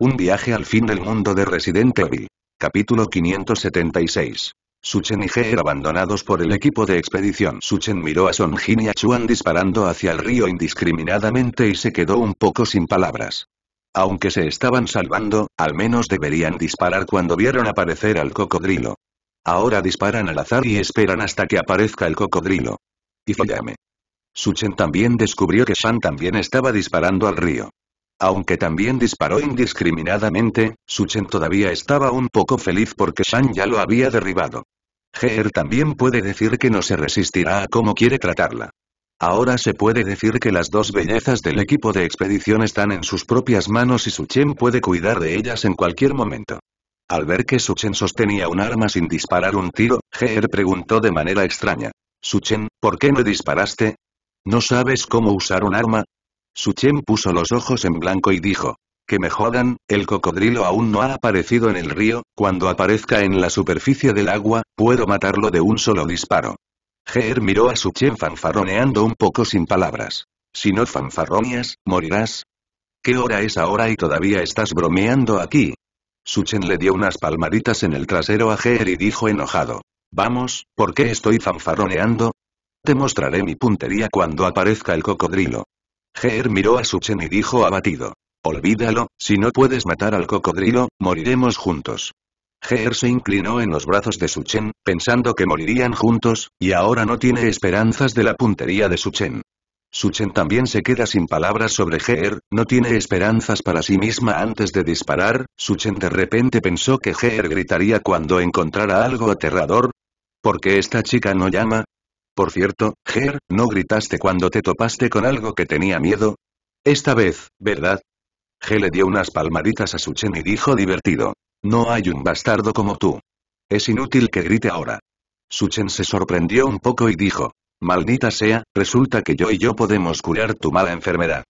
Un viaje al fin del mundo de Resident Evil. Capítulo 576. Suchen y Heer abandonados por el equipo de expedición. Suchen miró a Jin y a Chuan disparando hacia el río indiscriminadamente y se quedó un poco sin palabras. Aunque se estaban salvando, al menos deberían disparar cuando vieron aparecer al cocodrilo. Ahora disparan al azar y esperan hasta que aparezca el cocodrilo. Y fíjame. Suchen también descubrió que Shan también estaba disparando al río. Aunque también disparó indiscriminadamente, Suchen todavía estaba un poco feliz porque Shan ya lo había derribado. Geer también puede decir que no se resistirá a cómo quiere tratarla. Ahora se puede decir que las dos bellezas del equipo de expedición están en sus propias manos y Suchen puede cuidar de ellas en cualquier momento. Al ver que Suchen sostenía un arma sin disparar un tiro, Geer preguntó de manera extraña. Suchen, ¿por qué no disparaste? ¿No sabes cómo usar un arma? Suchen puso los ojos en blanco y dijo. Que me jodan, el cocodrilo aún no ha aparecido en el río, cuando aparezca en la superficie del agua, puedo matarlo de un solo disparo. Geer miró a Suchen fanfarroneando un poco sin palabras. Si no fanfarroneas, morirás. ¿Qué hora es ahora y todavía estás bromeando aquí? Suchen le dio unas palmaditas en el trasero a Geer y dijo enojado. Vamos, ¿por qué estoy fanfarroneando? Te mostraré mi puntería cuando aparezca el cocodrilo. Geer miró a Suchen y dijo abatido. Olvídalo, si no puedes matar al cocodrilo, moriremos juntos. Geer se inclinó en los brazos de Suchen, pensando que morirían juntos, y ahora no tiene esperanzas de la puntería de Suchen. Suchen también se queda sin palabras sobre Geer, no tiene esperanzas para sí misma antes de disparar, Suchen de repente pensó que Geer gritaría cuando encontrara algo aterrador. Porque esta chica no llama, por cierto, Ger, ¿no gritaste cuando te topaste con algo que tenía miedo? Esta vez, ¿verdad? G le dio unas palmaditas a Suchen y dijo divertido. No hay un bastardo como tú. Es inútil que grite ahora. Suchen se sorprendió un poco y dijo. Maldita sea, resulta que yo y yo podemos curar tu mala enfermedad.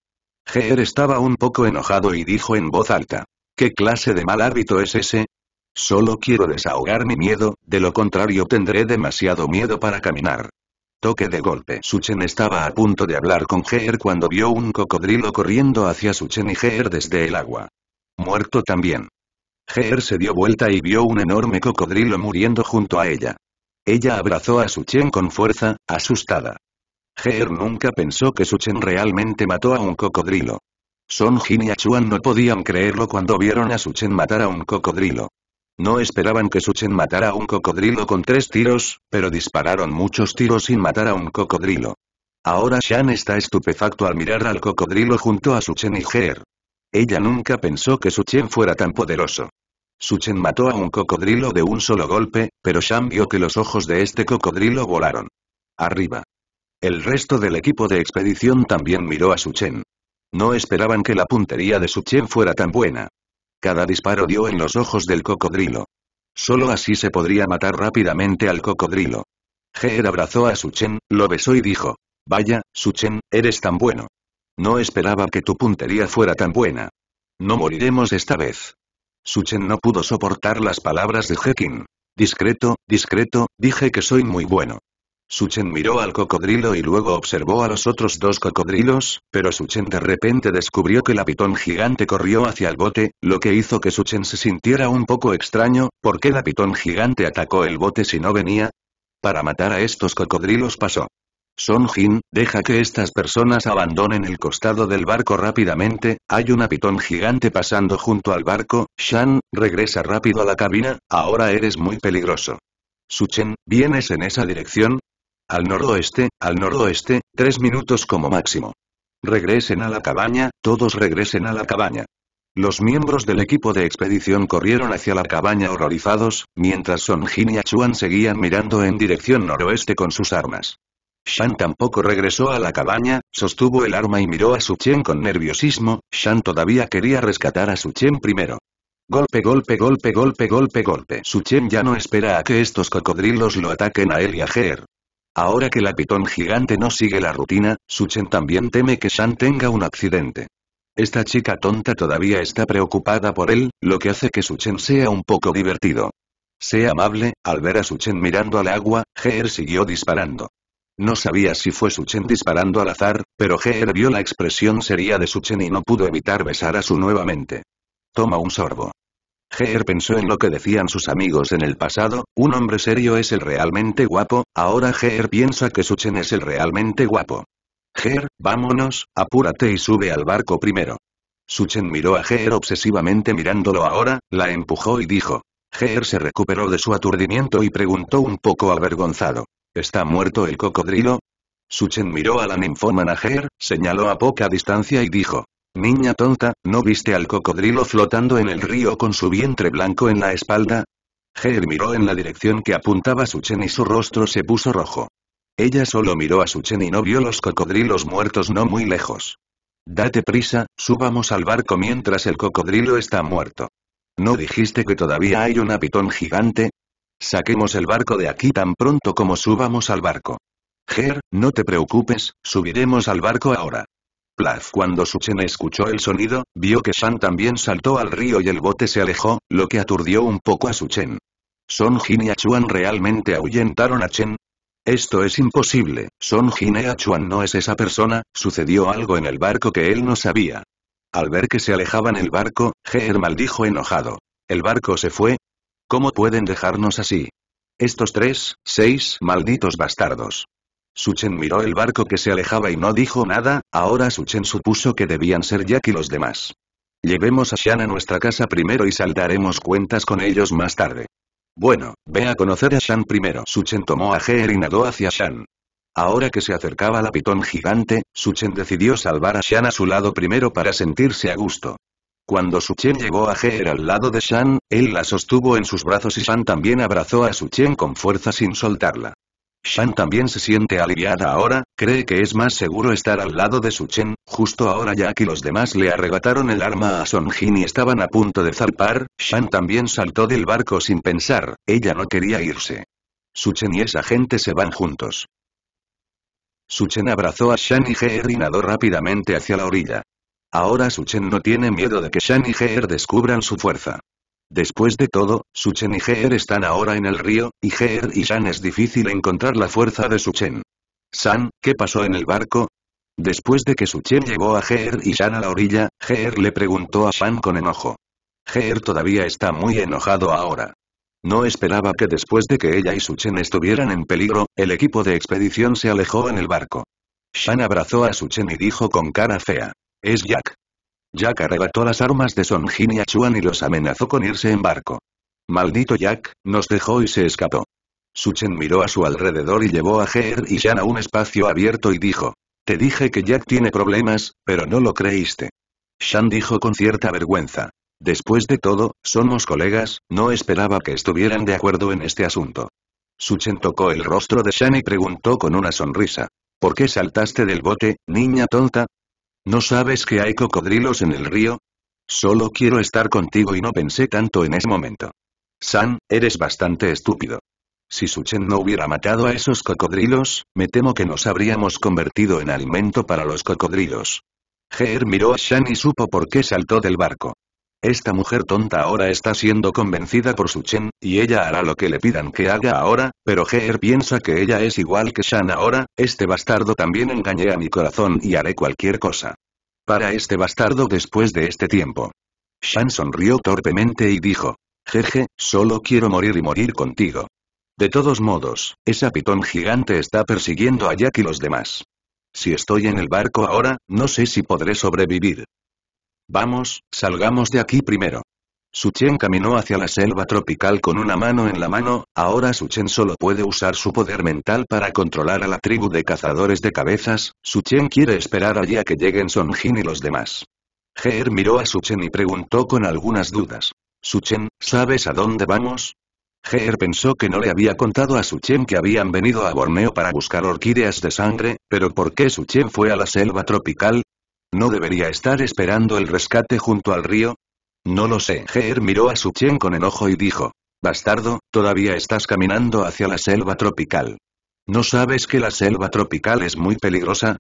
Ger estaba un poco enojado y dijo en voz alta. ¿Qué clase de mal hábito es ese? Solo quiero desahogar mi miedo, de lo contrario tendré demasiado miedo para caminar. Toque de golpe. Suchen estaba a punto de hablar con Geer cuando vio un cocodrilo corriendo hacia Suchen y Geer desde el agua. Muerto también. Geer se dio vuelta y vio un enorme cocodrilo muriendo junto a ella. Ella abrazó a Suchen con fuerza, asustada. Geer nunca pensó que Suchen realmente mató a un cocodrilo. Son Jin y Achuan no podían creerlo cuando vieron a Suchen matar a un cocodrilo. No esperaban que Suchen matara a un cocodrilo con tres tiros, pero dispararon muchos tiros sin matar a un cocodrilo. Ahora Shan está estupefacto al mirar al cocodrilo junto a Suchen y Ger. Ella nunca pensó que Suchen fuera tan poderoso. Suchen mató a un cocodrilo de un solo golpe, pero Shan vio que los ojos de este cocodrilo volaron. Arriba. El resto del equipo de expedición también miró a Suchen. No esperaban que la puntería de Suchen fuera tan buena. Cada disparo dio en los ojos del cocodrilo. Solo así se podría matar rápidamente al cocodrilo. Geer abrazó a Suchen, lo besó y dijo. Vaya, Suchen, eres tan bueno. No esperaba que tu puntería fuera tan buena. No moriremos esta vez. Suchen no pudo soportar las palabras de Hekin. Discreto, discreto, dije que soy muy bueno. Suchen miró al cocodrilo y luego observó a los otros dos cocodrilos, pero Suchen de repente descubrió que la pitón gigante corrió hacia el bote, lo que hizo que Suchen se sintiera un poco extraño, ¿por qué la pitón gigante atacó el bote si no venía? Para matar a estos cocodrilos pasó. Son Jin, deja que estas personas abandonen el costado del barco rápidamente, hay una pitón gigante pasando junto al barco, Shan, regresa rápido a la cabina, ahora eres muy peligroso. Suchen, ¿vienes en esa dirección? Al noroeste, al noroeste, tres minutos como máximo. Regresen a la cabaña, todos regresen a la cabaña. Los miembros del equipo de expedición corrieron hacia la cabaña horrorizados, mientras Son Jin y Chuan seguían mirando en dirección noroeste con sus armas. Shan tampoco regresó a la cabaña, sostuvo el arma y miró a Su Chen con nerviosismo, Shan todavía quería rescatar a Su Chen primero. Golpe golpe golpe golpe golpe golpe. Su Chen ya no espera a que estos cocodrilos lo ataquen a él y a Ger. Ahora que la pitón gigante no sigue la rutina, Suchen también teme que Shan tenga un accidente. Esta chica tonta todavía está preocupada por él, lo que hace que Suchen sea un poco divertido. Sea amable, al ver a Suchen mirando al agua, Geer siguió disparando. No sabía si fue Suchen disparando al azar, pero Geer vio la expresión seria de Suchen y no pudo evitar besar a su nuevamente. Toma un sorbo. Ger pensó en lo que decían sus amigos en el pasado, un hombre serio es el realmente guapo, ahora Geer piensa que Suchen es el realmente guapo. Ger, vámonos, apúrate y sube al barco primero. Suchen miró a Geer obsesivamente mirándolo ahora, la empujó y dijo. Geer se recuperó de su aturdimiento y preguntó un poco avergonzado. ¿Está muerto el cocodrilo? Suchen miró a la ninfómana Ger, señaló a poca distancia y dijo. Niña tonta, ¿no viste al cocodrilo flotando en el río con su vientre blanco en la espalda? Ger miró en la dirección que apuntaba Suchen y su rostro se puso rojo. Ella solo miró a Suchen y no vio los cocodrilos muertos no muy lejos. Date prisa, subamos al barco mientras el cocodrilo está muerto. ¿No dijiste que todavía hay una pitón gigante? Saquemos el barco de aquí tan pronto como subamos al barco. Ger, no te preocupes, subiremos al barco ahora. Plaf. Cuando Suchen escuchó el sonido, vio que Shan también saltó al río y el bote se alejó, lo que aturdió un poco a Suchen. ¿Son Jin y Achuan realmente ahuyentaron a Chen? Esto es imposible, Son Jin y Achuan no es esa persona, sucedió algo en el barco que él no sabía. Al ver que se alejaban el barco, Germal maldijo enojado. ¿El barco se fue? ¿Cómo pueden dejarnos así? Estos tres, seis malditos bastardos. Suchen miró el barco que se alejaba y no dijo nada, ahora Suchen supuso que debían ser Jack y los demás. Llevemos a Shan a nuestra casa primero y saldaremos cuentas con ellos más tarde. Bueno, ve a conocer a Shan primero. Suchen tomó a Heer y nadó hacia Shan. Ahora que se acercaba la pitón gigante, Suchen decidió salvar a Shan a su lado primero para sentirse a gusto. Cuando Suchen llegó a Heer al lado de Shan, él la sostuvo en sus brazos y Shan también abrazó a Suchen con fuerza sin soltarla. Shan también se siente aliviada ahora, cree que es más seguro estar al lado de Su Chen, justo ahora ya que los demás le arrebataron el arma a Son Jin y estaban a punto de zarpar, Shan también saltó del barco sin pensar, ella no quería irse. Su Chen y esa gente se van juntos. Su Chen abrazó a Shan y Geer y nadó rápidamente hacia la orilla. Ahora Su Chen no tiene miedo de que Shan y Geer descubran su fuerza. Después de todo, Suchen y Geer están ahora en el río, y Geer y Shan es difícil encontrar la fuerza de Suchen. Shan, ¿qué pasó en el barco? Después de que Suchen llegó a Geer y Shan a la orilla, Geer le preguntó a Shan con enojo. Geer todavía está muy enojado ahora. No esperaba que después de que ella y Suchen estuvieran en peligro, el equipo de expedición se alejó en el barco. Shan abrazó a Suchen y dijo con cara fea. Es Jack. Jack arrebató las armas de Song Jin y a Chuan y los amenazó con irse en barco. Maldito Jack, nos dejó y se escapó. Suchen miró a su alrededor y llevó a Heer y Shan a un espacio abierto y dijo. Te dije que Jack tiene problemas, pero no lo creíste. Shan dijo con cierta vergüenza. Después de todo, somos colegas, no esperaba que estuvieran de acuerdo en este asunto. Suchen tocó el rostro de Shan y preguntó con una sonrisa. ¿Por qué saltaste del bote, niña tonta? ¿No sabes que hay cocodrilos en el río? Solo quiero estar contigo y no pensé tanto en ese momento. San, eres bastante estúpido. Si Suchen no hubiera matado a esos cocodrilos, me temo que nos habríamos convertido en alimento para los cocodrilos. Geer miró a Shan y supo por qué saltó del barco. Esta mujer tonta ahora está siendo convencida por Su Chen, y ella hará lo que le pidan que haga ahora, pero Heer piensa que ella es igual que Shan ahora, este bastardo también engañé a mi corazón y haré cualquier cosa. Para este bastardo después de este tiempo. Shan sonrió torpemente y dijo. Jeje, solo quiero morir y morir contigo. De todos modos, esa pitón gigante está persiguiendo a Jack y los demás. Si estoy en el barco ahora, no sé si podré sobrevivir. Vamos, salgamos de aquí primero. Suchen caminó hacia la selva tropical con una mano en la mano, ahora Suchen solo puede usar su poder mental para controlar a la tribu de cazadores de cabezas, Suchen quiere esperar allí a que lleguen Sonjin y los demás. Geer miró a Suchen y preguntó con algunas dudas. Suchen, ¿sabes a dónde vamos? Geer pensó que no le había contado a Suchen que habían venido a Borneo para buscar orquídeas de sangre, pero ¿por qué Suchen fue a la selva tropical? ¿No debería estar esperando el rescate junto al río? No lo sé. Geer miró a Suchen con enojo y dijo. Bastardo, todavía estás caminando hacia la selva tropical. ¿No sabes que la selva tropical es muy peligrosa?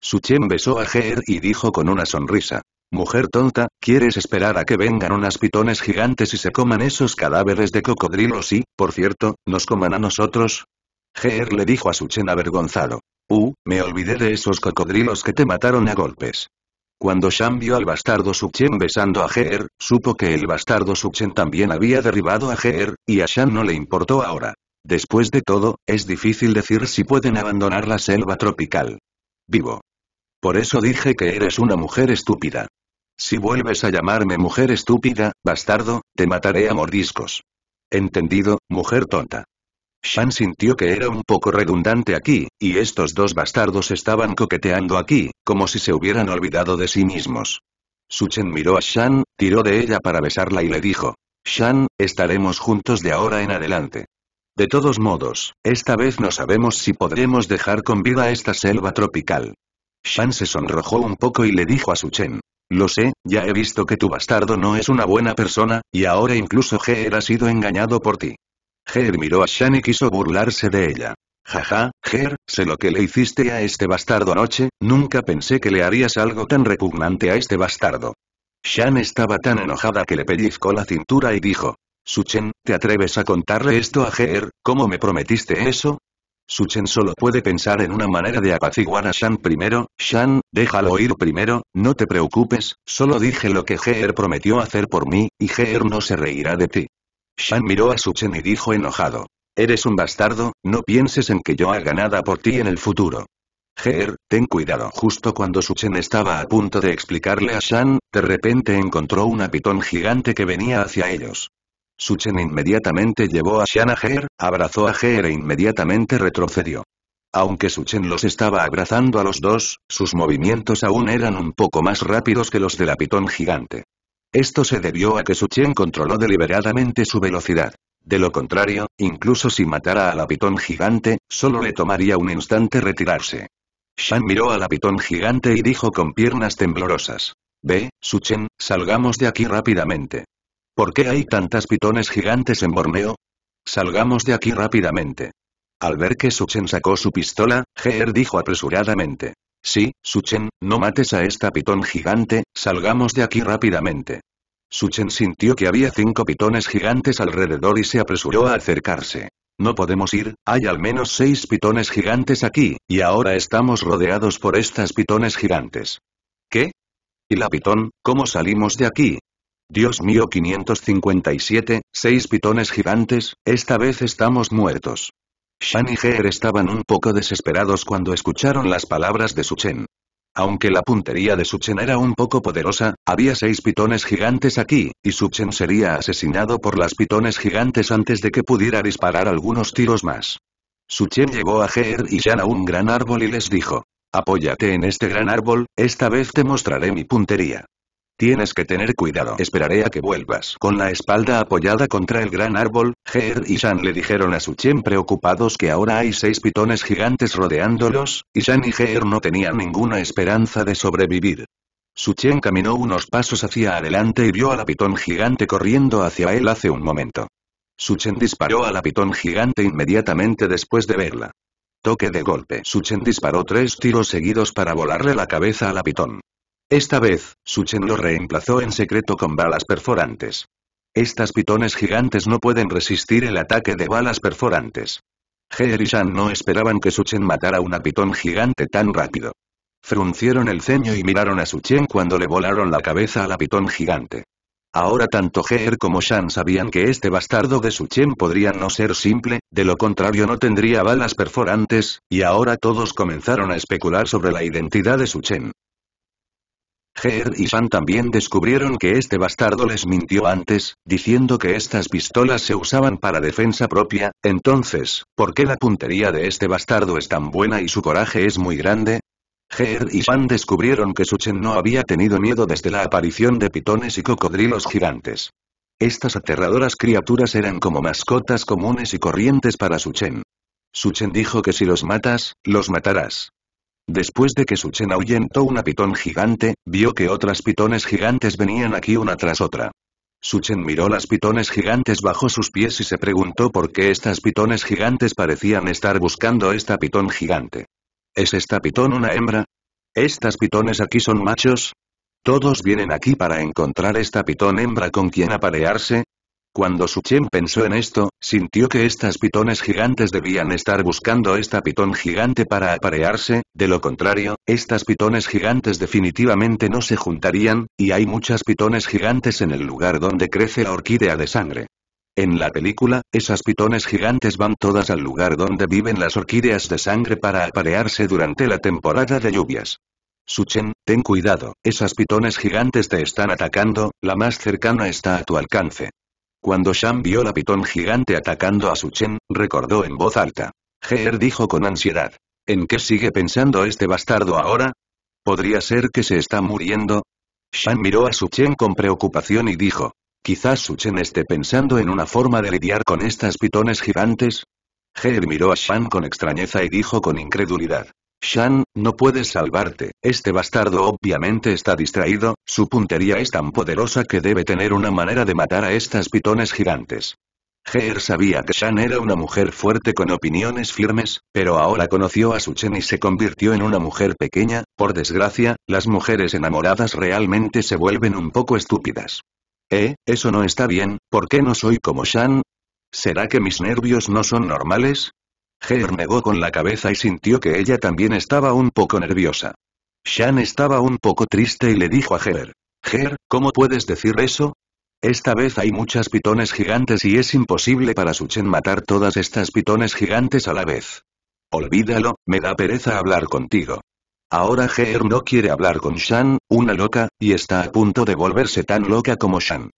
Suchen besó a Geer y dijo con una sonrisa. Mujer tonta, ¿quieres esperar a que vengan unas pitones gigantes y se coman esos cadáveres de cocodrilos y, por cierto, nos coman a nosotros? Geer le dijo a Suchen avergonzado. Uh, me olvidé de esos cocodrilos que te mataron a golpes. Cuando Shan vio al bastardo Subchen besando a Ger, supo que el bastardo Subchen también había derribado a Ger, y a Shan no le importó ahora. Después de todo, es difícil decir si pueden abandonar la selva tropical. Vivo. Por eso dije que eres una mujer estúpida. Si vuelves a llamarme mujer estúpida, bastardo, te mataré a mordiscos. Entendido, mujer tonta. Shan sintió que era un poco redundante aquí, y estos dos bastardos estaban coqueteando aquí, como si se hubieran olvidado de sí mismos. Suchen miró a Shan, tiró de ella para besarla y le dijo. Shan, estaremos juntos de ahora en adelante. De todos modos, esta vez no sabemos si podremos dejar con vida esta selva tropical. Shan se sonrojó un poco y le dijo a Suchen. Lo sé, ya he visto que tu bastardo no es una buena persona, y ahora incluso G ha sido engañado por ti. Ger miró a Shan y quiso burlarse de ella. Jaja, Ger, sé lo que le hiciste a este bastardo anoche, nunca pensé que le harías algo tan repugnante a este bastardo. Shan estaba tan enojada que le pellizcó la cintura y dijo. Suchen, ¿te atreves a contarle esto a Ger? ¿Cómo me prometiste eso? Suchen solo puede pensar en una manera de apaciguar a Shan primero, Shan, déjalo ir primero, no te preocupes, solo dije lo que Ger prometió hacer por mí, y Ger no se reirá de ti. Shan miró a Suchen y dijo enojado. Eres un bastardo, no pienses en que yo haga nada por ti en el futuro. Ger, ten cuidado. Justo cuando Suchen estaba a punto de explicarle a Shan, de repente encontró una pitón gigante que venía hacia ellos. Suchen inmediatamente llevó a Shan a Ger, abrazó a Ger e inmediatamente retrocedió. Aunque Suchen los estaba abrazando a los dos, sus movimientos aún eran un poco más rápidos que los de la pitón gigante. Esto se debió a que Su Chen controló deliberadamente su velocidad. De lo contrario, incluso si matara a la pitón gigante, solo le tomaría un instante retirarse. Shan miró a la pitón gigante y dijo con piernas temblorosas. Ve, Suchen, salgamos de aquí rápidamente. ¿Por qué hay tantas pitones gigantes en Borneo? Salgamos de aquí rápidamente. Al ver que Suchen sacó su pistola, Geer dijo apresuradamente. Sí, Suchen, no mates a esta pitón gigante, salgamos de aquí rápidamente. Suchen sintió que había cinco pitones gigantes alrededor y se apresuró a acercarse. No podemos ir, hay al menos seis pitones gigantes aquí, y ahora estamos rodeados por estas pitones gigantes. ¿Qué? ¿Y la pitón, cómo salimos de aquí? Dios mío 557, seis pitones gigantes, esta vez estamos muertos. Shan y Heer estaban un poco desesperados cuando escucharon las palabras de Suchen. Aunque la puntería de Suchen era un poco poderosa, había seis pitones gigantes aquí, y Suchen sería asesinado por las pitones gigantes antes de que pudiera disparar algunos tiros más. Suchen llegó a Heer y Shan a un gran árbol y les dijo. Apóyate en este gran árbol, esta vez te mostraré mi puntería. Tienes que tener cuidado. Esperaré a que vuelvas. Con la espalda apoyada contra el gran árbol, Ger y Shan le dijeron a su preocupados que ahora hay seis pitones gigantes rodeándolos, y Shan y Heer no tenían ninguna esperanza de sobrevivir. Suchen caminó unos pasos hacia adelante y vio a la pitón gigante corriendo hacia él hace un momento. Suchen disparó a la pitón gigante inmediatamente después de verla. Toque de golpe. Suchen disparó tres tiros seguidos para volarle la cabeza a la pitón. Esta vez, Suchen lo reemplazó en secreto con balas perforantes. Estas pitones gigantes no pueden resistir el ataque de balas perforantes. Geer y Shan no esperaban que Suchen matara una pitón gigante tan rápido. Fruncieron el ceño y miraron a Suchen cuando le volaron la cabeza a la pitón gigante. Ahora tanto Geer como Shan sabían que este bastardo de Suchen podría no ser simple, de lo contrario no tendría balas perforantes, y ahora todos comenzaron a especular sobre la identidad de Suchen. Ger y fan también descubrieron que este bastardo les mintió antes, diciendo que estas pistolas se usaban para defensa propia, entonces, ¿por qué la puntería de este bastardo es tan buena y su coraje es muy grande? Ger y fan descubrieron que Suchen no había tenido miedo desde la aparición de pitones y cocodrilos gigantes. Estas aterradoras criaturas eran como mascotas comunes y corrientes para Suchen. Suchen dijo que si los matas, los matarás. Después de que Suchen ahuyentó una pitón gigante, vio que otras pitones gigantes venían aquí una tras otra. Suchen miró las pitones gigantes bajo sus pies y se preguntó por qué estas pitones gigantes parecían estar buscando esta pitón gigante. ¿Es esta pitón una hembra? ¿Estas pitones aquí son machos? Todos vienen aquí para encontrar esta pitón hembra con quien aparearse, cuando Suchen pensó en esto, sintió que estas pitones gigantes debían estar buscando esta pitón gigante para aparearse, de lo contrario, estas pitones gigantes definitivamente no se juntarían, y hay muchas pitones gigantes en el lugar donde crece la orquídea de sangre. En la película, esas pitones gigantes van todas al lugar donde viven las orquídeas de sangre para aparearse durante la temporada de lluvias. Suchen, ten cuidado, esas pitones gigantes te están atacando, la más cercana está a tu alcance. Cuando Shan vio la pitón gigante atacando a Suchen, recordó en voz alta. Geer dijo con ansiedad. ¿En qué sigue pensando este bastardo ahora? ¿Podría ser que se está muriendo? Shan miró a Suchen con preocupación y dijo. Quizás Suchen esté pensando en una forma de lidiar con estas pitones gigantes. Geer miró a Shan con extrañeza y dijo con incredulidad. Shan, no puedes salvarte, este bastardo obviamente está distraído, su puntería es tan poderosa que debe tener una manera de matar a estas pitones gigantes. Heer sabía que Shan era una mujer fuerte con opiniones firmes, pero ahora conoció a Suchen y se convirtió en una mujer pequeña, por desgracia, las mujeres enamoradas realmente se vuelven un poco estúpidas. Eh, eso no está bien, ¿por qué no soy como Shan? ¿Será que mis nervios no son normales? Ger negó con la cabeza y sintió que ella también estaba un poco nerviosa. Shan estaba un poco triste y le dijo a Heer. "Ger, ¿cómo puedes decir eso? Esta vez hay muchas pitones gigantes y es imposible para Suchen matar todas estas pitones gigantes a la vez. Olvídalo, me da pereza hablar contigo. Ahora Heer no quiere hablar con Shan, una loca, y está a punto de volverse tan loca como Shan.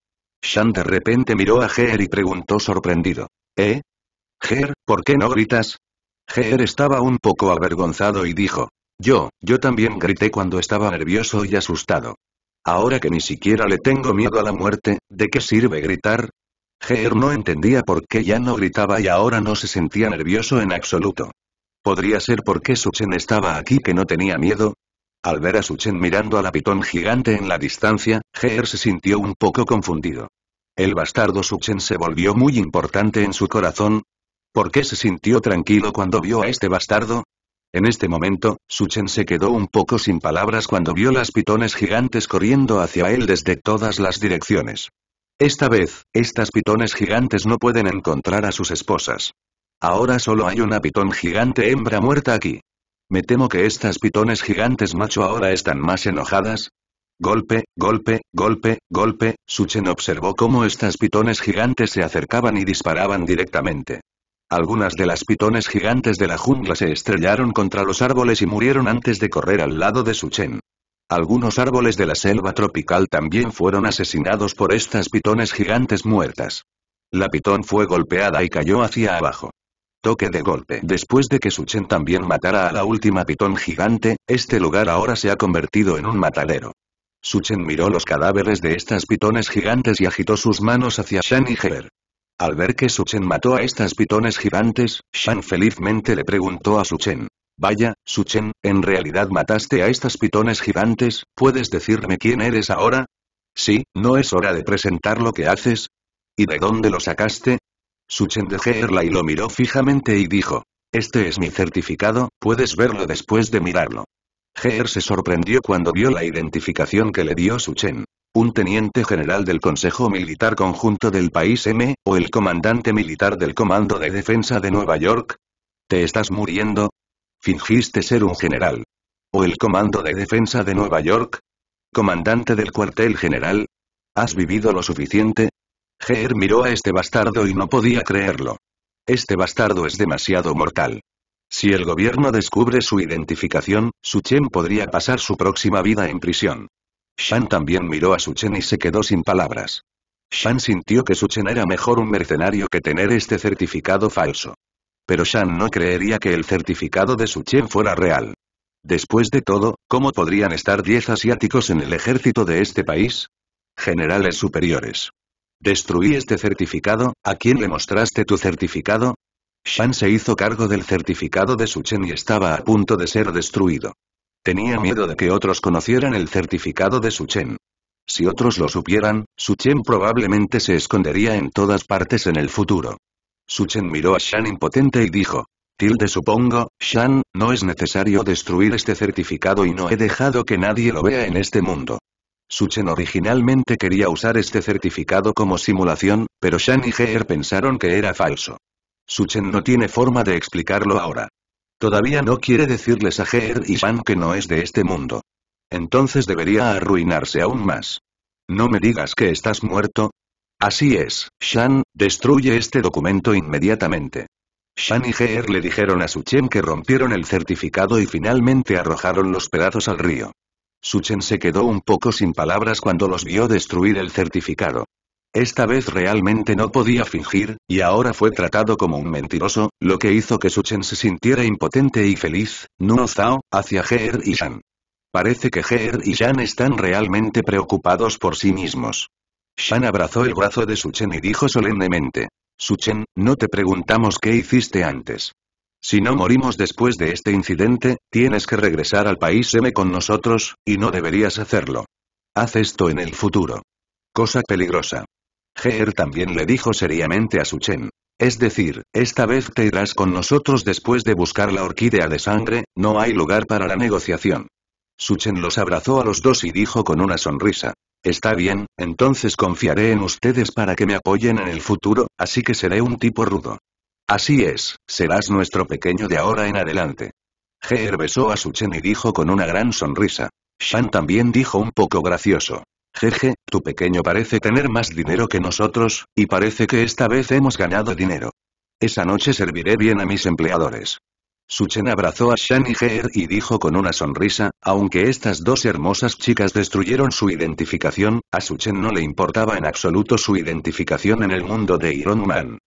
Shan de repente miró a Ger y preguntó sorprendido. ¿Eh? Ger, ¿por qué no gritas? Ger estaba un poco avergonzado y dijo. Yo, yo también grité cuando estaba nervioso y asustado. Ahora que ni siquiera le tengo miedo a la muerte, ¿de qué sirve gritar? Ger no entendía por qué ya no gritaba y ahora no se sentía nervioso en absoluto. ¿Podría ser porque Suchen estaba aquí que no tenía miedo? Al ver a Suchen mirando a la pitón gigante en la distancia, Ger se sintió un poco confundido. El bastardo Suchen se volvió muy importante en su corazón, ¿Por qué se sintió tranquilo cuando vio a este bastardo? En este momento, Suchen se quedó un poco sin palabras cuando vio las pitones gigantes corriendo hacia él desde todas las direcciones. Esta vez, estas pitones gigantes no pueden encontrar a sus esposas. Ahora solo hay una pitón gigante hembra muerta aquí. Me temo que estas pitones gigantes macho ahora están más enojadas. Golpe, golpe, golpe, golpe, Suchen observó cómo estas pitones gigantes se acercaban y disparaban directamente. Algunas de las pitones gigantes de la jungla se estrellaron contra los árboles y murieron antes de correr al lado de Suchen. Algunos árboles de la selva tropical también fueron asesinados por estas pitones gigantes muertas. La pitón fue golpeada y cayó hacia abajo. Toque de golpe. Después de que Suchen también matara a la última pitón gigante, este lugar ahora se ha convertido en un matadero. Suchen miró los cadáveres de estas pitones gigantes y agitó sus manos hacia y Heer. Al ver que Suchen mató a estas pitones gigantes, Shan felizmente le preguntó a Suchen. Vaya, Suchen, ¿en realidad mataste a estas pitones gigantes? ¿Puedes decirme quién eres ahora? Sí, ¿no es hora de presentar lo que haces? ¿Y de dónde lo sacaste? Suchen de Geerla y lo miró fijamente y dijo. Este es mi certificado, puedes verlo después de mirarlo. Geer se sorprendió cuando vio la identificación que le dio Suchen un teniente general del Consejo Militar Conjunto del País M, o el comandante militar del Comando de Defensa de Nueva York? ¿Te estás muriendo? ¿Fingiste ser un general? ¿O el Comando de Defensa de Nueva York? ¿Comandante del cuartel general? ¿Has vivido lo suficiente? Geer miró a este bastardo y no podía creerlo. Este bastardo es demasiado mortal. Si el gobierno descubre su identificación, Suchen podría pasar su próxima vida en prisión. Shan también miró a su chen y se quedó sin palabras. Shan sintió que su chen era mejor un mercenario que tener este certificado falso. Pero Shan no creería que el certificado de su chen fuera real. Después de todo, ¿cómo podrían estar 10 asiáticos en el ejército de este país? Generales superiores. Destruí este certificado, ¿a quién le mostraste tu certificado? Shan se hizo cargo del certificado de su chen y estaba a punto de ser destruido. Tenía miedo de que otros conocieran el certificado de Suchen. Si otros lo supieran, Suchen probablemente se escondería en todas partes en el futuro. Suchen miró a Shan impotente y dijo. Tilde supongo, Shan, no es necesario destruir este certificado y no he dejado que nadie lo vea en este mundo. Suchen originalmente quería usar este certificado como simulación, pero Shan y Geer pensaron que era falso. Suchen no tiene forma de explicarlo ahora. Todavía no quiere decirles a Geer y Shan que no es de este mundo. Entonces debería arruinarse aún más. No me digas que estás muerto. Así es, Shan, destruye este documento inmediatamente. Shan y Geer le dijeron a Suchen que rompieron el certificado y finalmente arrojaron los pedazos al río. Suchen se quedó un poco sin palabras cuando los vio destruir el certificado. Esta vez realmente no podía fingir, y ahora fue tratado como un mentiroso, lo que hizo que Suchen se sintiera impotente y feliz, Nuo Zhao, hacia Heer y Shan. Parece que Heer y Shan están realmente preocupados por sí mismos. Shan abrazó el brazo de Suchen y dijo solemnemente. Suchen, no te preguntamos qué hiciste antes. Si no morimos después de este incidente, tienes que regresar al país M con nosotros, y no deberías hacerlo. Haz esto en el futuro. Cosa peligrosa. Geer también le dijo seriamente a Suchen. Es decir, esta vez te irás con nosotros después de buscar la orquídea de sangre, no hay lugar para la negociación. Suchen los abrazó a los dos y dijo con una sonrisa. Está bien, entonces confiaré en ustedes para que me apoyen en el futuro, así que seré un tipo rudo. Así es, serás nuestro pequeño de ahora en adelante. Geer besó a Suchen y dijo con una gran sonrisa. Shan también dijo un poco gracioso. Jeje, tu pequeño parece tener más dinero que nosotros, y parece que esta vez hemos ganado dinero. Esa noche serviré bien a mis empleadores. Suchen abrazó a Shan y y dijo con una sonrisa, aunque estas dos hermosas chicas destruyeron su identificación, a Suchen no le importaba en absoluto su identificación en el mundo de Iron Man.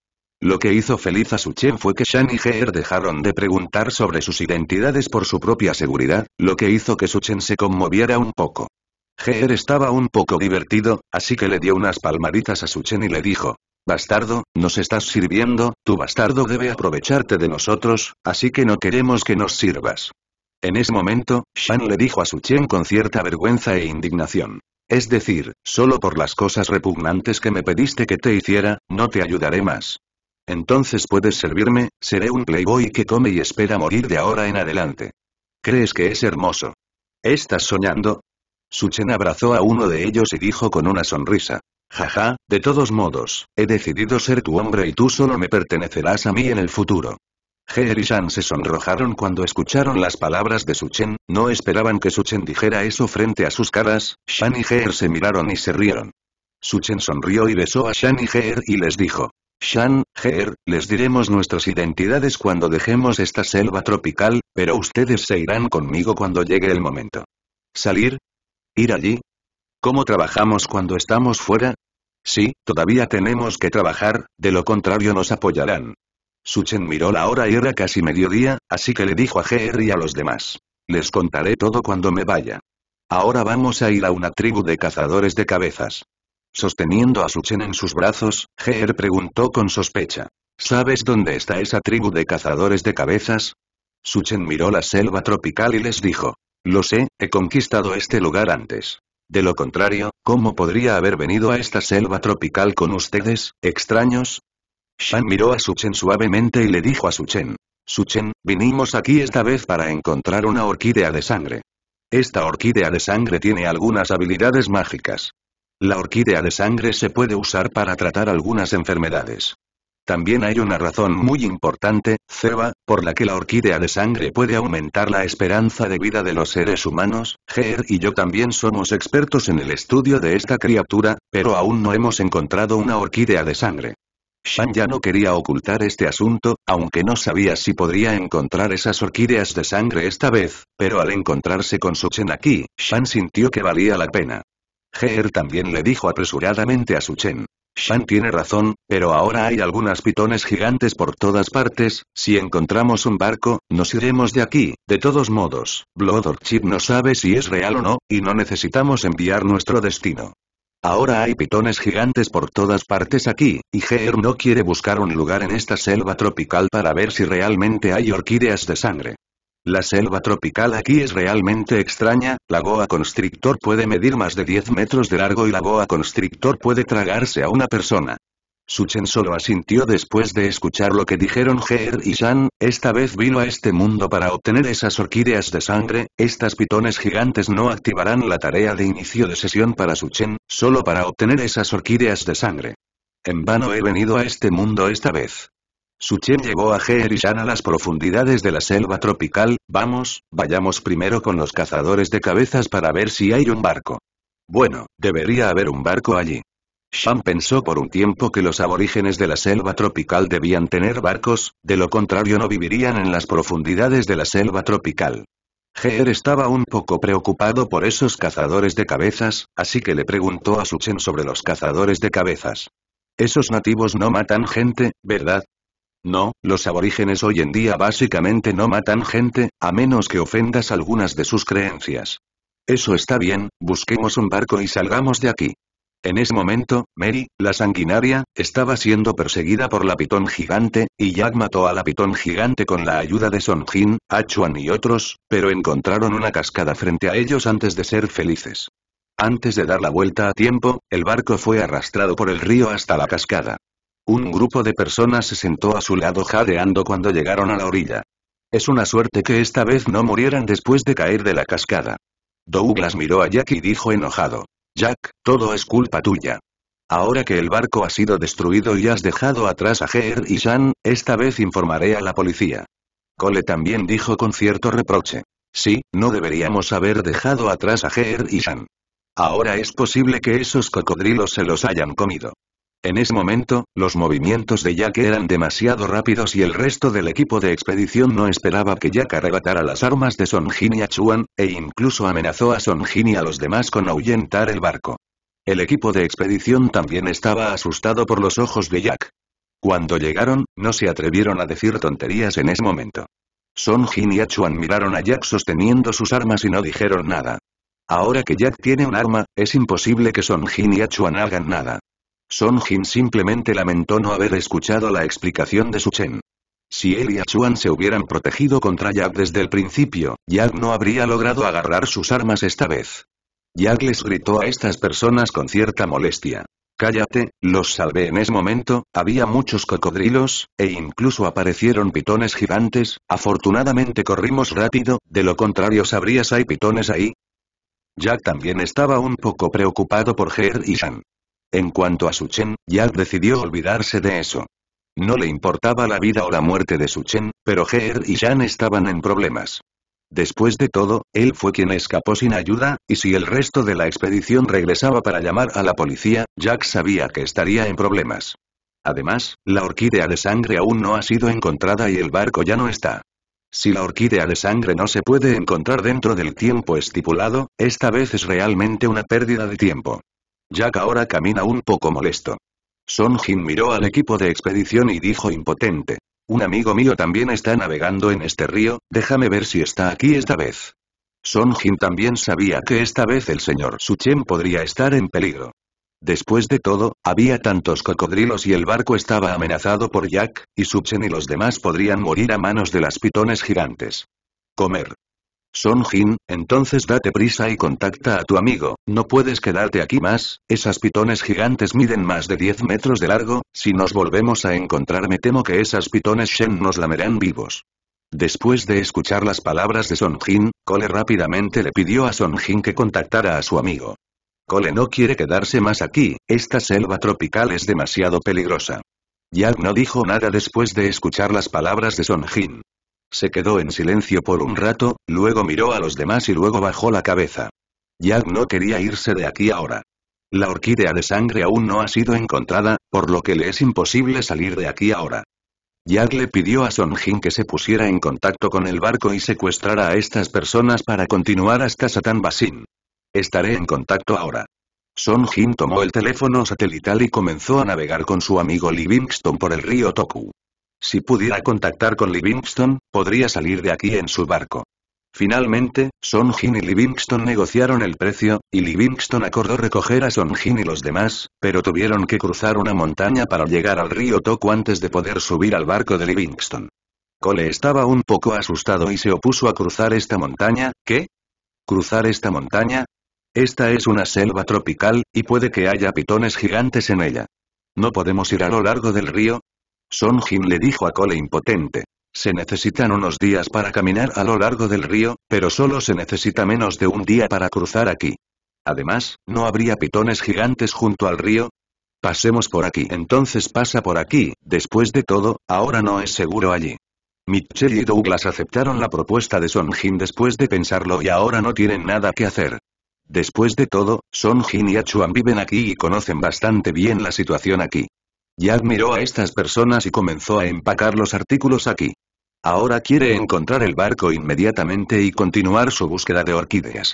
Lo que hizo feliz a Suchen fue que Shan y Geer dejaron de preguntar sobre sus identidades por su propia seguridad, lo que hizo que Suchen se conmoviera un poco. Geer estaba un poco divertido, así que le dio unas palmaditas a Suchen y le dijo, Bastardo, nos estás sirviendo, tu bastardo debe aprovecharte de nosotros, así que no queremos que nos sirvas. En ese momento, Shan le dijo a Su con cierta vergüenza e indignación. Es decir, solo por las cosas repugnantes que me pediste que te hiciera, no te ayudaré más. Entonces puedes servirme, seré un playboy que come y espera morir de ahora en adelante. ¿Crees que es hermoso? Estás soñando, Suchen abrazó a uno de ellos y dijo con una sonrisa. Jaja, de todos modos, he decidido ser tu hombre y tú solo me pertenecerás a mí en el futuro. Heer y Shan se sonrojaron cuando escucharon las palabras de Suchen, no esperaban que Suchen dijera eso frente a sus caras, Shan y Heer se miraron y se rieron. Suchen sonrió y besó a Shan y Heer y les dijo. Shan, Heer, les diremos nuestras identidades cuando dejemos esta selva tropical, pero ustedes se irán conmigo cuando llegue el momento. ¿Salir? ¿Ir allí? ¿Cómo trabajamos cuando estamos fuera? Sí, todavía tenemos que trabajar, de lo contrario nos apoyarán. Suchen miró la hora y era casi mediodía, así que le dijo a Ger y a los demás. Les contaré todo cuando me vaya. Ahora vamos a ir a una tribu de cazadores de cabezas. Sosteniendo a Suchen en sus brazos, Ger preguntó con sospecha. ¿Sabes dónde está esa tribu de cazadores de cabezas? Suchen miró la selva tropical y les dijo. Lo sé, he conquistado este lugar antes. De lo contrario, ¿cómo podría haber venido a esta selva tropical con ustedes, extraños? Shan miró a Suchen suavemente y le dijo a Suchen. Suchen, vinimos aquí esta vez para encontrar una orquídea de sangre. Esta orquídea de sangre tiene algunas habilidades mágicas. La orquídea de sangre se puede usar para tratar algunas enfermedades. También hay una razón muy importante, Zeba, por la que la orquídea de sangre puede aumentar la esperanza de vida de los seres humanos, Ger y yo también somos expertos en el estudio de esta criatura, pero aún no hemos encontrado una orquídea de sangre. Shan ya no quería ocultar este asunto, aunque no sabía si podría encontrar esas orquídeas de sangre esta vez, pero al encontrarse con Suchen aquí, Shan sintió que valía la pena. Heer también le dijo apresuradamente a Suchen. Shan tiene razón, pero ahora hay algunas pitones gigantes por todas partes, si encontramos un barco, nos iremos de aquí, de todos modos, Blood Orchid no sabe si es real o no, y no necesitamos enviar nuestro destino. Ahora hay pitones gigantes por todas partes aquí, y Heer no quiere buscar un lugar en esta selva tropical para ver si realmente hay orquídeas de sangre. La selva tropical aquí es realmente extraña, la boa constrictor puede medir más de 10 metros de largo y la boa constrictor puede tragarse a una persona. Suchen solo asintió después de escuchar lo que dijeron Heer y Shan, esta vez vino a este mundo para obtener esas orquídeas de sangre, estas pitones gigantes no activarán la tarea de inicio de sesión para Suchen, solo para obtener esas orquídeas de sangre. En vano he venido a este mundo esta vez. Suchen llevó a y Shan a las profundidades de la selva tropical, vamos, vayamos primero con los cazadores de cabezas para ver si hay un barco. Bueno, debería haber un barco allí. Shan pensó por un tiempo que los aborígenes de la selva tropical debían tener barcos, de lo contrario no vivirían en las profundidades de la selva tropical. Heer estaba un poco preocupado por esos cazadores de cabezas, así que le preguntó a Suchen sobre los cazadores de cabezas. Esos nativos no matan gente, ¿verdad? No, los aborígenes hoy en día básicamente no matan gente, a menos que ofendas algunas de sus creencias. Eso está bien, busquemos un barco y salgamos de aquí. En ese momento, Mary, la sanguinaria, estaba siendo perseguida por la pitón gigante, y Jack mató a la pitón gigante con la ayuda de Son Jin, Achuan ah y otros, pero encontraron una cascada frente a ellos antes de ser felices. Antes de dar la vuelta a tiempo, el barco fue arrastrado por el río hasta la cascada. Un grupo de personas se sentó a su lado jadeando cuando llegaron a la orilla. Es una suerte que esta vez no murieran después de caer de la cascada. Douglas miró a Jack y dijo enojado. Jack, todo es culpa tuya. Ahora que el barco ha sido destruido y has dejado atrás a Ger y Shan, esta vez informaré a la policía. Cole también dijo con cierto reproche. Sí, no deberíamos haber dejado atrás a Ger y Shan. Ahora es posible que esos cocodrilos se los hayan comido. En ese momento, los movimientos de Jack eran demasiado rápidos y el resto del equipo de expedición no esperaba que Jack arrebatara las armas de Son Jin y a Chuan, e incluso amenazó a Son Jin y a los demás con ahuyentar el barco. El equipo de expedición también estaba asustado por los ojos de Jack. Cuando llegaron, no se atrevieron a decir tonterías en ese momento. Son Jin y Achuan miraron a Jack sosteniendo sus armas y no dijeron nada. Ahora que Jack tiene un arma, es imposible que Son Jin y Achuan hagan nada. Son Jin simplemente lamentó no haber escuchado la explicación de Su Chen. Si él y A-Chuan se hubieran protegido contra Jack desde el principio, Jack no habría logrado agarrar sus armas esta vez. Jack les gritó a estas personas con cierta molestia. Cállate, los salvé en ese momento, había muchos cocodrilos, e incluso aparecieron pitones gigantes, afortunadamente corrimos rápido, de lo contrario sabrías hay pitones ahí. Jack también estaba un poco preocupado por Ger y Shan. En cuanto a Suchen, Jack decidió olvidarse de eso. No le importaba la vida o la muerte de Suchen, pero Ger y Jan estaban en problemas. Después de todo, él fue quien escapó sin ayuda, y si el resto de la expedición regresaba para llamar a la policía, Jack sabía que estaría en problemas. Además, la orquídea de sangre aún no ha sido encontrada y el barco ya no está. Si la orquídea de sangre no se puede encontrar dentro del tiempo estipulado, esta vez es realmente una pérdida de tiempo. Jack ahora camina un poco molesto. Son Jin miró al equipo de expedición y dijo impotente. Un amigo mío también está navegando en este río, déjame ver si está aquí esta vez. Son Jin también sabía que esta vez el señor Suchen podría estar en peligro. Después de todo, había tantos cocodrilos y el barco estaba amenazado por Jack, y Suchen y los demás podrían morir a manos de las pitones gigantes. Comer. Son Jin, entonces date prisa y contacta a tu amigo, no puedes quedarte aquí más, esas pitones gigantes miden más de 10 metros de largo, si nos volvemos a encontrar me temo que esas pitones Shen nos lamerán vivos. Después de escuchar las palabras de Son Jin, Cole rápidamente le pidió a Son Jin que contactara a su amigo. Cole no quiere quedarse más aquí, esta selva tropical es demasiado peligrosa. Jack no dijo nada después de escuchar las palabras de Son Jin. Se quedó en silencio por un rato, luego miró a los demás y luego bajó la cabeza. Jack no quería irse de aquí ahora. La orquídea de sangre aún no ha sido encontrada, por lo que le es imposible salir de aquí ahora. Jack le pidió a Son Jin que se pusiera en contacto con el barco y secuestrara a estas personas para continuar hasta Satan Basin. Estaré en contacto ahora. Son Jin tomó el teléfono satelital y comenzó a navegar con su amigo Livingston por el río Toku. Si pudiera contactar con Livingston, podría salir de aquí en su barco. Finalmente, Son y Livingston negociaron el precio, y Livingston acordó recoger a Son y los demás, pero tuvieron que cruzar una montaña para llegar al río Toku antes de poder subir al barco de Livingston. Cole estaba un poco asustado y se opuso a cruzar esta montaña, ¿qué? ¿Cruzar esta montaña? Esta es una selva tropical, y puede que haya pitones gigantes en ella. ¿No podemos ir a lo largo del río? Son Jin le dijo a Cole impotente. Se necesitan unos días para caminar a lo largo del río, pero solo se necesita menos de un día para cruzar aquí. Además, ¿no habría pitones gigantes junto al río? Pasemos por aquí. Entonces pasa por aquí, después de todo, ahora no es seguro allí. Mitchell y Douglas aceptaron la propuesta de Son Jin después de pensarlo y ahora no tienen nada que hacer. Después de todo, Son Jin y Achuan viven aquí y conocen bastante bien la situación aquí. Jack miró a estas personas y comenzó a empacar los artículos aquí. Ahora quiere encontrar el barco inmediatamente y continuar su búsqueda de orquídeas.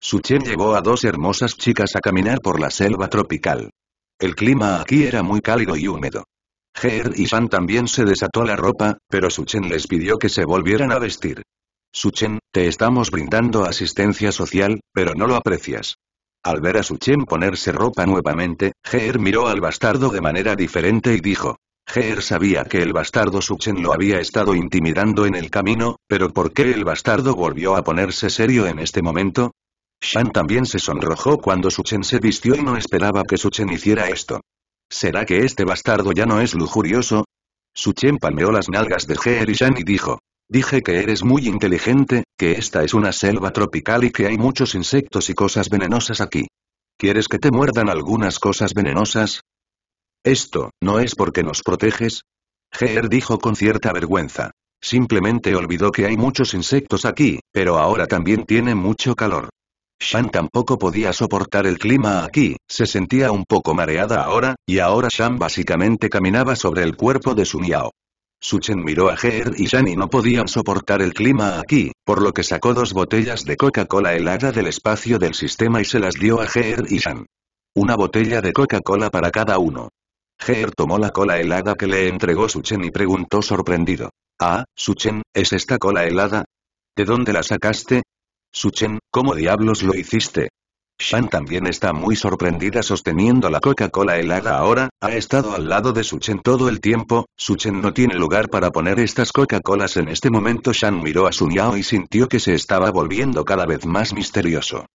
Suchen llevó a dos hermosas chicas a caminar por la selva tropical. El clima aquí era muy cálido y húmedo. Ger y Fan también se desató la ropa, pero Suchen les pidió que se volvieran a vestir. Suchen, te estamos brindando asistencia social, pero no lo aprecias. Al ver a Suchen ponerse ropa nuevamente, Geer miró al bastardo de manera diferente y dijo. Geer sabía que el bastardo Suchen lo había estado intimidando en el camino, pero ¿por qué el bastardo volvió a ponerse serio en este momento? Shan también se sonrojó cuando Suchen se vistió y no esperaba que Suchen hiciera esto. ¿Será que este bastardo ya no es lujurioso? Suchen palmeó las nalgas de Geer y Shan y dijo, Dije que eres muy inteligente, que esta es una selva tropical y que hay muchos insectos y cosas venenosas aquí. ¿Quieres que te muerdan algunas cosas venenosas? Esto, ¿no es porque nos proteges? Geer dijo con cierta vergüenza. Simplemente olvidó que hay muchos insectos aquí, pero ahora también tiene mucho calor. Shan tampoco podía soportar el clima aquí, se sentía un poco mareada ahora, y ahora Shan básicamente caminaba sobre el cuerpo de su Miao. Suchen miró a Ger y y no podían soportar el clima aquí, por lo que sacó dos botellas de Coca-Cola helada del espacio del sistema y se las dio a Ger y Shan. Una botella de Coca-Cola para cada uno. Ger tomó la cola helada que le entregó Suchen y preguntó sorprendido. Ah, Suchen, ¿es esta cola helada? ¿De dónde la sacaste? Suchen, ¿cómo diablos lo hiciste? Shan también está muy sorprendida sosteniendo la Coca-Cola helada ahora, ha estado al lado de Suchen todo el tiempo, Suchen no tiene lugar para poner estas Coca-Colas en este momento Shan miró a su Yao y sintió que se estaba volviendo cada vez más misterioso.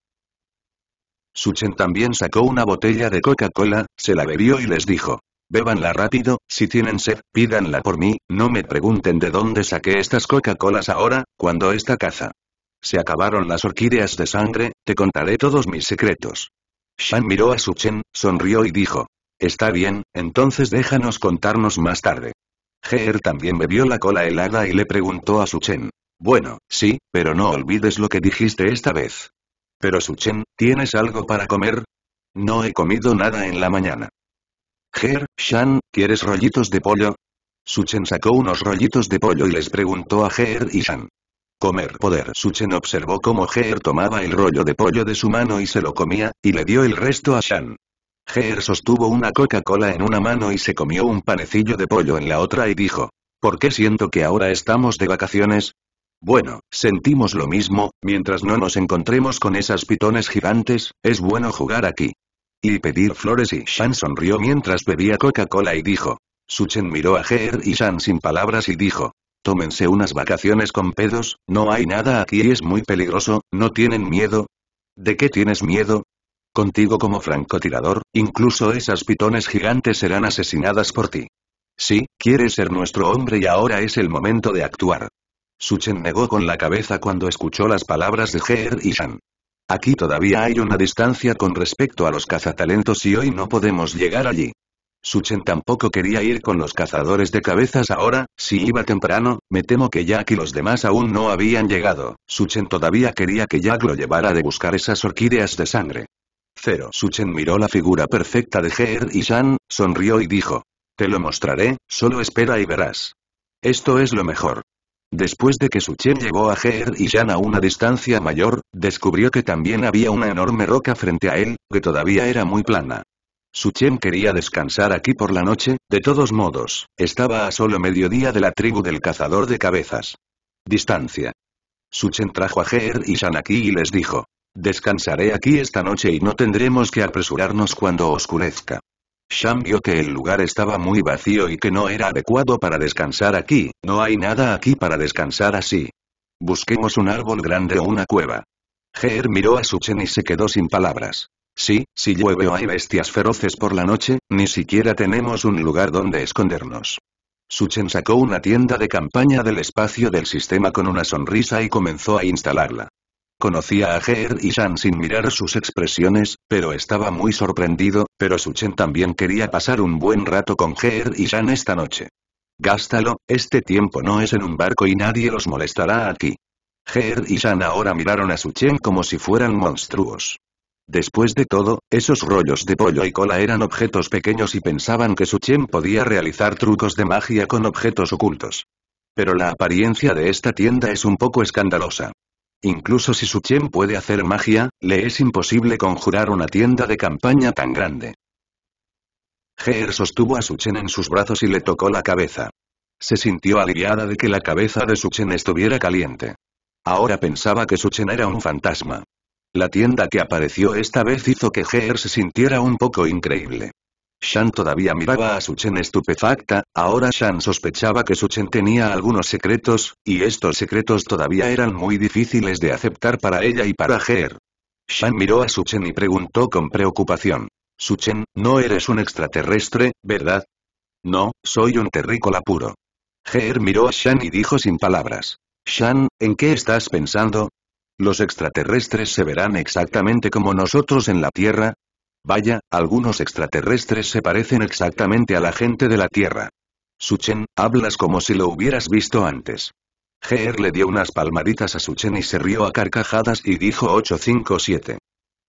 Suchen también sacó una botella de Coca-Cola, se la bebió y les dijo. Bébanla rápido, si tienen sed, pídanla por mí, no me pregunten de dónde saqué estas Coca-Colas ahora, cuando esta caza. Se acabaron las orquídeas de sangre, te contaré todos mis secretos. Shan miró a Suchen, sonrió y dijo. Está bien, entonces déjanos contarnos más tarde. Heer también bebió la cola helada y le preguntó a Suchen. Bueno, sí, pero no olvides lo que dijiste esta vez. Pero Suchen, ¿tienes algo para comer? No he comido nada en la mañana. Ger, Shan, ¿quieres rollitos de pollo? Suchen sacó unos rollitos de pollo y les preguntó a Ger y Shan. Comer poder. Suchen observó cómo Geer tomaba el rollo de pollo de su mano y se lo comía, y le dio el resto a Shan. Geer sostuvo una Coca-Cola en una mano y se comió un panecillo de pollo en la otra y dijo, ¿por qué siento que ahora estamos de vacaciones? Bueno, sentimos lo mismo, mientras no nos encontremos con esas pitones gigantes, es bueno jugar aquí. Y pedir flores y Shan sonrió mientras bebía Coca-Cola y dijo. Suchen miró a Geer y Shan sin palabras y dijo, Tómense unas vacaciones con pedos, no hay nada aquí y es muy peligroso, ¿no tienen miedo? ¿De qué tienes miedo? Contigo como francotirador, incluso esas pitones gigantes serán asesinadas por ti. Sí, quieres ser nuestro hombre y ahora es el momento de actuar. Suchen negó con la cabeza cuando escuchó las palabras de Heer y Shan. Aquí todavía hay una distancia con respecto a los cazatalentos y hoy no podemos llegar allí. Suchen tampoco quería ir con los cazadores de cabezas ahora, si iba temprano, me temo que Jack y los demás aún no habían llegado, Suchen todavía quería que Jack lo llevara de buscar esas orquídeas de sangre. Cero. Suchen miró la figura perfecta de Ger y Shan, sonrió y dijo. Te lo mostraré, solo espera y verás. Esto es lo mejor. Después de que Suchen llevó a Ger y Shan a una distancia mayor, descubrió que también había una enorme roca frente a él, que todavía era muy plana. Suchen quería descansar aquí por la noche, de todos modos, estaba a solo mediodía de la tribu del cazador de cabezas. Distancia. Suchen trajo a Ger y Shan aquí y les dijo. Descansaré aquí esta noche y no tendremos que apresurarnos cuando oscurezca. Shan vio que el lugar estaba muy vacío y que no era adecuado para descansar aquí, no hay nada aquí para descansar así. Busquemos un árbol grande o una cueva. Ger miró a Suchen y se quedó sin palabras. Sí, si llueve o hay bestias feroces por la noche, ni siquiera tenemos un lugar donde escondernos. Suchen sacó una tienda de campaña del espacio del sistema con una sonrisa y comenzó a instalarla. Conocía a Ger y Shan sin mirar sus expresiones, pero estaba muy sorprendido, pero Suchen también quería pasar un buen rato con Geer y Shan esta noche. Gástalo, este tiempo no es en un barco y nadie los molestará aquí. Ger y Shan ahora miraron a Suchen como si fueran monstruos. Después de todo, esos rollos de pollo y cola eran objetos pequeños y pensaban que su Chen podía realizar trucos de magia con objetos ocultos. Pero la apariencia de esta tienda es un poco escandalosa. Incluso si su Chen puede hacer magia, le es imposible conjurar una tienda de campaña tan grande. Geer sostuvo a Suchen en sus brazos y le tocó la cabeza. Se sintió aliviada de que la cabeza de Suchen estuviera caliente. Ahora pensaba que Suchen era un fantasma. La tienda que apareció esta vez hizo que Geer se sintiera un poco increíble. Shan todavía miraba a Suchen estupefacta, ahora Shan sospechaba que Suchen tenía algunos secretos, y estos secretos todavía eran muy difíciles de aceptar para ella y para Geer. Shan miró a Suchen y preguntó con preocupación. Suchen, no eres un extraterrestre, ¿verdad? No, soy un terrícola puro. Geer miró a Shan y dijo sin palabras. Shan, ¿en qué estás pensando? ¿Los extraterrestres se verán exactamente como nosotros en la Tierra? Vaya, algunos extraterrestres se parecen exactamente a la gente de la Tierra. Suchen, hablas como si lo hubieras visto antes. Geer le dio unas palmaditas a Suchen y se rió a carcajadas y dijo 857.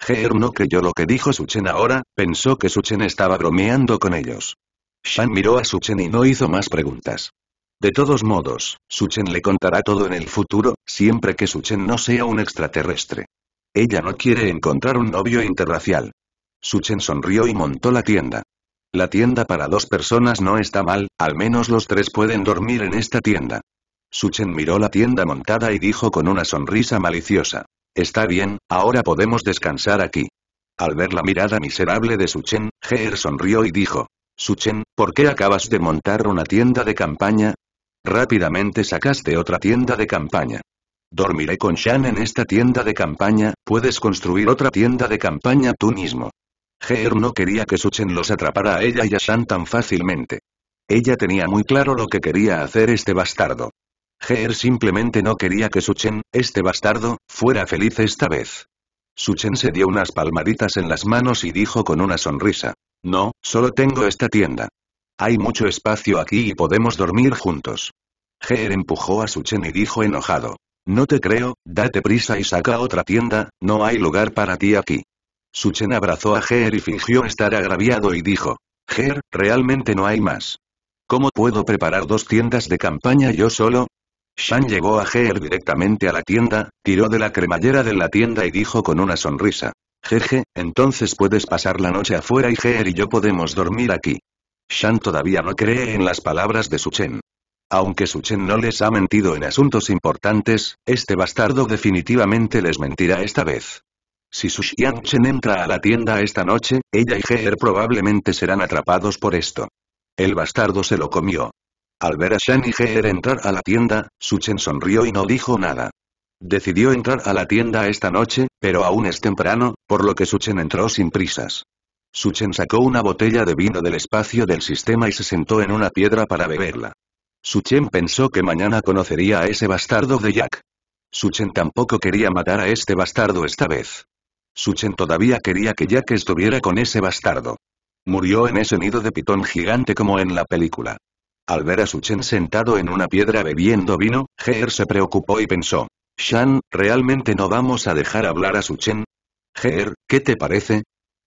Geer no creyó lo que dijo Suchen ahora, pensó que Suchen estaba bromeando con ellos. Shan miró a Suchen y no hizo más preguntas. De todos modos, Suchen le contará todo en el futuro, siempre que Suchen no sea un extraterrestre. Ella no quiere encontrar un novio interracial. Suchen sonrió y montó la tienda. La tienda para dos personas no está mal, al menos los tres pueden dormir en esta tienda. Suchen miró la tienda montada y dijo con una sonrisa maliciosa. Está bien, ahora podemos descansar aquí. Al ver la mirada miserable de Suchen, Geer sonrió y dijo. Suchen, ¿por qué acabas de montar una tienda de campaña? Rápidamente sacaste otra tienda de campaña. Dormiré con Shan en esta tienda de campaña, puedes construir otra tienda de campaña tú mismo. Geer no quería que Suchen los atrapara a ella y a Shan tan fácilmente. Ella tenía muy claro lo que quería hacer este bastardo. Geer simplemente no quería que Suchen, este bastardo, fuera feliz esta vez. Suchen se dio unas palmaditas en las manos y dijo con una sonrisa. No, solo tengo esta tienda. Hay mucho espacio aquí y podemos dormir juntos. Ger empujó a Suchen y dijo enojado. No te creo, date prisa y saca otra tienda, no hay lugar para ti aquí. Suchen abrazó a Ger y fingió estar agraviado y dijo. Ger, realmente no hay más. ¿Cómo puedo preparar dos tiendas de campaña yo solo? Shan llegó a Ger directamente a la tienda, tiró de la cremallera de la tienda y dijo con una sonrisa. Jeje, entonces puedes pasar la noche afuera y Ger y yo podemos dormir aquí. Shan todavía no cree en las palabras de Suchen. Aunque Suchen no les ha mentido en asuntos importantes, este bastardo definitivamente les mentirá esta vez. Si Sushian Chen entra a la tienda esta noche, ella y Geer probablemente serán atrapados por esto. El bastardo se lo comió. Al ver a Shan y Geer entrar a la tienda, Suchen sonrió y no dijo nada. Decidió entrar a la tienda esta noche, pero aún es temprano, por lo que Suchen entró sin prisas. Suchen sacó una botella de vino del espacio del sistema y se sentó en una piedra para beberla. Suchen pensó que mañana conocería a ese bastardo de Jack. Suchen tampoco quería matar a este bastardo esta vez. Suchen todavía quería que Jack estuviera con ese bastardo. Murió en ese nido de pitón gigante como en la película. Al ver a Suchen sentado en una piedra bebiendo vino, Geer se preocupó y pensó. Shan, ¿realmente no vamos a dejar hablar a Suchen? Geer, ¿qué te parece?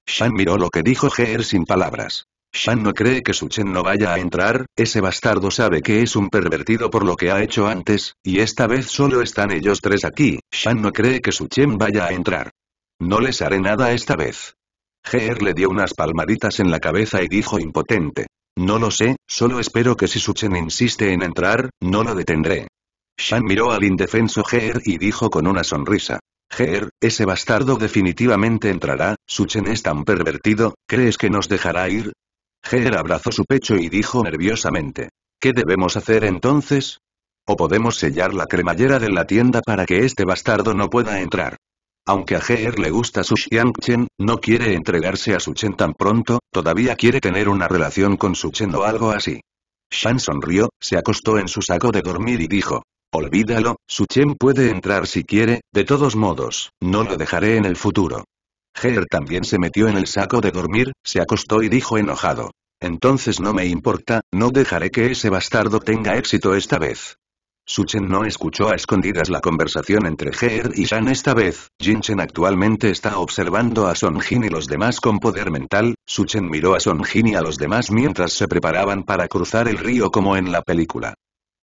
Shan miró lo que dijo Geer sin palabras. Shan no cree que Suchen no vaya a entrar, ese bastardo sabe que es un pervertido por lo que ha hecho antes, y esta vez solo están ellos tres aquí, Shan no cree que Suchen vaya a entrar. No les haré nada esta vez. Geer le dio unas palmaditas en la cabeza y dijo impotente. No lo sé, solo espero que si Suchen insiste en entrar, no lo detendré. Shan miró al indefenso Geer y dijo con una sonrisa. Ger, ese bastardo definitivamente entrará, Suchen es tan pervertido, ¿crees que nos dejará ir? Ger abrazó su pecho y dijo nerviosamente. ¿Qué debemos hacer entonces? O podemos sellar la cremallera de la tienda para que este bastardo no pueda entrar. Aunque a Ger le gusta su Xiangchen, no quiere entregarse a su Chen tan pronto, todavía quiere tener una relación con su Chen o algo así. Shan sonrió, se acostó en su saco de dormir y dijo, Olvídalo, Suchen puede entrar si quiere, de todos modos, no lo dejaré en el futuro. Ger también se metió en el saco de dormir, se acostó y dijo enojado. Entonces no me importa, no dejaré que ese bastardo tenga éxito esta vez. Suchen no escuchó a escondidas la conversación entre Ger y Shan esta vez, Jinchen actualmente está observando a Jin y los demás con poder mental, Suchen miró a Jin y a los demás mientras se preparaban para cruzar el río como en la película.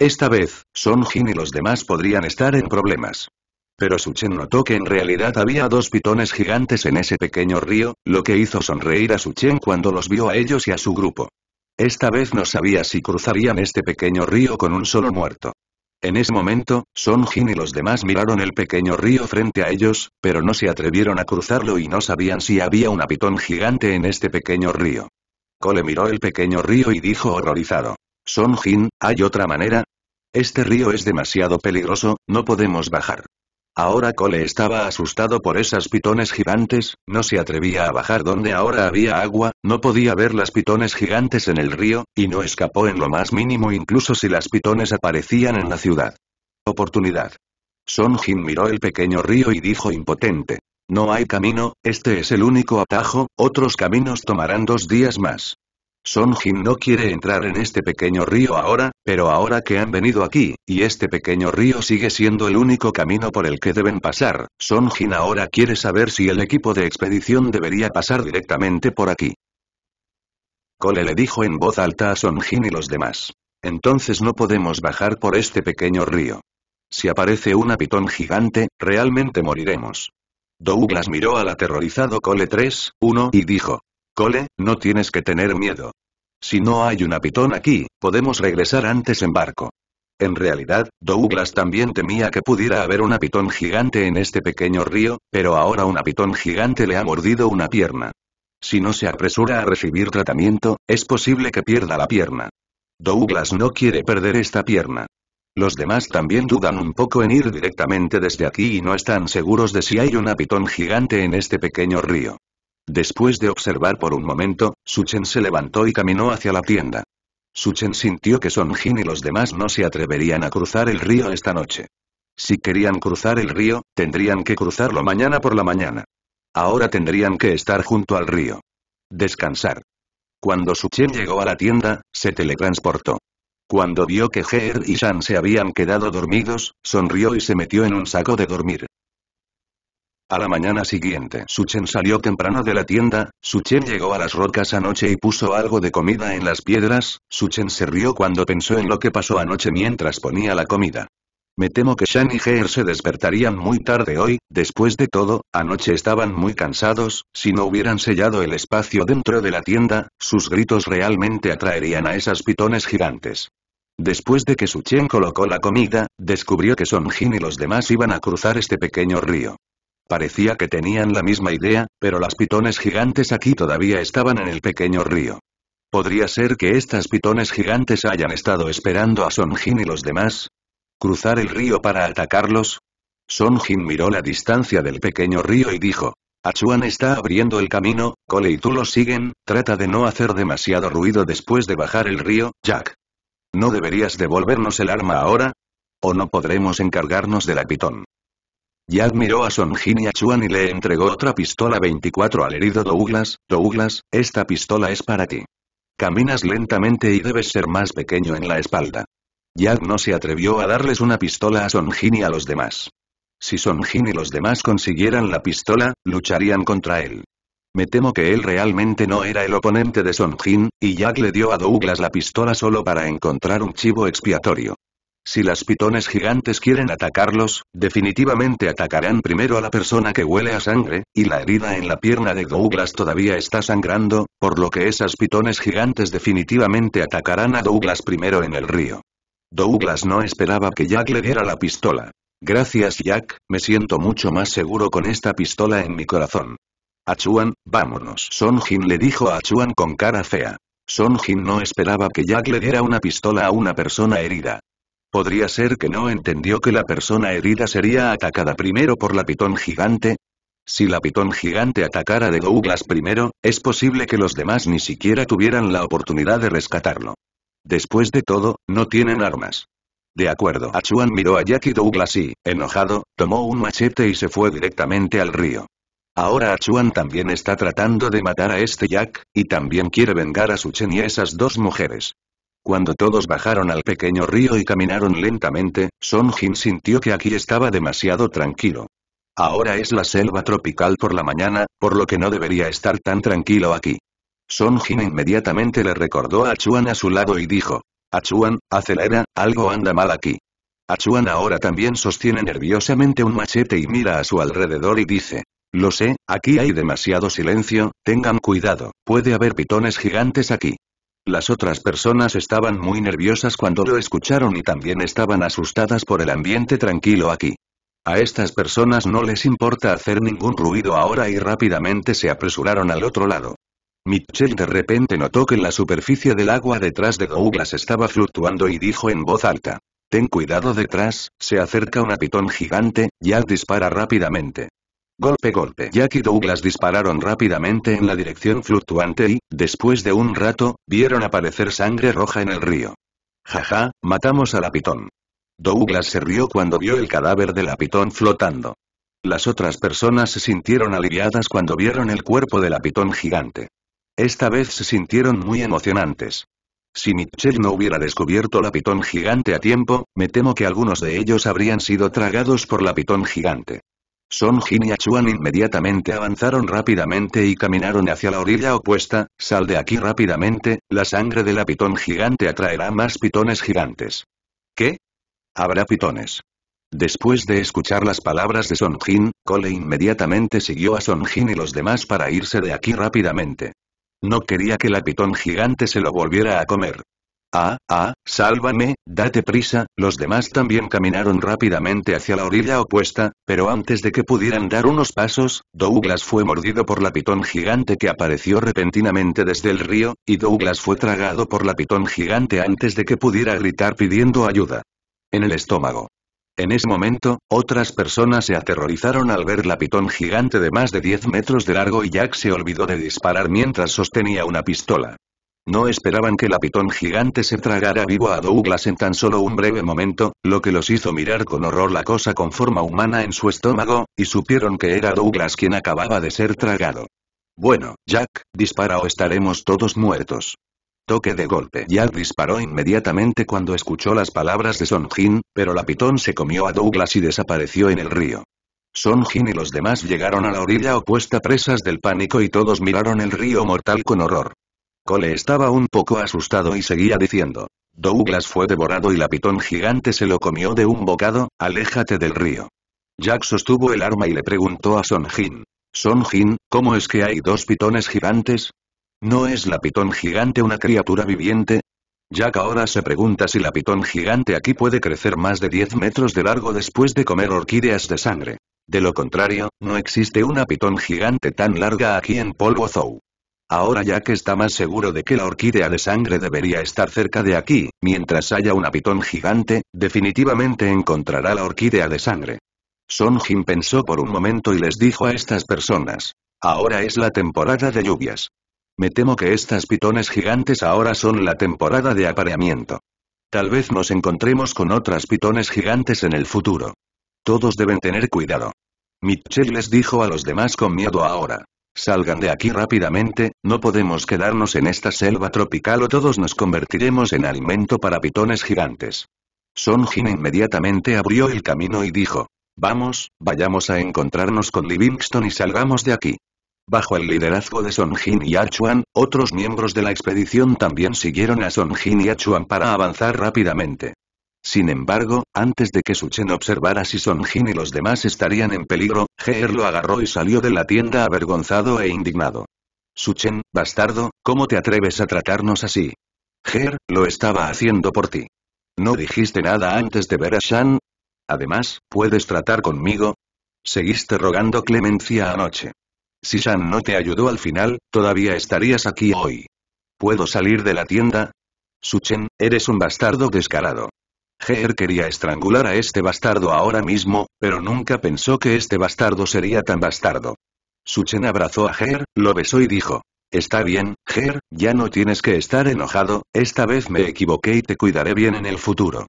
Esta vez, Son Jin y los demás podrían estar en problemas. Pero Chen notó que en realidad había dos pitones gigantes en ese pequeño río, lo que hizo sonreír a Chen cuando los vio a ellos y a su grupo. Esta vez no sabía si cruzarían este pequeño río con un solo muerto. En ese momento, Son Jin y los demás miraron el pequeño río frente a ellos, pero no se atrevieron a cruzarlo y no sabían si había una pitón gigante en este pequeño río. Cole miró el pequeño río y dijo horrorizado. Son Jin, ¿hay otra manera? Este río es demasiado peligroso, no podemos bajar. Ahora Cole estaba asustado por esas pitones gigantes, no se atrevía a bajar donde ahora había agua, no podía ver las pitones gigantes en el río, y no escapó en lo más mínimo incluso si las pitones aparecían en la ciudad. Oportunidad. Son Jin miró el pequeño río y dijo impotente. No hay camino, este es el único atajo, otros caminos tomarán dos días más. Son Jin no quiere entrar en este pequeño río ahora, pero ahora que han venido aquí, y este pequeño río sigue siendo el único camino por el que deben pasar, Sonjin Jin ahora quiere saber si el equipo de expedición debería pasar directamente por aquí. Cole le dijo en voz alta a Sonjin Jin y los demás. Entonces no podemos bajar por este pequeño río. Si aparece una pitón gigante, realmente moriremos. Douglas miró al aterrorizado Cole 3, 1 y dijo. Cole, no tienes que tener miedo. Si no hay una pitón aquí, podemos regresar antes en barco. En realidad, Douglas también temía que pudiera haber una pitón gigante en este pequeño río, pero ahora una pitón gigante le ha mordido una pierna. Si no se apresura a recibir tratamiento, es posible que pierda la pierna. Douglas no quiere perder esta pierna. Los demás también dudan un poco en ir directamente desde aquí y no están seguros de si hay una pitón gigante en este pequeño río. Después de observar por un momento, Suchen se levantó y caminó hacia la tienda. Suchen sintió que Son Jin y los demás no se atreverían a cruzar el río esta noche. Si querían cruzar el río, tendrían que cruzarlo mañana por la mañana. Ahora tendrían que estar junto al río. Descansar. Cuando Suchen llegó a la tienda, se teletransportó. Cuando vio que Geer y Shan se habían quedado dormidos, sonrió y se metió en un saco de dormir. A la mañana siguiente Suchen salió temprano de la tienda, Suchen llegó a las rocas anoche y puso algo de comida en las piedras, Suchen se rió cuando pensó en lo que pasó anoche mientras ponía la comida. Me temo que Shan y Heer se despertarían muy tarde hoy, después de todo, anoche estaban muy cansados, si no hubieran sellado el espacio dentro de la tienda, sus gritos realmente atraerían a esas pitones gigantes. Después de que Suchen colocó la comida, descubrió que Son y los demás iban a cruzar este pequeño río. Parecía que tenían la misma idea, pero las pitones gigantes aquí todavía estaban en el pequeño río. ¿Podría ser que estas pitones gigantes hayan estado esperando a Sonjin y los demás? ¿Cruzar el río para atacarlos? Sonjin miró la distancia del pequeño río y dijo, Achuan está abriendo el camino, Cole y tú lo siguen, trata de no hacer demasiado ruido después de bajar el río, Jack. ¿No deberías devolvernos el arma ahora? ¿O no podremos encargarnos de la pitón? Jack miró a Son y a Chuan y le entregó otra pistola 24 al herido Douglas, Douglas, esta pistola es para ti. Caminas lentamente y debes ser más pequeño en la espalda. Jack no se atrevió a darles una pistola a Son y a los demás. Si Son y los demás consiguieran la pistola, lucharían contra él. Me temo que él realmente no era el oponente de Son y Jack le dio a Douglas la pistola solo para encontrar un chivo expiatorio. Si las pitones gigantes quieren atacarlos, definitivamente atacarán primero a la persona que huele a sangre, y la herida en la pierna de Douglas todavía está sangrando, por lo que esas pitones gigantes definitivamente atacarán a Douglas primero en el río. Douglas no esperaba que Jack le diera la pistola. Gracias Jack, me siento mucho más seguro con esta pistola en mi corazón. Chuan, vámonos. Son Jin le dijo a Achuan con cara fea. Son Jin no esperaba que Jack le diera una pistola a una persona herida. ¿Podría ser que no entendió que la persona herida sería atacada primero por la pitón gigante? Si la pitón gigante atacara de Douglas primero, es posible que los demás ni siquiera tuvieran la oportunidad de rescatarlo. Después de todo, no tienen armas. De acuerdo, Achuan miró a Jack y Douglas y, enojado, tomó un machete y se fue directamente al río. Ahora Achuan también está tratando de matar a este Jack, y también quiere vengar a Suchen y esas dos mujeres. Cuando todos bajaron al pequeño río y caminaron lentamente, Song Jin sintió que aquí estaba demasiado tranquilo. Ahora es la selva tropical por la mañana, por lo que no debería estar tan tranquilo aquí. Song Jin inmediatamente le recordó a Chuan a su lado y dijo, "Chuan, acelera, algo anda mal aquí. Chuan ahora también sostiene nerviosamente un machete y mira a su alrededor y dice, lo sé, aquí hay demasiado silencio, tengan cuidado, puede haber pitones gigantes aquí. Las otras personas estaban muy nerviosas cuando lo escucharon y también estaban asustadas por el ambiente tranquilo aquí. A estas personas no les importa hacer ningún ruido ahora y rápidamente se apresuraron al otro lado. Mitchell de repente notó que la superficie del agua detrás de Douglas estaba fluctuando y dijo en voz alta. Ten cuidado detrás, se acerca una pitón gigante, ya dispara rápidamente. Golpe golpe. Jack y Douglas dispararon rápidamente en la dirección fluctuante y, después de un rato, vieron aparecer sangre roja en el río. Jaja, matamos a la pitón. Douglas se rió cuando vio el cadáver de la pitón flotando. Las otras personas se sintieron aliviadas cuando vieron el cuerpo de la pitón gigante. Esta vez se sintieron muy emocionantes. Si Mitchell no hubiera descubierto la pitón gigante a tiempo, me temo que algunos de ellos habrían sido tragados por la pitón gigante. Song Jin y Achuan inmediatamente avanzaron rápidamente y caminaron hacia la orilla opuesta, sal de aquí rápidamente, la sangre de la pitón gigante atraerá más pitones gigantes. ¿Qué? Habrá pitones. Después de escuchar las palabras de Song Jin, Cole inmediatamente siguió a Song Jin y los demás para irse de aquí rápidamente. No quería que la pitón gigante se lo volviera a comer. Ah, ah, sálvame, date prisa, los demás también caminaron rápidamente hacia la orilla opuesta, pero antes de que pudieran dar unos pasos, Douglas fue mordido por la pitón gigante que apareció repentinamente desde el río, y Douglas fue tragado por la pitón gigante antes de que pudiera gritar pidiendo ayuda. En el estómago. En ese momento, otras personas se aterrorizaron al ver la pitón gigante de más de 10 metros de largo y Jack se olvidó de disparar mientras sostenía una pistola. No esperaban que la pitón gigante se tragara vivo a Douglas en tan solo un breve momento, lo que los hizo mirar con horror la cosa con forma humana en su estómago, y supieron que era Douglas quien acababa de ser tragado. Bueno, Jack, dispara o estaremos todos muertos. Toque de golpe. Jack disparó inmediatamente cuando escuchó las palabras de Son Jin, pero la pitón se comió a Douglas y desapareció en el río. Son Jin y los demás llegaron a la orilla opuesta presas del pánico y todos miraron el río mortal con horror. Cole estaba un poco asustado y seguía diciendo. Douglas fue devorado y la pitón gigante se lo comió de un bocado, aléjate del río. Jack sostuvo el arma y le preguntó a Son Jin. Son Jin, ¿cómo es que hay dos pitones gigantes? ¿No es la pitón gigante una criatura viviente? Jack ahora se pregunta si la pitón gigante aquí puede crecer más de 10 metros de largo después de comer orquídeas de sangre. De lo contrario, no existe una pitón gigante tan larga aquí en Polvo Ahora ya que está más seguro de que la orquídea de sangre debería estar cerca de aquí, mientras haya una pitón gigante, definitivamente encontrará la orquídea de sangre. Son Jin pensó por un momento y les dijo a estas personas. Ahora es la temporada de lluvias. Me temo que estas pitones gigantes ahora son la temporada de apareamiento. Tal vez nos encontremos con otras pitones gigantes en el futuro. Todos deben tener cuidado. Mitchell les dijo a los demás con miedo ahora. Salgan de aquí rápidamente, no podemos quedarnos en esta selva tropical o todos nos convertiremos en alimento para pitones gigantes. Son Jin inmediatamente abrió el camino y dijo. Vamos, vayamos a encontrarnos con Livingstone y salgamos de aquí. Bajo el liderazgo de Son Jin y Achuan, otros miembros de la expedición también siguieron a Son Jin y Achuan para avanzar rápidamente. Sin embargo, antes de que Suchen observara si Sonjin y los demás estarían en peligro, Geer lo agarró y salió de la tienda avergonzado e indignado. Suchen, bastardo, ¿cómo te atreves a tratarnos así? Ger, lo estaba haciendo por ti. ¿No dijiste nada antes de ver a Shan? Además, ¿puedes tratar conmigo? Seguiste rogando clemencia anoche. Si Shan no te ayudó al final, todavía estarías aquí hoy. ¿Puedo salir de la tienda? Suchen, eres un bastardo descarado. Ger quería estrangular a este bastardo ahora mismo, pero nunca pensó que este bastardo sería tan bastardo. Suchen abrazó a Ger, lo besó y dijo. Está bien, Ger, ya no tienes que estar enojado, esta vez me equivoqué y te cuidaré bien en el futuro.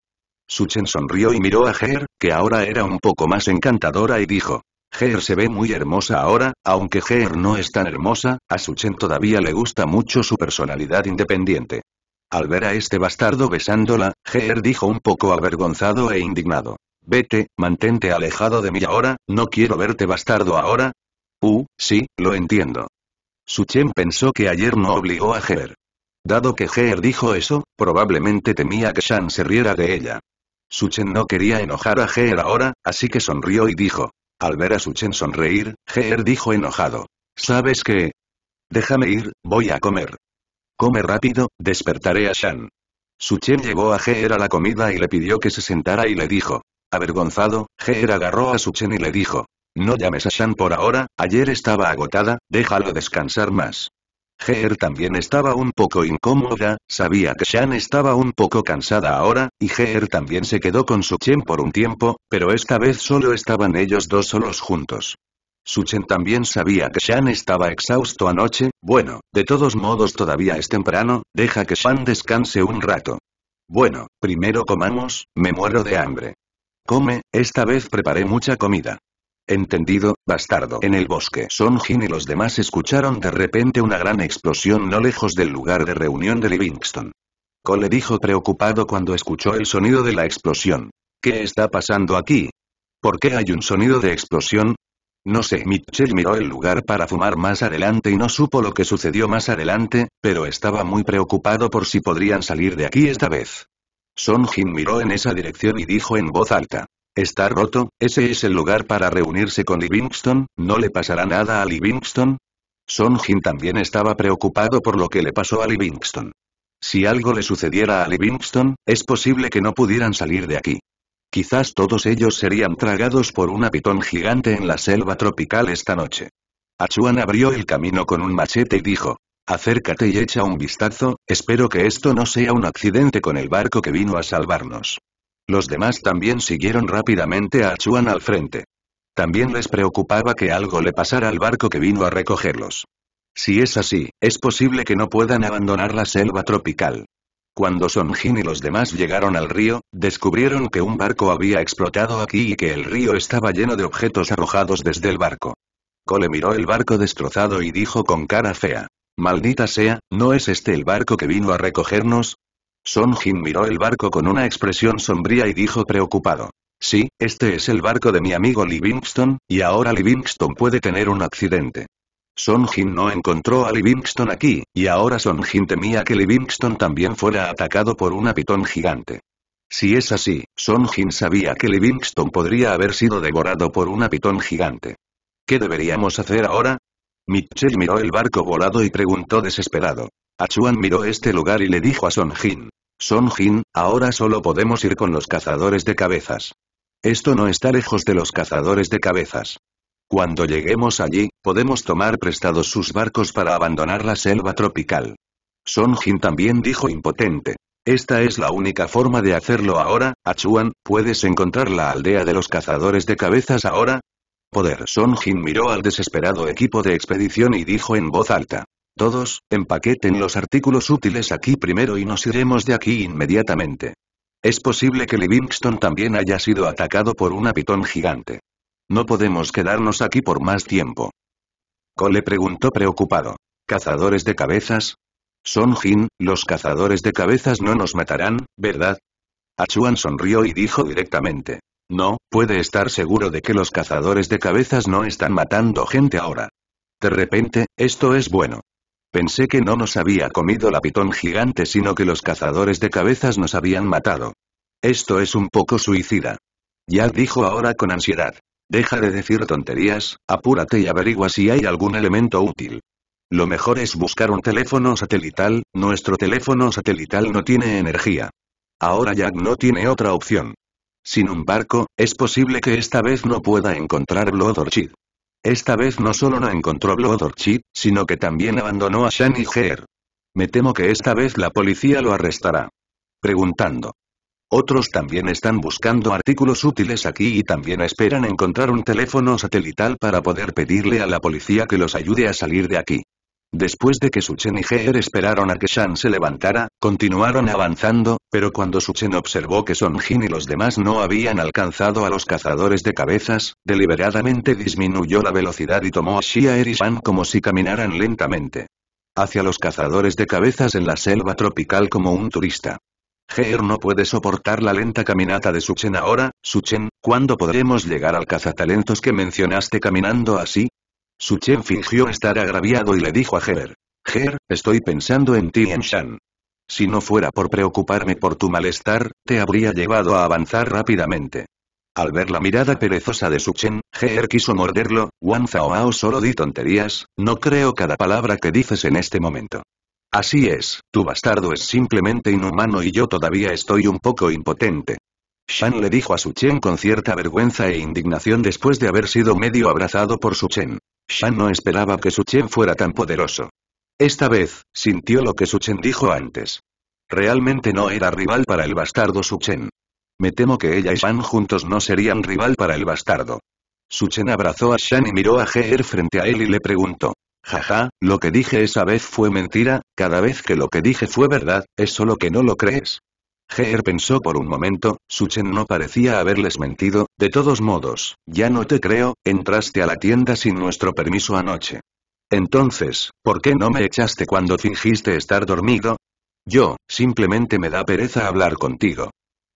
Suchen sonrió y miró a Ger, que ahora era un poco más encantadora y dijo. Ger se ve muy hermosa ahora, aunque Ger no es tan hermosa, a Suchen todavía le gusta mucho su personalidad independiente. Al ver a este bastardo besándola, Geer dijo un poco avergonzado e indignado. Vete, mantente alejado de mí ahora, no quiero verte bastardo ahora. Uh, sí, lo entiendo. Suchen pensó que ayer no obligó a Geer. Dado que Geer dijo eso, probablemente temía que Shan se riera de ella. Suchen no quería enojar a Geer ahora, así que sonrió y dijo. Al ver a Suchen sonreír, Geer dijo enojado. ¿Sabes qué? Déjame ir, voy a comer. Come rápido, despertaré a Shan. Su Chen llegó a Geer a la comida y le pidió que se sentara y le dijo. Avergonzado, Geer agarró a su chen y le dijo. No llames a Shan por ahora, ayer estaba agotada, déjalo descansar más. Geer también estaba un poco incómoda, sabía que Shan estaba un poco cansada ahora, y Geer también se quedó con su Chen por un tiempo, pero esta vez solo estaban ellos dos solos juntos. Suchen también sabía que Shan estaba exhausto anoche, bueno, de todos modos todavía es temprano, deja que Shan descanse un rato. Bueno, primero comamos, me muero de hambre. Come, esta vez preparé mucha comida. Entendido, bastardo. En el bosque, Son Jin y los demás escucharon de repente una gran explosión no lejos del lugar de reunión de Livingston. Cole dijo preocupado cuando escuchó el sonido de la explosión. ¿Qué está pasando aquí? ¿Por qué hay un sonido de explosión? No sé, Mitchell miró el lugar para fumar más adelante y no supo lo que sucedió más adelante, pero estaba muy preocupado por si podrían salir de aquí esta vez. Son Jin miró en esa dirección y dijo en voz alta. Está roto, ese es el lugar para reunirse con Livingston, ¿no le pasará nada a Livingston? Son Jin también estaba preocupado por lo que le pasó a Livingston. Si algo le sucediera a Livingston, es posible que no pudieran salir de aquí. Quizás todos ellos serían tragados por un pitón gigante en la selva tropical esta noche. Achuan abrió el camino con un machete y dijo, acércate y echa un vistazo, espero que esto no sea un accidente con el barco que vino a salvarnos. Los demás también siguieron rápidamente a Achuan al frente. También les preocupaba que algo le pasara al barco que vino a recogerlos. Si es así, es posible que no puedan abandonar la selva tropical. Cuando Son Jin y los demás llegaron al río, descubrieron que un barco había explotado aquí y que el río estaba lleno de objetos arrojados desde el barco. Cole miró el barco destrozado y dijo con cara fea. Maldita sea, ¿no es este el barco que vino a recogernos? Son Jin miró el barco con una expresión sombría y dijo preocupado. Sí, este es el barco de mi amigo Livingston, y ahora Livingston puede tener un accidente. Son Jin no encontró a Livingston aquí, y ahora Son Jin temía que Livingston también fuera atacado por una pitón gigante. Si es así, Son Jin sabía que Livingston podría haber sido devorado por una pitón gigante. ¿Qué deberíamos hacer ahora? Mitchell miró el barco volado y preguntó desesperado. Achuan miró este lugar y le dijo a Son Jin. Son Jin, ahora solo podemos ir con los cazadores de cabezas. Esto no está lejos de los cazadores de cabezas. Cuando lleguemos allí, podemos tomar prestados sus barcos para abandonar la selva tropical. Son Jin también dijo impotente. Esta es la única forma de hacerlo ahora, Achuan, ¿puedes encontrar la aldea de los cazadores de cabezas ahora? Poder Son Jin miró al desesperado equipo de expedición y dijo en voz alta. Todos, empaqueten los artículos útiles aquí primero y nos iremos de aquí inmediatamente. Es posible que Livingston también haya sido atacado por una pitón gigante. No podemos quedarnos aquí por más tiempo. Cole preguntó preocupado. ¿Cazadores de cabezas? Son Jin, los cazadores de cabezas no nos matarán, ¿verdad? Achuan sonrió y dijo directamente. No, puede estar seguro de que los cazadores de cabezas no están matando gente ahora. De repente, esto es bueno. Pensé que no nos había comido la pitón gigante sino que los cazadores de cabezas nos habían matado. Esto es un poco suicida. Ya dijo ahora con ansiedad. Deja de decir tonterías, apúrate y averigua si hay algún elemento útil. Lo mejor es buscar un teléfono satelital, nuestro teléfono satelital no tiene energía. Ahora Jack no tiene otra opción. Sin un barco, es posible que esta vez no pueda encontrar Blood Orchid. Esta vez no solo no encontró Blood Orchid, sino que también abandonó a Shani Heer. Me temo que esta vez la policía lo arrestará. Preguntando, otros también están buscando artículos útiles aquí y también esperan encontrar un teléfono satelital para poder pedirle a la policía que los ayude a salir de aquí. Después de que Suchen y Heer esperaron a que Shan se levantara, continuaron avanzando, pero cuando Suchen observó que Son Jin y los demás no habían alcanzado a los cazadores de cabezas, deliberadamente disminuyó la velocidad y tomó a Xia er y Shan como si caminaran lentamente. Hacia los cazadores de cabezas en la selva tropical como un turista. Geer eh. no puede soportar la lenta caminata de Suchen ahora, Suchen, ¿cuándo podremos llegar al cazatalentos que mencionaste caminando así? Suchen fingió estar agraviado y le dijo a Geer. Geer, estoy pensando en ti en Shan. Si no fuera por preocuparme por tu malestar, te habría llevado a avanzar rápidamente. Al ver la mirada perezosa de Suchen, Geer quiso morderlo, Wan Zhaoao solo di tonterías, no creo cada palabra que dices en este momento. Así es, tu bastardo es simplemente inhumano y yo todavía estoy un poco impotente. Shan le dijo a Su Chen con cierta vergüenza e indignación después de haber sido medio abrazado por Su Chen. Shan no esperaba que Su Chen fuera tan poderoso. Esta vez, sintió lo que Su Chen dijo antes. Realmente no era rival para el bastardo Su Chen. Me temo que ella y Shan juntos no serían rival para el bastardo. Su Chen abrazó a Shan y miró a Geer frente a él y le preguntó jaja, lo que dije esa vez fue mentira, cada vez que lo que dije fue verdad, es solo que no lo crees. Geer pensó por un momento, Suchen no parecía haberles mentido, de todos modos, ya no te creo, entraste a la tienda sin nuestro permiso anoche. Entonces, ¿por qué no me echaste cuando fingiste estar dormido? Yo, simplemente me da pereza hablar contigo.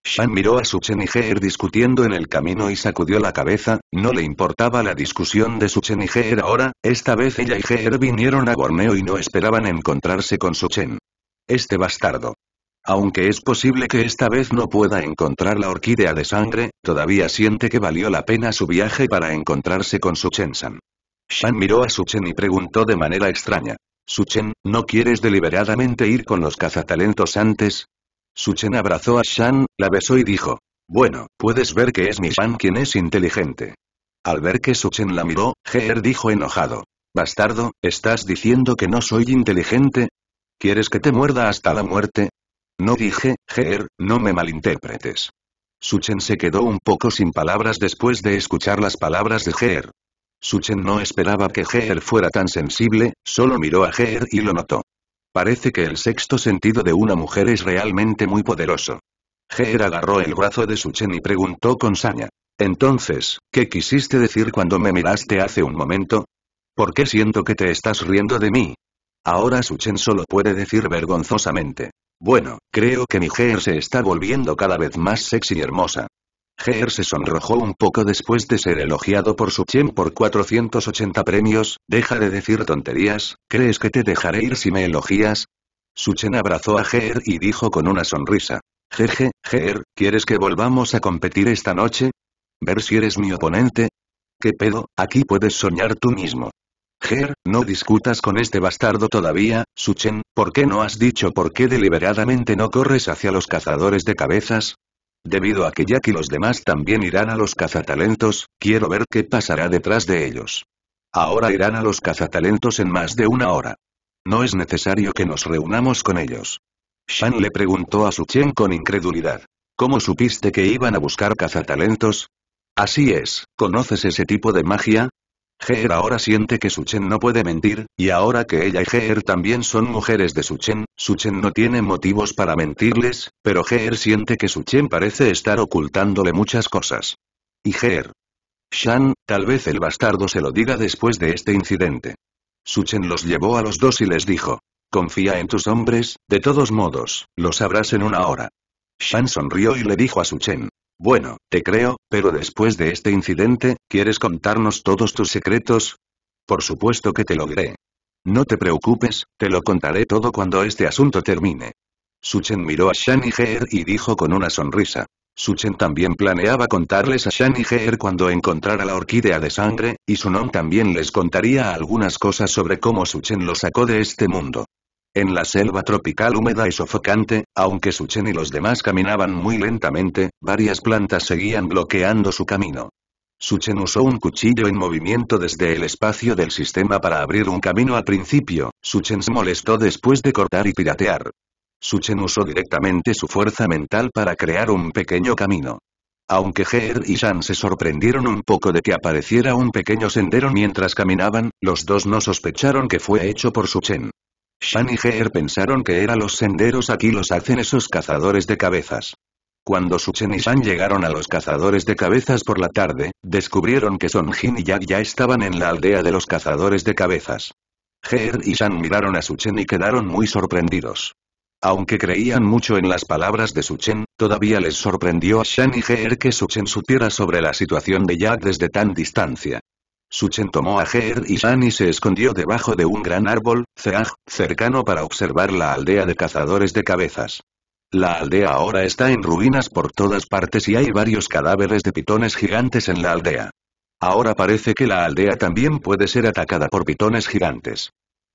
Shan miró a su Geer discutiendo en el camino y sacudió la cabeza, no le importaba la discusión de su Geer ahora, esta vez ella y Geer vinieron a Borneo y no esperaban encontrarse con su Chen. Este bastardo. Aunque es posible que esta vez no pueda encontrar la orquídea de sangre, todavía siente que valió la pena su viaje para encontrarse con su Chen-san. Shan miró a su Chen y preguntó de manera extraña. Su Chen, ¿no quieres deliberadamente ir con los cazatalentos antes? Suchen abrazó a Shan, la besó y dijo. Bueno, puedes ver que es mi Shan quien es inteligente. Al ver que Suchen la miró, Geer dijo enojado. Bastardo, ¿estás diciendo que no soy inteligente? ¿Quieres que te muerda hasta la muerte? No dije, Geer, no me malinterpretes. Suchen se quedó un poco sin palabras después de escuchar las palabras de Geer. Suchen no esperaba que Geer fuera tan sensible, solo miró a Geer y lo notó. Parece que el sexto sentido de una mujer es realmente muy poderoso. Geer agarró el brazo de Suchen y preguntó con saña. Entonces, ¿qué quisiste decir cuando me miraste hace un momento? ¿Por qué siento que te estás riendo de mí? Ahora Suchen solo puede decir vergonzosamente. Bueno, creo que mi Geer se está volviendo cada vez más sexy y hermosa. Ger se sonrojó un poco después de ser elogiado por su Chen por 480 premios, deja de decir tonterías, ¿crees que te dejaré ir si me elogias? Suchen abrazó a Ger y dijo con una sonrisa. Jeje, Ger, ¿quieres que volvamos a competir esta noche? ¿Ver si eres mi oponente? ¿Qué pedo, aquí puedes soñar tú mismo? Ger, no discutas con este bastardo todavía, Suchen, ¿por qué no has dicho por qué deliberadamente no corres hacia los cazadores de cabezas? Debido a que ya que los demás también irán a los cazatalentos, quiero ver qué pasará detrás de ellos. Ahora irán a los cazatalentos en más de una hora. No es necesario que nos reunamos con ellos. Shan le preguntó a Su Chen con incredulidad. ¿Cómo supiste que iban a buscar cazatalentos? Así es, ¿conoces ese tipo de magia? Geer ahora siente que Suchen no puede mentir, y ahora que ella y Geer también son mujeres de Suchen, Suchen no tiene motivos para mentirles, pero Geer siente que Suchen parece estar ocultándole muchas cosas. Y Geer. Shan, tal vez el bastardo se lo diga después de este incidente. Suchen los llevó a los dos y les dijo. Confía en tus hombres, de todos modos, lo sabrás en una hora. Shan sonrió y le dijo a Suchen. Bueno, te creo, pero después de este incidente, ¿quieres contarnos todos tus secretos? Por supuesto que te logré. No te preocupes, te lo contaré todo cuando este asunto termine. Suchen miró a Shani Geer y dijo con una sonrisa. Suchen también planeaba contarles a Shani Geer cuando encontrara la orquídea de sangre, y Sunon también les contaría algunas cosas sobre cómo Suchen lo sacó de este mundo. En la selva tropical húmeda y sofocante, aunque Suchen y los demás caminaban muy lentamente, varias plantas seguían bloqueando su camino. Suchen usó un cuchillo en movimiento desde el espacio del sistema para abrir un camino al principio, Suchen se molestó después de cortar y piratear. Suchen usó directamente su fuerza mental para crear un pequeño camino. Aunque Ger y Shan se sorprendieron un poco de que apareciera un pequeño sendero mientras caminaban, los dos no sospecharon que fue hecho por Suchen. Shan y Geer pensaron que eran los senderos aquí los hacen esos cazadores de cabezas. Cuando Suchen y Shan llegaron a los cazadores de cabezas por la tarde, descubrieron que Son Jin y Jack ya estaban en la aldea de los cazadores de cabezas. Geer y Shan miraron a Suchen y quedaron muy sorprendidos. Aunque creían mucho en las palabras de Suchen, todavía les sorprendió a Shan y Geer que Suchen supiera sobre la situación de Jack desde tan distancia. Suchen tomó a Ger y Shan y se escondió debajo de un gran árbol, Zeag, cercano para observar la aldea de cazadores de cabezas. La aldea ahora está en ruinas por todas partes y hay varios cadáveres de pitones gigantes en la aldea. Ahora parece que la aldea también puede ser atacada por pitones gigantes.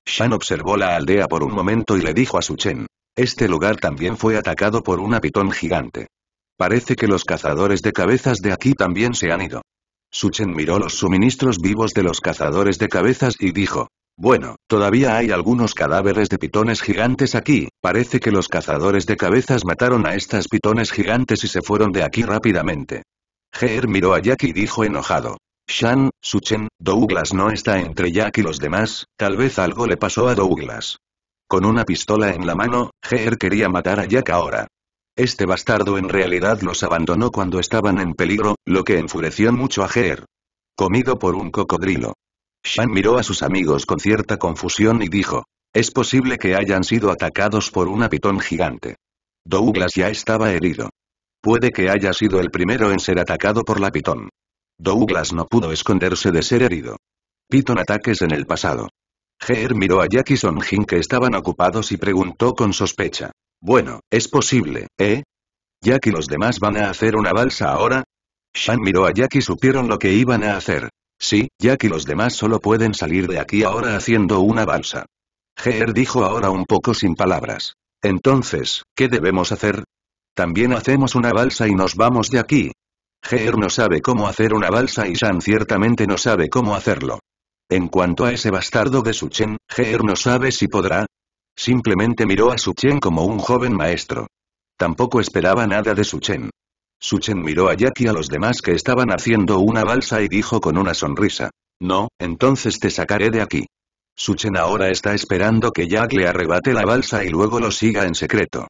Shan observó la aldea por un momento y le dijo a Suchen. Este lugar también fue atacado por una pitón gigante. Parece que los cazadores de cabezas de aquí también se han ido. Suchen miró los suministros vivos de los cazadores de cabezas y dijo. Bueno, todavía hay algunos cadáveres de pitones gigantes aquí, parece que los cazadores de cabezas mataron a estas pitones gigantes y se fueron de aquí rápidamente. Geer miró a Jack y dijo enojado. Shan, Suchen, Douglas no está entre Jack y los demás, tal vez algo le pasó a Douglas. Con una pistola en la mano, Geer quería matar a Jack ahora. Este bastardo en realidad los abandonó cuando estaban en peligro, lo que enfureció mucho a Ger. Comido por un cocodrilo. Shan miró a sus amigos con cierta confusión y dijo. Es posible que hayan sido atacados por una pitón gigante. Douglas ya estaba herido. Puede que haya sido el primero en ser atacado por la pitón. Douglas no pudo esconderse de ser herido. Pitón ataques en el pasado. Ger miró a Jack y Son Jin que estaban ocupados y preguntó con sospecha. Bueno, es posible, ¿eh? Ya que los demás van a hacer una balsa ahora. Shan miró a Jack y supieron lo que iban a hacer. Sí, ya que los demás solo pueden salir de aquí ahora haciendo una balsa. Geer dijo ahora un poco sin palabras. Entonces, ¿qué debemos hacer? También hacemos una balsa y nos vamos de aquí. Geer no sabe cómo hacer una balsa y Shan ciertamente no sabe cómo hacerlo. En cuanto a ese bastardo de Suchen, Geer no sabe si podrá, Simplemente miró a Suchen como un joven maestro. Tampoco esperaba nada de Suchen. Suchen miró a Jack y a los demás que estaban haciendo una balsa y dijo con una sonrisa. No, entonces te sacaré de aquí. Suchen ahora está esperando que Jack le arrebate la balsa y luego lo siga en secreto.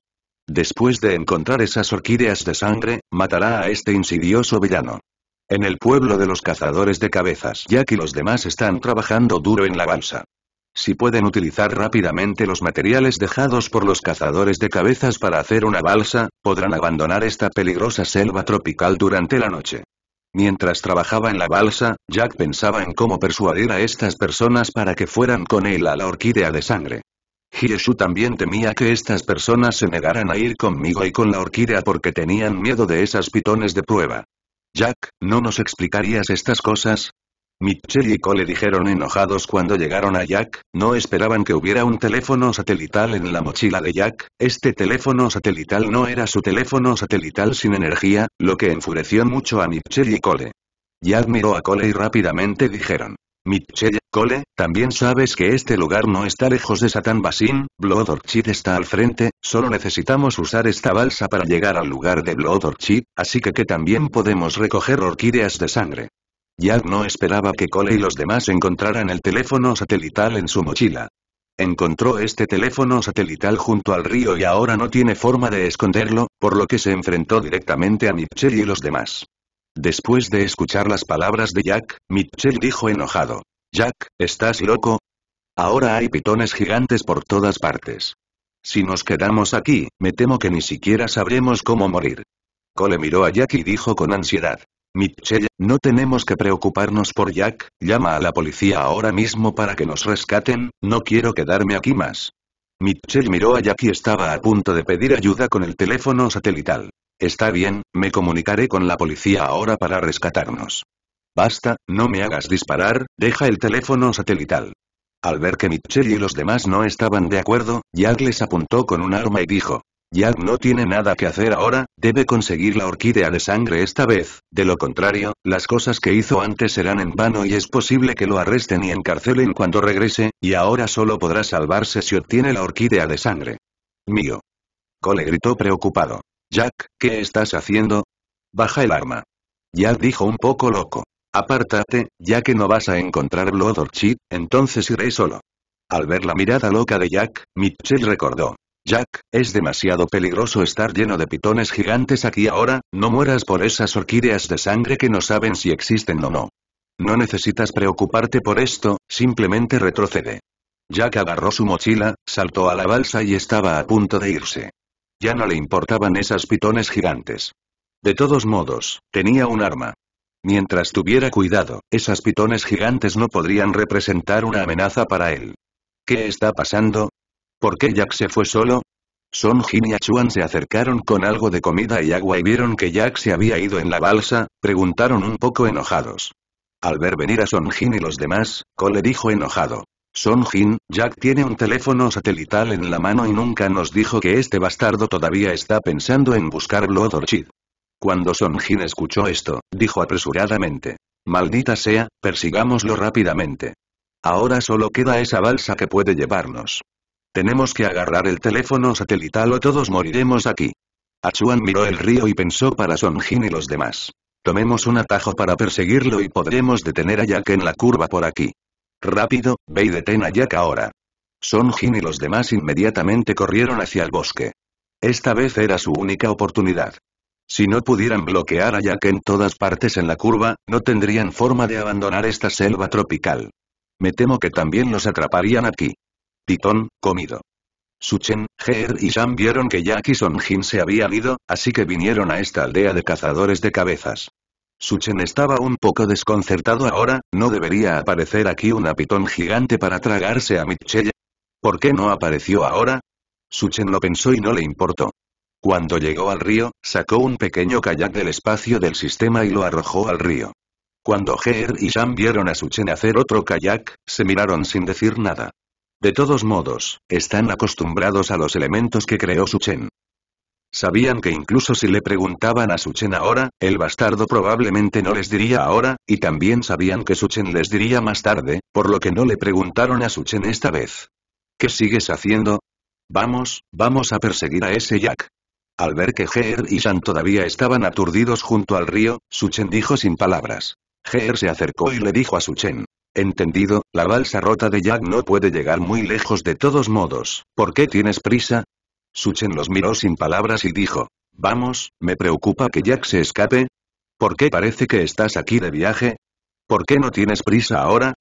Después de encontrar esas orquídeas de sangre, matará a este insidioso villano. En el pueblo de los cazadores de cabezas Jack y los demás están trabajando duro en la balsa. Si pueden utilizar rápidamente los materiales dejados por los cazadores de cabezas para hacer una balsa, podrán abandonar esta peligrosa selva tropical durante la noche. Mientras trabajaba en la balsa, Jack pensaba en cómo persuadir a estas personas para que fueran con él a la orquídea de sangre. Hieshu también temía que estas personas se negaran a ir conmigo y con la orquídea porque tenían miedo de esas pitones de prueba. Jack, ¿no nos explicarías estas cosas? Mitchell y Cole dijeron enojados cuando llegaron a Jack, no esperaban que hubiera un teléfono satelital en la mochila de Jack, este teléfono satelital no era su teléfono satelital sin energía, lo que enfureció mucho a Mitchell y Cole. Jack miró a Cole y rápidamente dijeron. Mitchell, Cole, también sabes que este lugar no está lejos de Satan Basin, Blood Orchid está al frente, solo necesitamos usar esta balsa para llegar al lugar de Blood Orchid, así que que también podemos recoger orquídeas de sangre. Jack no esperaba que Cole y los demás encontraran el teléfono satelital en su mochila. Encontró este teléfono satelital junto al río y ahora no tiene forma de esconderlo, por lo que se enfrentó directamente a Mitchell y los demás. Después de escuchar las palabras de Jack, Mitchell dijo enojado. Jack, ¿estás loco? Ahora hay pitones gigantes por todas partes. Si nos quedamos aquí, me temo que ni siquiera sabremos cómo morir. Cole miró a Jack y dijo con ansiedad. Mitchell, no tenemos que preocuparnos por Jack, llama a la policía ahora mismo para que nos rescaten, no quiero quedarme aquí más. Mitchell miró a Jack y estaba a punto de pedir ayuda con el teléfono satelital. Está bien, me comunicaré con la policía ahora para rescatarnos. Basta, no me hagas disparar, deja el teléfono satelital. Al ver que Mitchell y los demás no estaban de acuerdo, Jack les apuntó con un arma y dijo, Jack no tiene nada que hacer ahora, debe conseguir la orquídea de sangre esta vez, de lo contrario, las cosas que hizo antes serán en vano y es posible que lo arresten y encarcelen cuando regrese, y ahora solo podrá salvarse si obtiene la orquídea de sangre. Mío. Cole gritó preocupado. Jack, ¿qué estás haciendo? Baja el arma. Jack dijo un poco loco. Apártate, ya que no vas a encontrar Blood Orchid, entonces iré solo. Al ver la mirada loca de Jack, Mitchell recordó. Jack, es demasiado peligroso estar lleno de pitones gigantes aquí ahora, no mueras por esas orquídeas de sangre que no saben si existen o no. No necesitas preocuparte por esto, simplemente retrocede. Jack agarró su mochila, saltó a la balsa y estaba a punto de irse. Ya no le importaban esas pitones gigantes. De todos modos, tenía un arma. Mientras tuviera cuidado, esas pitones gigantes no podrían representar una amenaza para él. ¿Qué está pasando? ¿Por qué Jack se fue solo? Son Jin y Achuan se acercaron con algo de comida y agua y vieron que Jack se había ido en la balsa, preguntaron un poco enojados. Al ver venir a Son Jin y los demás, Cole dijo enojado. Son Jin, Jack tiene un teléfono satelital en la mano y nunca nos dijo que este bastardo todavía está pensando en buscar Blood Orchid. Cuando Son Jin escuchó esto, dijo apresuradamente. Maldita sea, persigámoslo rápidamente. Ahora solo queda esa balsa que puede llevarnos. Tenemos que agarrar el teléfono satelital o todos moriremos aquí. Achuan miró el río y pensó para Sonjin y los demás. Tomemos un atajo para perseguirlo y podremos detener a Jack en la curva por aquí. Rápido, ve y detén a Jack ahora. Sonjin y los demás inmediatamente corrieron hacia el bosque. Esta vez era su única oportunidad. Si no pudieran bloquear a Jack en todas partes en la curva, no tendrían forma de abandonar esta selva tropical. Me temo que también los atraparían aquí. Pitón, comido. Suchen, Geer y Shan vieron que y Sonjin se habían ido, así que vinieron a esta aldea de cazadores de cabezas. Suchen estaba un poco desconcertado ahora, ¿no debería aparecer aquí una pitón gigante para tragarse a Michelle? ¿Por qué no apareció ahora? Suchen lo pensó y no le importó. Cuando llegó al río, sacó un pequeño kayak del espacio del sistema y lo arrojó al río. Cuando Geer y Shan vieron a Suchen hacer otro kayak, se miraron sin decir nada. De todos modos, están acostumbrados a los elementos que creó Suchen. Sabían que incluso si le preguntaban a Suchen ahora, el bastardo probablemente no les diría ahora, y también sabían que Suchen les diría más tarde, por lo que no le preguntaron a Suchen esta vez. ¿Qué sigues haciendo? Vamos, vamos a perseguir a ese Jack. Al ver que Heer y Shan todavía estaban aturdidos junto al río, Suchen dijo sin palabras. Heer se acercó y le dijo a Suchen. Entendido, la balsa rota de Jack no puede llegar muy lejos de todos modos. ¿Por qué tienes prisa? Suchen los miró sin palabras y dijo. Vamos, me preocupa que Jack se escape. ¿Por qué parece que estás aquí de viaje? ¿Por qué no tienes prisa ahora?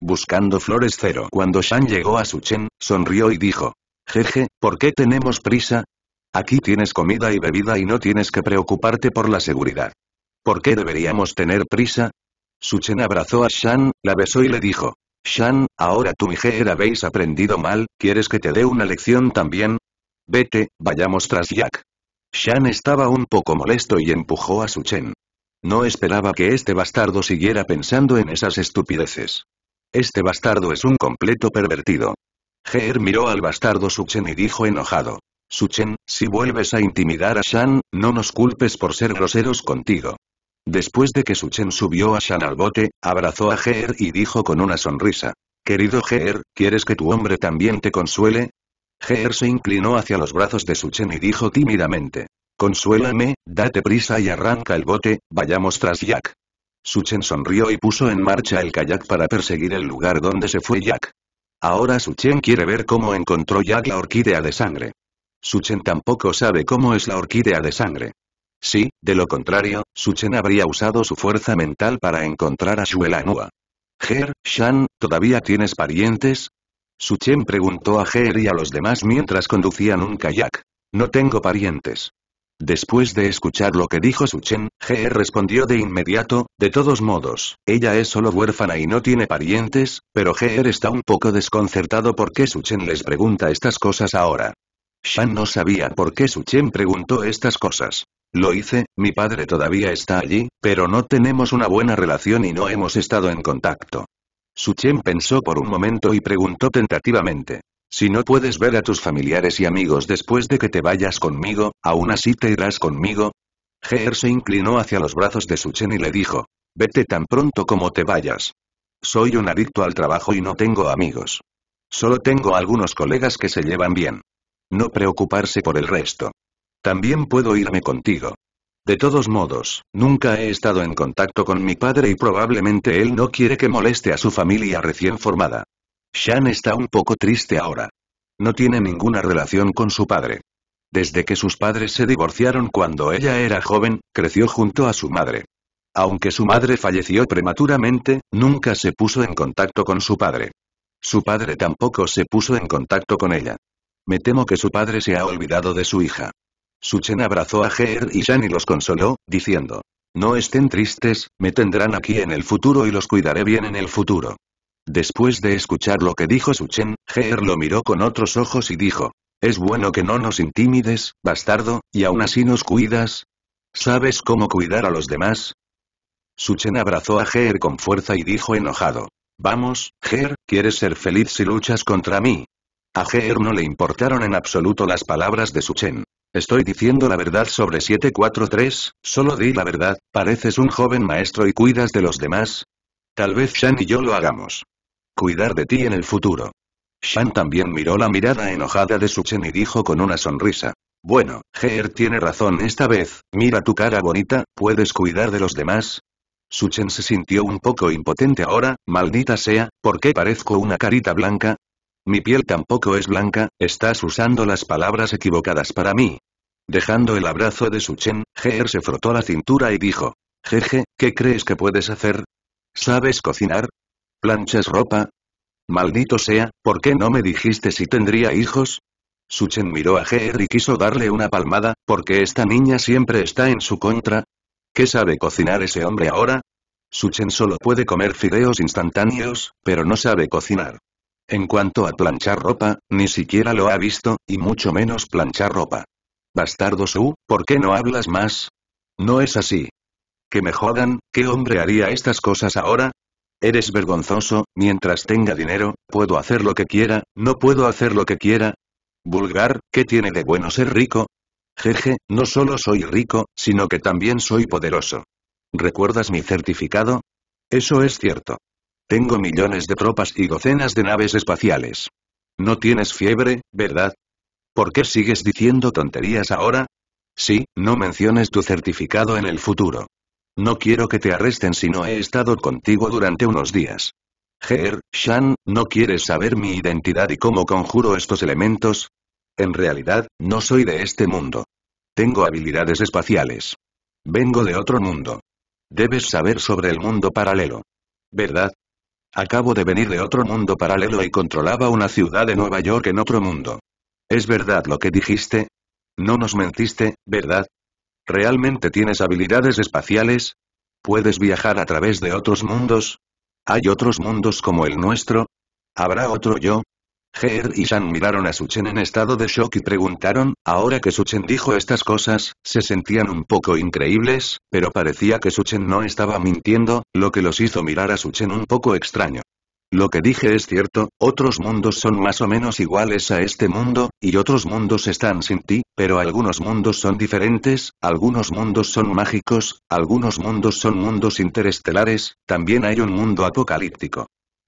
Buscando flores cero. Cuando Shan llegó a Suchen, sonrió y dijo. Jeje, ¿por qué tenemos prisa? Aquí tienes comida y bebida y no tienes que preocuparte por la seguridad. ¿Por qué deberíamos tener prisa? Suchen abrazó a Shan, la besó y le dijo. Shan, ahora tú y Ger habéis aprendido mal, ¿quieres que te dé una lección también? Vete, vayamos tras Jack. Shan estaba un poco molesto y empujó a Suchen. No esperaba que este bastardo siguiera pensando en esas estupideces. Este bastardo es un completo pervertido. Geer miró al bastardo Suchen y dijo enojado. Suchen, si vuelves a intimidar a Shan, no nos culpes por ser groseros contigo. Después de que Suchen subió a Shan al bote, abrazó a Geer y dijo con una sonrisa. Querido Geer, ¿quieres que tu hombre también te consuele? Geer se inclinó hacia los brazos de Suchen y dijo tímidamente. Consuélame, date prisa y arranca el bote, vayamos tras Jack. Suchen sonrió y puso en marcha el kayak para perseguir el lugar donde se fue Jack. Ahora Suchen quiere ver cómo encontró Jack la orquídea de sangre. Suchen tampoco sabe cómo es la orquídea de sangre. Sí, de lo contrario, Suchen habría usado su fuerza mental para encontrar a Shuelanua. Ger, Shan, ¿todavía tienes parientes? Suchen preguntó a Ger y a los demás mientras conducían un kayak. No tengo parientes. Después de escuchar lo que dijo Suchen, Ger respondió de inmediato, de todos modos, ella es solo huérfana y no tiene parientes, pero Ger está un poco desconcertado porque qué Suchen les pregunta estas cosas ahora. Shan no sabía por qué Suchen preguntó estas cosas. Lo hice, mi padre todavía está allí, pero no tenemos una buena relación y no hemos estado en contacto. Suchen pensó por un momento y preguntó tentativamente. Si no puedes ver a tus familiares y amigos después de que te vayas conmigo, ¿aún así te irás conmigo? Geer se inclinó hacia los brazos de Suchen y le dijo. Vete tan pronto como te vayas. Soy un adicto al trabajo y no tengo amigos. Solo tengo algunos colegas que se llevan bien. No preocuparse por el resto. También puedo irme contigo. De todos modos, nunca he estado en contacto con mi padre y probablemente él no quiere que moleste a su familia recién formada. Shan está un poco triste ahora. No tiene ninguna relación con su padre. Desde que sus padres se divorciaron cuando ella era joven, creció junto a su madre. Aunque su madre falleció prematuramente, nunca se puso en contacto con su padre. Su padre tampoco se puso en contacto con ella. Me temo que su padre se ha olvidado de su hija. Suchen abrazó a Ger y Shan y los consoló, diciendo. No estén tristes, me tendrán aquí en el futuro y los cuidaré bien en el futuro. Después de escuchar lo que dijo Suchen, Ger lo miró con otros ojos y dijo. Es bueno que no nos intimides, bastardo, y aún así nos cuidas. ¿Sabes cómo cuidar a los demás? Suchen abrazó a Ger con fuerza y dijo enojado. Vamos, Ger, ¿quieres ser feliz si luchas contra mí? A Ger no le importaron en absoluto las palabras de Suchen. Estoy diciendo la verdad sobre 743, solo di la verdad, pareces un joven maestro y cuidas de los demás. Tal vez Shan y yo lo hagamos. Cuidar de ti en el futuro. Shan también miró la mirada enojada de Suchen y dijo con una sonrisa. Bueno, Ger tiene razón esta vez, mira tu cara bonita, ¿puedes cuidar de los demás? Suchen se sintió un poco impotente ahora, maldita sea, ¿por qué parezco una carita blanca? Mi piel tampoco es blanca, estás usando las palabras equivocadas para mí, Dejando el abrazo de Suchen, Geer se frotó la cintura y dijo. Jeje, ¿qué crees que puedes hacer? ¿Sabes cocinar? ¿Planchas ropa? Maldito sea, ¿por qué no me dijiste si tendría hijos? Suchen miró a Geer y quiso darle una palmada, porque esta niña siempre está en su contra. ¿Qué sabe cocinar ese hombre ahora? Suchen solo puede comer fideos instantáneos, pero no sabe cocinar. En cuanto a planchar ropa, ni siquiera lo ha visto, y mucho menos planchar ropa. Bastardo Su, ¿por qué no hablas más? No es así. Que me jodan, ¿qué hombre haría estas cosas ahora? Eres vergonzoso, mientras tenga dinero, puedo hacer lo que quiera, no puedo hacer lo que quiera. Vulgar, ¿qué tiene de bueno ser rico? Jeje, no solo soy rico, sino que también soy poderoso. ¿Recuerdas mi certificado? Eso es cierto. Tengo millones de tropas y docenas de naves espaciales. No tienes fiebre, ¿verdad? ¿Por qué sigues diciendo tonterías ahora? Sí, no menciones tu certificado en el futuro. No quiero que te arresten si no he estado contigo durante unos días. Ger, Shan, ¿no quieres saber mi identidad y cómo conjuro estos elementos? En realidad, no soy de este mundo. Tengo habilidades espaciales. Vengo de otro mundo. Debes saber sobre el mundo paralelo. ¿Verdad? Acabo de venir de otro mundo paralelo y controlaba una ciudad de Nueva York en otro mundo. ¿Es verdad lo que dijiste? No nos mentiste, ¿verdad? ¿Realmente tienes habilidades espaciales? ¿Puedes viajar a través de otros mundos? ¿Hay otros mundos como el nuestro? ¿Habrá otro yo? Ger y Shan miraron a Suchen en estado de shock y preguntaron, ahora que Suchen dijo estas cosas, se sentían un poco increíbles, pero parecía que Suchen no estaba mintiendo, lo que los hizo mirar a Suchen un poco extraño. Lo que dije es cierto, otros mundos son más o menos iguales a este mundo, y otros mundos están sin ti, pero algunos mundos son diferentes, algunos mundos son mágicos, algunos mundos son mundos interestelares, también hay un mundo apocalíptico.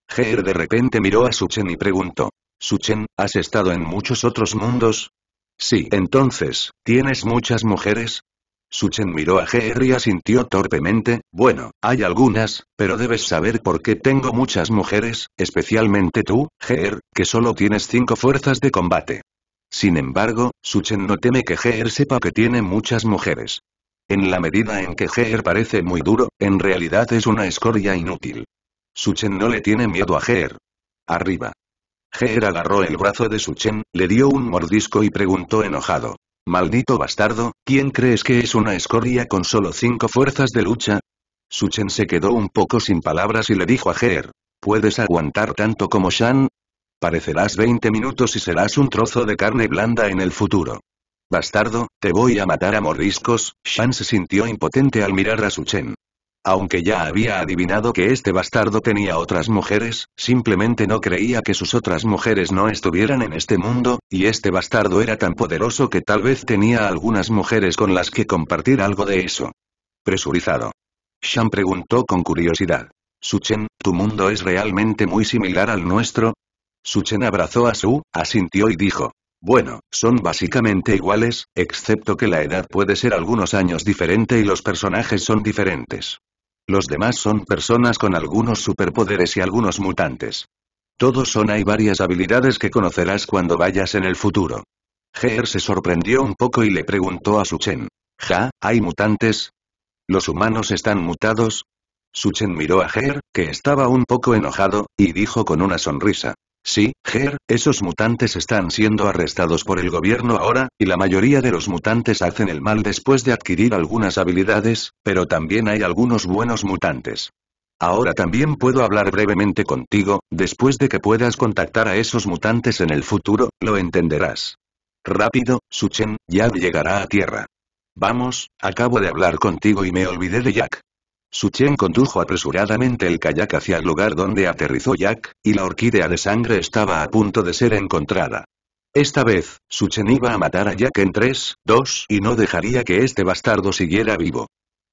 Ger de repente miró a Suchen y preguntó. Suchen, ¿has estado en muchos otros mundos? Sí. Entonces, ¿tienes muchas mujeres? Suchen miró a Ger y asintió torpemente, bueno, hay algunas, pero debes saber por qué tengo muchas mujeres, especialmente tú, Ger, que solo tienes cinco fuerzas de combate. Sin embargo, Suchen no teme que Ger sepa que tiene muchas mujeres. En la medida en que Ger parece muy duro, en realidad es una escoria inútil. Suchen no le tiene miedo a Ger. Arriba. Ger agarró el brazo de Suchen, le dio un mordisco y preguntó enojado. Maldito bastardo, ¿quién crees que es una escoria con solo cinco fuerzas de lucha? Suchen se quedó un poco sin palabras y le dijo a Ger. ¿Puedes aguantar tanto como Shan? Parecerás 20 minutos y serás un trozo de carne blanda en el futuro. Bastardo, te voy a matar a morriscos, Shan se sintió impotente al mirar a Suchen. Aunque ya había adivinado que este bastardo tenía otras mujeres, simplemente no creía que sus otras mujeres no estuvieran en este mundo, y este bastardo era tan poderoso que tal vez tenía algunas mujeres con las que compartir algo de eso. Presurizado. Shan preguntó con curiosidad. Suchen, ¿tu mundo es realmente muy similar al nuestro? Suchen abrazó a Su, asintió y dijo. Bueno, son básicamente iguales, excepto que la edad puede ser algunos años diferente y los personajes son diferentes. Los demás son personas con algunos superpoderes y algunos mutantes. Todos son hay varias habilidades que conocerás cuando vayas en el futuro. Geer se sorprendió un poco y le preguntó a Suchen. ¿Ja, hay mutantes? ¿Los humanos están mutados? Suchen miró a Geer, que estaba un poco enojado, y dijo con una sonrisa. Sí, Ger, esos mutantes están siendo arrestados por el gobierno ahora, y la mayoría de los mutantes hacen el mal después de adquirir algunas habilidades, pero también hay algunos buenos mutantes. Ahora también puedo hablar brevemente contigo, después de que puedas contactar a esos mutantes en el futuro, lo entenderás. Rápido, Suchen, ya llegará a tierra. Vamos, acabo de hablar contigo y me olvidé de Jack. Suchen condujo apresuradamente el kayak hacia el lugar donde aterrizó Jack, y la orquídea de sangre estaba a punto de ser encontrada. Esta vez, Suchen iba a matar a Jack en 3, 2 y no dejaría que este bastardo siguiera vivo.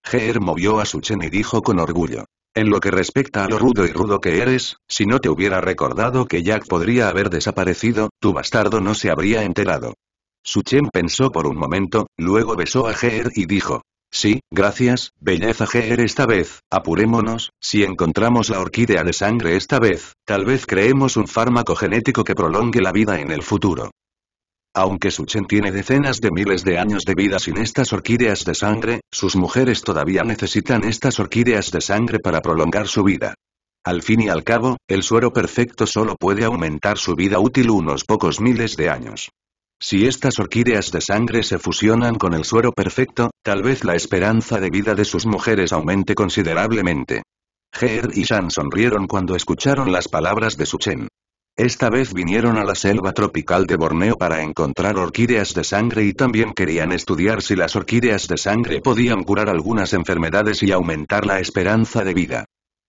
Geer movió a Suchen y dijo con orgullo. En lo que respecta a lo rudo y rudo que eres, si no te hubiera recordado que Jack podría haber desaparecido, tu bastardo no se habría enterado. Suchen pensó por un momento, luego besó a Geer y dijo, Sí, gracias, belleza GR esta vez, apurémonos, si encontramos la orquídea de sangre esta vez, tal vez creemos un fármaco genético que prolongue la vida en el futuro. Aunque Suchen tiene decenas de miles de años de vida sin estas orquídeas de sangre, sus mujeres todavía necesitan estas orquídeas de sangre para prolongar su vida. Al fin y al cabo, el suero perfecto solo puede aumentar su vida útil unos pocos miles de años. Si estas orquídeas de sangre se fusionan con el suero perfecto, tal vez la esperanza de vida de sus mujeres aumente considerablemente. Ger y Shan sonrieron cuando escucharon las palabras de Suchen. Esta vez vinieron a la selva tropical de Borneo para encontrar orquídeas de sangre y también querían estudiar si las orquídeas de sangre podían curar algunas enfermedades y aumentar la esperanza de vida.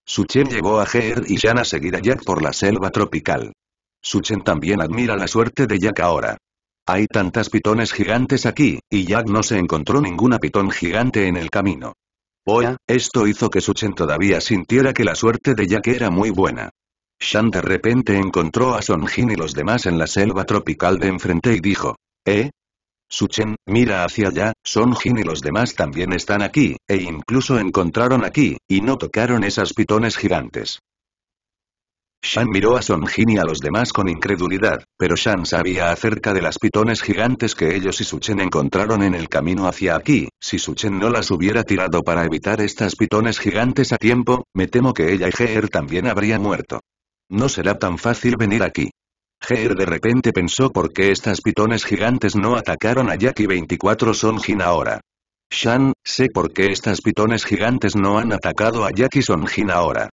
Suchen llevó a Ger y Shan a seguir a Jack por la selva tropical. Suchen también admira la suerte de Jack ahora. Hay tantas pitones gigantes aquí, y Jack no se encontró ninguna pitón gigante en el camino. Oa, esto hizo que Suchen todavía sintiera que la suerte de Jack era muy buena. Shan de repente encontró a Jin y los demás en la selva tropical de enfrente y dijo, ¿eh? Suchen, mira hacia allá, Jin y los demás también están aquí, e incluso encontraron aquí, y no tocaron esas pitones gigantes. Shan miró a Son Jin y a los demás con incredulidad, pero Shan sabía acerca de las pitones gigantes que ellos y Suchen encontraron en el camino hacia aquí, si Suchen no las hubiera tirado para evitar estas pitones gigantes a tiempo, me temo que ella y Geer también habrían muerto. No será tan fácil venir aquí. Geer de repente pensó por qué estas pitones gigantes no atacaron a Jackie 24 Son Jin ahora. Shan, sé por qué estas pitones gigantes no han atacado a Jackie Son Jin ahora.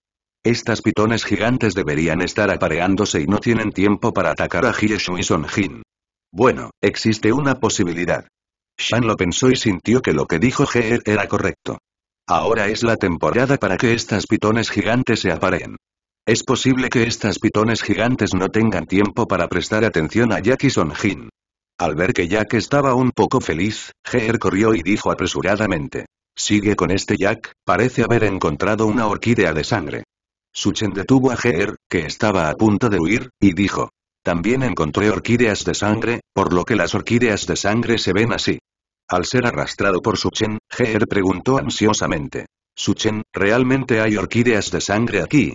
Estas pitones gigantes deberían estar apareándose y no tienen tiempo para atacar a Hieshu y Sonjin. Bueno, existe una posibilidad. Shan lo pensó y sintió que lo que dijo Geer era correcto. Ahora es la temporada para que estas pitones gigantes se apareen. Es posible que estas pitones gigantes no tengan tiempo para prestar atención a Jack y Sonjin. Al ver que Jack estaba un poco feliz, Geer corrió y dijo apresuradamente. Sigue con este Jack, parece haber encontrado una orquídea de sangre. Suchen detuvo a Geer, que estaba a punto de huir, y dijo. También encontré orquídeas de sangre, por lo que las orquídeas de sangre se ven así. Al ser arrastrado por Suchen, Geer preguntó ansiosamente. Suchen, ¿realmente hay orquídeas de sangre aquí?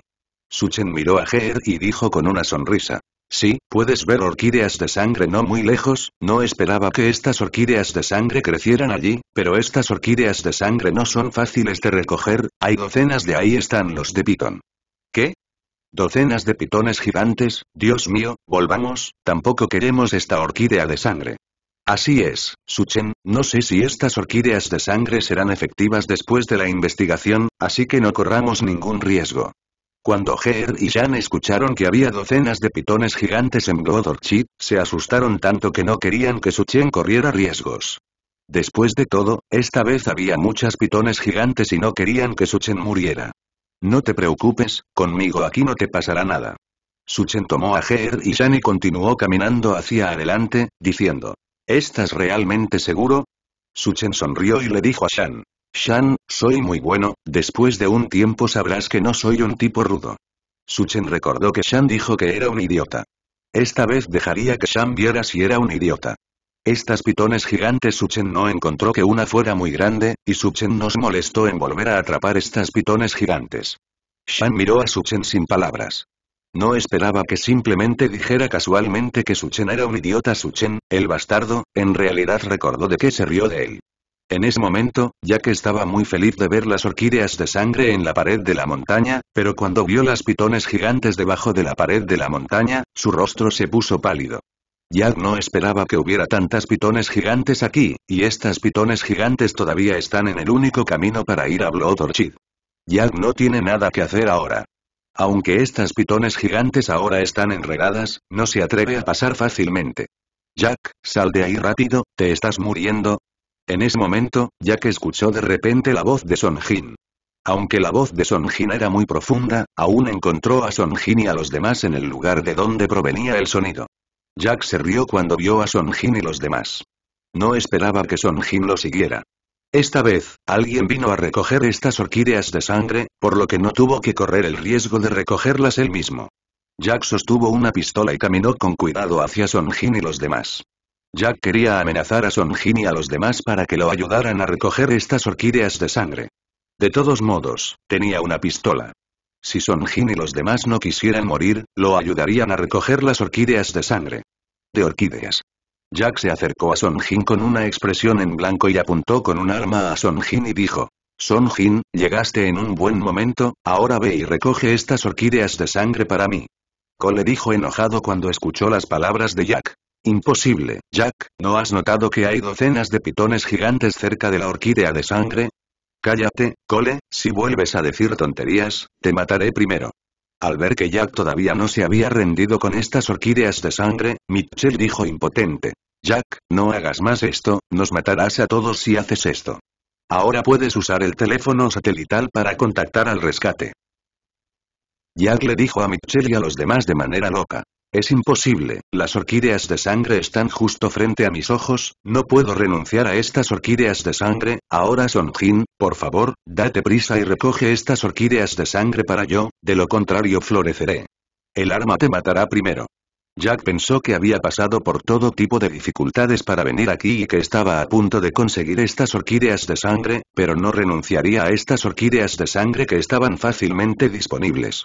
Suchen miró a Geer y dijo con una sonrisa. Sí, puedes ver orquídeas de sangre no muy lejos, no esperaba que estas orquídeas de sangre crecieran allí, pero estas orquídeas de sangre no son fáciles de recoger, hay docenas de ahí están los de Piton. Docenas de pitones gigantes, Dios mío, volvamos, tampoco queremos esta orquídea de sangre. Así es, Suchen, no sé si estas orquídeas de sangre serán efectivas después de la investigación, así que no corramos ningún riesgo. Cuando Heer y Jan escucharon que había docenas de pitones gigantes en Godorchi, se asustaron tanto que no querían que Suchen corriera riesgos. Después de todo, esta vez había muchas pitones gigantes y no querían que Suchen muriera. No te preocupes, conmigo aquí no te pasará nada. Suchen tomó a Ger y y continuó caminando hacia adelante, diciendo. ¿Estás realmente seguro? Suchen sonrió y le dijo a Shan. Shan, soy muy bueno, después de un tiempo sabrás que no soy un tipo rudo. Suchen recordó que Shan dijo que era un idiota. Esta vez dejaría que Shan viera si era un idiota. Estas pitones gigantes Suchen no encontró que una fuera muy grande, y Suchen nos molestó en volver a atrapar estas pitones gigantes. Shan miró a Suchen sin palabras. No esperaba que simplemente dijera casualmente que Suchen era un idiota Suchen, el bastardo, en realidad recordó de qué se rió de él. En ese momento, ya que estaba muy feliz de ver las orquídeas de sangre en la pared de la montaña, pero cuando vio las pitones gigantes debajo de la pared de la montaña, su rostro se puso pálido. Jack no esperaba que hubiera tantas pitones gigantes aquí, y estas pitones gigantes todavía están en el único camino para ir a Blood Orchid. Jack no tiene nada que hacer ahora. Aunque estas pitones gigantes ahora están enredadas, no se atreve a pasar fácilmente. Jack, sal de ahí rápido, te estás muriendo. En ese momento, Jack escuchó de repente la voz de Son Aunque la voz de Son era muy profunda, aún encontró a Son y a los demás en el lugar de donde provenía el sonido. Jack se rió cuando vio a Son y los demás. No esperaba que Son lo siguiera. Esta vez, alguien vino a recoger estas orquídeas de sangre, por lo que no tuvo que correr el riesgo de recogerlas él mismo. Jack sostuvo una pistola y caminó con cuidado hacia Son y los demás. Jack quería amenazar a Son y a los demás para que lo ayudaran a recoger estas orquídeas de sangre. De todos modos, tenía una pistola. Si Son Jin y los demás no quisieran morir, lo ayudarían a recoger las orquídeas de sangre. De orquídeas. Jack se acercó a Son Jin con una expresión en blanco y apuntó con un arma a Son Jin y dijo. Son Jin, llegaste en un buen momento, ahora ve y recoge estas orquídeas de sangre para mí. Cole dijo enojado cuando escuchó las palabras de Jack. Imposible, Jack, ¿no has notado que hay docenas de pitones gigantes cerca de la orquídea de sangre? Cállate, Cole, si vuelves a decir tonterías, te mataré primero. Al ver que Jack todavía no se había rendido con estas orquídeas de sangre, Mitchell dijo impotente. Jack, no hagas más esto, nos matarás a todos si haces esto. Ahora puedes usar el teléfono satelital para contactar al rescate. Jack le dijo a Mitchell y a los demás de manera loca. Es imposible, las orquídeas de sangre están justo frente a mis ojos, no puedo renunciar a estas orquídeas de sangre, ahora Sonjin, por favor, date prisa y recoge estas orquídeas de sangre para yo, de lo contrario floreceré. El arma te matará primero. Jack pensó que había pasado por todo tipo de dificultades para venir aquí y que estaba a punto de conseguir estas orquídeas de sangre, pero no renunciaría a estas orquídeas de sangre que estaban fácilmente disponibles.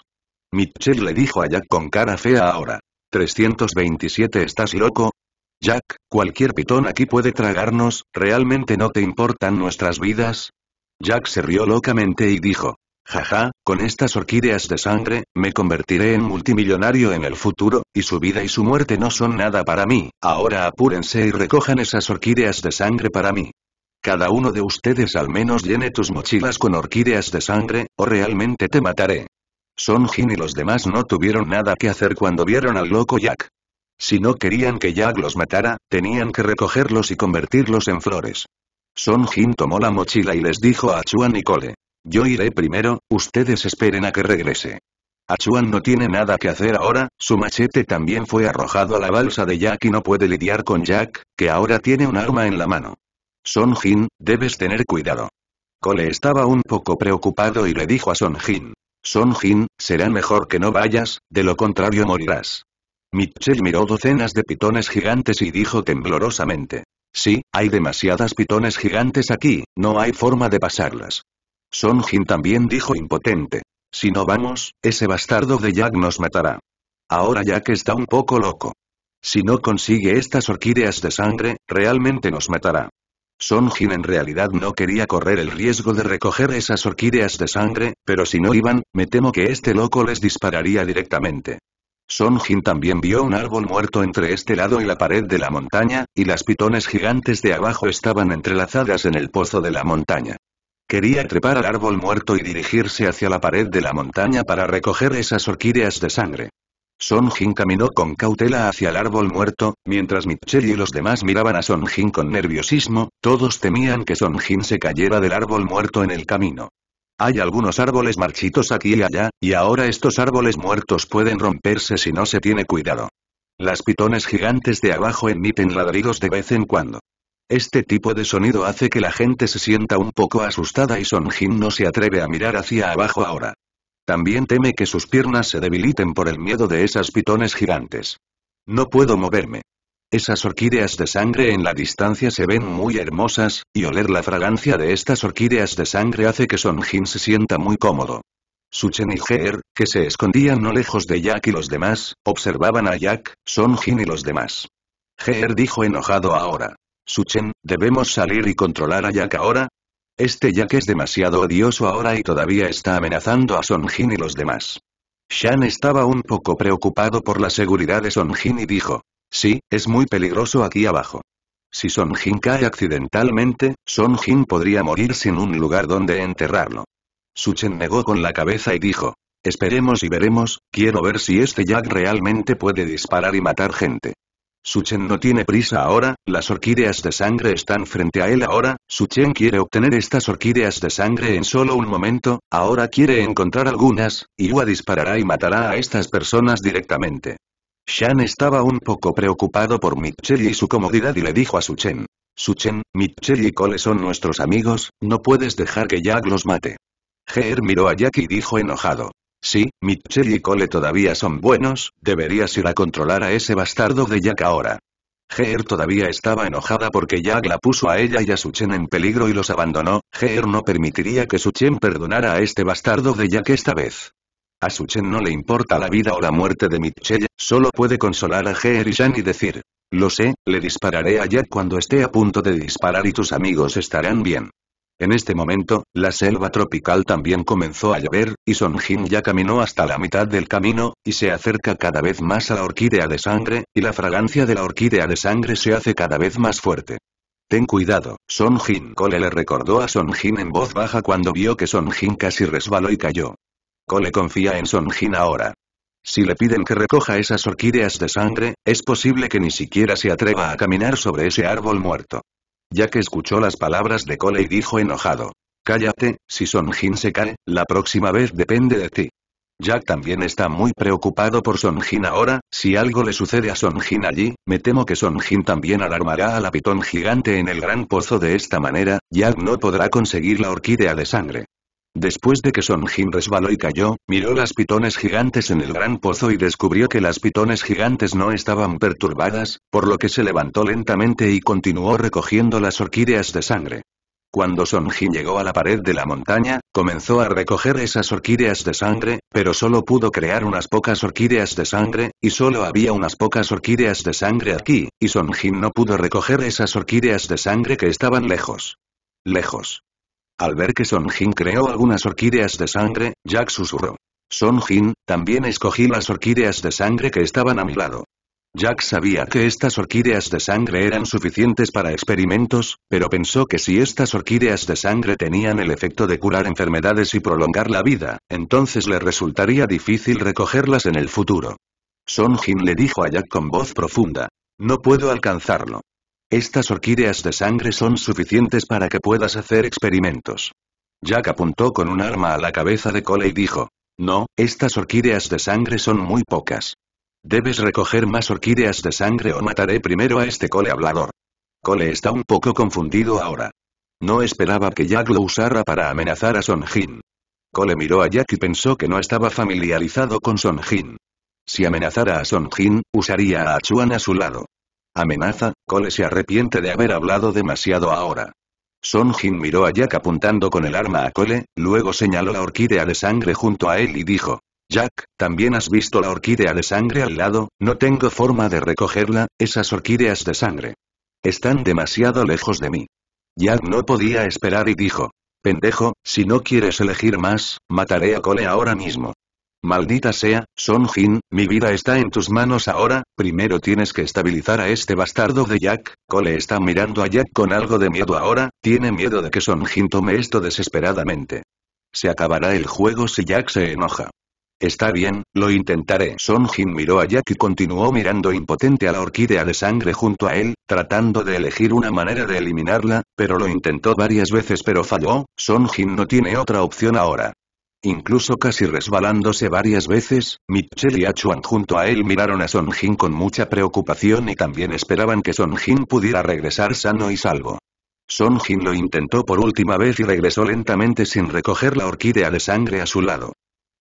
Mitchell le dijo a Jack con cara fea ahora. 327 ¿Estás loco? Jack, cualquier pitón aquí puede tragarnos, ¿realmente no te importan nuestras vidas? Jack se rió locamente y dijo. Jaja, con estas orquídeas de sangre, me convertiré en multimillonario en el futuro, y su vida y su muerte no son nada para mí, ahora apúrense y recojan esas orquídeas de sangre para mí. Cada uno de ustedes al menos llene tus mochilas con orquídeas de sangre, o realmente te mataré. Son Jin y los demás no tuvieron nada que hacer cuando vieron al loco Jack. Si no querían que Jack los matara, tenían que recogerlos y convertirlos en flores. Son Jin tomó la mochila y les dijo a Chuan y Cole. Yo iré primero, ustedes esperen a que regrese. Chuan no tiene nada que hacer ahora, su machete también fue arrojado a la balsa de Jack y no puede lidiar con Jack, que ahora tiene un arma en la mano. Son Jin, debes tener cuidado. Cole estaba un poco preocupado y le dijo a Son Jin. Son Jin, será mejor que no vayas, de lo contrario morirás. Mitchell miró docenas de pitones gigantes y dijo temblorosamente. Sí, hay demasiadas pitones gigantes aquí, no hay forma de pasarlas. Son Jin también dijo impotente. Si no vamos, ese bastardo de Jack nos matará. Ahora Jack está un poco loco. Si no consigue estas orquídeas de sangre, realmente nos matará. Son Jin en realidad no quería correr el riesgo de recoger esas orquídeas de sangre, pero si no iban, me temo que este loco les dispararía directamente. Son Jin también vio un árbol muerto entre este lado y la pared de la montaña, y las pitones gigantes de abajo estaban entrelazadas en el pozo de la montaña. Quería trepar al árbol muerto y dirigirse hacia la pared de la montaña para recoger esas orquídeas de sangre. Son Jin caminó con cautela hacia el árbol muerto, mientras Mitchell y los demás miraban a Son Jin con nerviosismo, todos temían que Son Jin se cayera del árbol muerto en el camino. Hay algunos árboles marchitos aquí y allá, y ahora estos árboles muertos pueden romperse si no se tiene cuidado. Las pitones gigantes de abajo emiten ladridos de vez en cuando. Este tipo de sonido hace que la gente se sienta un poco asustada y Son Jin no se atreve a mirar hacia abajo ahora. También teme que sus piernas se debiliten por el miedo de esas pitones gigantes. No puedo moverme. Esas orquídeas de sangre en la distancia se ven muy hermosas, y oler la fragancia de estas orquídeas de sangre hace que Son Jin se sienta muy cómodo. Suchen y Ge'er, que se escondían no lejos de Jack y los demás, observaban a Jack, Son Jin y los demás. Ge'er dijo enojado ahora. Suchen, debemos salir y controlar a Jack ahora, este Jack es demasiado odioso ahora y todavía está amenazando a Jin y los demás. Shan estaba un poco preocupado por la seguridad de Jin y dijo. Sí, es muy peligroso aquí abajo. Si Jin cae accidentalmente, Jin podría morir sin un lugar donde enterrarlo. Suchen negó con la cabeza y dijo. Esperemos y veremos, quiero ver si este Jack realmente puede disparar y matar gente. Chen no tiene prisa ahora, las orquídeas de sangre están frente a él ahora, Suchen quiere obtener estas orquídeas de sangre en solo un momento, ahora quiere encontrar algunas, Iwa disparará y matará a estas personas directamente. Shan estaba un poco preocupado por Mitchell y su comodidad y le dijo a Suchen. Suchen, Mitchell y Cole son nuestros amigos, no puedes dejar que Jack los mate. Ger miró a Jack y dijo enojado. Si, Mitchell y Cole todavía son buenos, deberías ir a controlar a ese bastardo de Jack ahora. Ger todavía estaba enojada porque Jack la puso a ella y a Suchen en peligro y los abandonó, Geer no permitiría que Suchen perdonara a este bastardo de Jack esta vez. A Suchen no le importa la vida o la muerte de Mitchell, solo puede consolar a Geer y y decir, lo sé, le dispararé a Jack cuando esté a punto de disparar y tus amigos estarán bien. En este momento, la selva tropical también comenzó a llover, y Son Jin ya caminó hasta la mitad del camino, y se acerca cada vez más a la orquídea de sangre, y la fragancia de la orquídea de sangre se hace cada vez más fuerte. Ten cuidado, Son Jin Cole le recordó a Son Jin en voz baja cuando vio que Son Jin casi resbaló y cayó. Cole confía en Son Jin ahora. Si le piden que recoja esas orquídeas de sangre, es posible que ni siquiera se atreva a caminar sobre ese árbol muerto. Jack escuchó las palabras de Cole y dijo enojado. Cállate, si Son se cae, la próxima vez depende de ti. Jack también está muy preocupado por Son ahora, si algo le sucede a Son allí, me temo que Son también alarmará a la pitón gigante en el gran pozo de esta manera, Jack no podrá conseguir la orquídea de sangre. Después de que Song Jin resbaló y cayó, miró las pitones gigantes en el gran pozo y descubrió que las pitones gigantes no estaban perturbadas, por lo que se levantó lentamente y continuó recogiendo las orquídeas de sangre. Cuando Son Jin llegó a la pared de la montaña, comenzó a recoger esas orquídeas de sangre, pero solo pudo crear unas pocas orquídeas de sangre, y solo había unas pocas orquídeas de sangre aquí, y Son Jin no pudo recoger esas orquídeas de sangre que estaban lejos. Lejos. Al ver que Son Jin creó algunas orquídeas de sangre, Jack susurró. Son Jin, también escogí las orquídeas de sangre que estaban a mi lado. Jack sabía que estas orquídeas de sangre eran suficientes para experimentos, pero pensó que si estas orquídeas de sangre tenían el efecto de curar enfermedades y prolongar la vida, entonces le resultaría difícil recogerlas en el futuro. Son Jin le dijo a Jack con voz profunda. No puedo alcanzarlo. Estas orquídeas de sangre son suficientes para que puedas hacer experimentos. Jack apuntó con un arma a la cabeza de Cole y dijo, no, estas orquídeas de sangre son muy pocas. Debes recoger más orquídeas de sangre o mataré primero a este Cole hablador. Cole está un poco confundido ahora. No esperaba que Jack lo usara para amenazar a Son Cole miró a Jack y pensó que no estaba familiarizado con Son Si amenazara a Son usaría a Achuan a su lado. Amenaza, Cole se arrepiente de haber hablado demasiado ahora. Son Jin miró a Jack apuntando con el arma a Cole, luego señaló la orquídea de sangre junto a él y dijo, Jack, también has visto la orquídea de sangre al lado, no tengo forma de recogerla, esas orquídeas de sangre. Están demasiado lejos de mí. Jack no podía esperar y dijo, pendejo, si no quieres elegir más, mataré a Cole ahora mismo. Maldita sea, Son Jin, mi vida está en tus manos ahora, Primero tienes que estabilizar a este bastardo de Jack, Cole está mirando a Jack con algo de miedo ahora, tiene miedo de que Son tome esto desesperadamente. Se acabará el juego si Jack se enoja. Está bien, lo intentaré. Son miró a Jack y continuó mirando impotente a la orquídea de sangre junto a él, tratando de elegir una manera de eliminarla, pero lo intentó varias veces pero falló, Son no tiene otra opción ahora. Incluso casi resbalándose varias veces, Mitchell y Achuan junto a él miraron a Son Jin con mucha preocupación y también esperaban que Son Jin pudiera regresar sano y salvo. Son Jin lo intentó por última vez y regresó lentamente sin recoger la orquídea de sangre a su lado.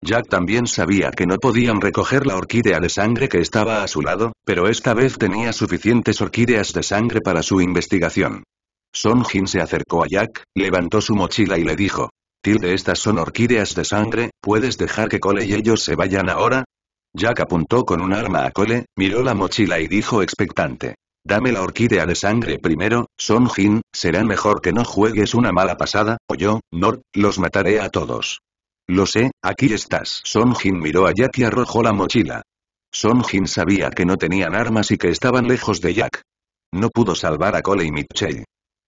Jack también sabía que no podían recoger la orquídea de sangre que estaba a su lado, pero esta vez tenía suficientes orquídeas de sangre para su investigación. Son Jin se acercó a Jack, levantó su mochila y le dijo, Tilde estas son orquídeas de sangre, ¿puedes dejar que Cole y ellos se vayan ahora? Jack apuntó con un arma a Cole, miró la mochila y dijo expectante. Dame la orquídea de sangre primero, Son Jin, será mejor que no juegues una mala pasada, o yo, Nor, los mataré a todos. Lo sé, aquí estás. Son Jin miró a Jack y arrojó la mochila. Son Jin sabía que no tenían armas y que estaban lejos de Jack. No pudo salvar a Cole y Mitchell.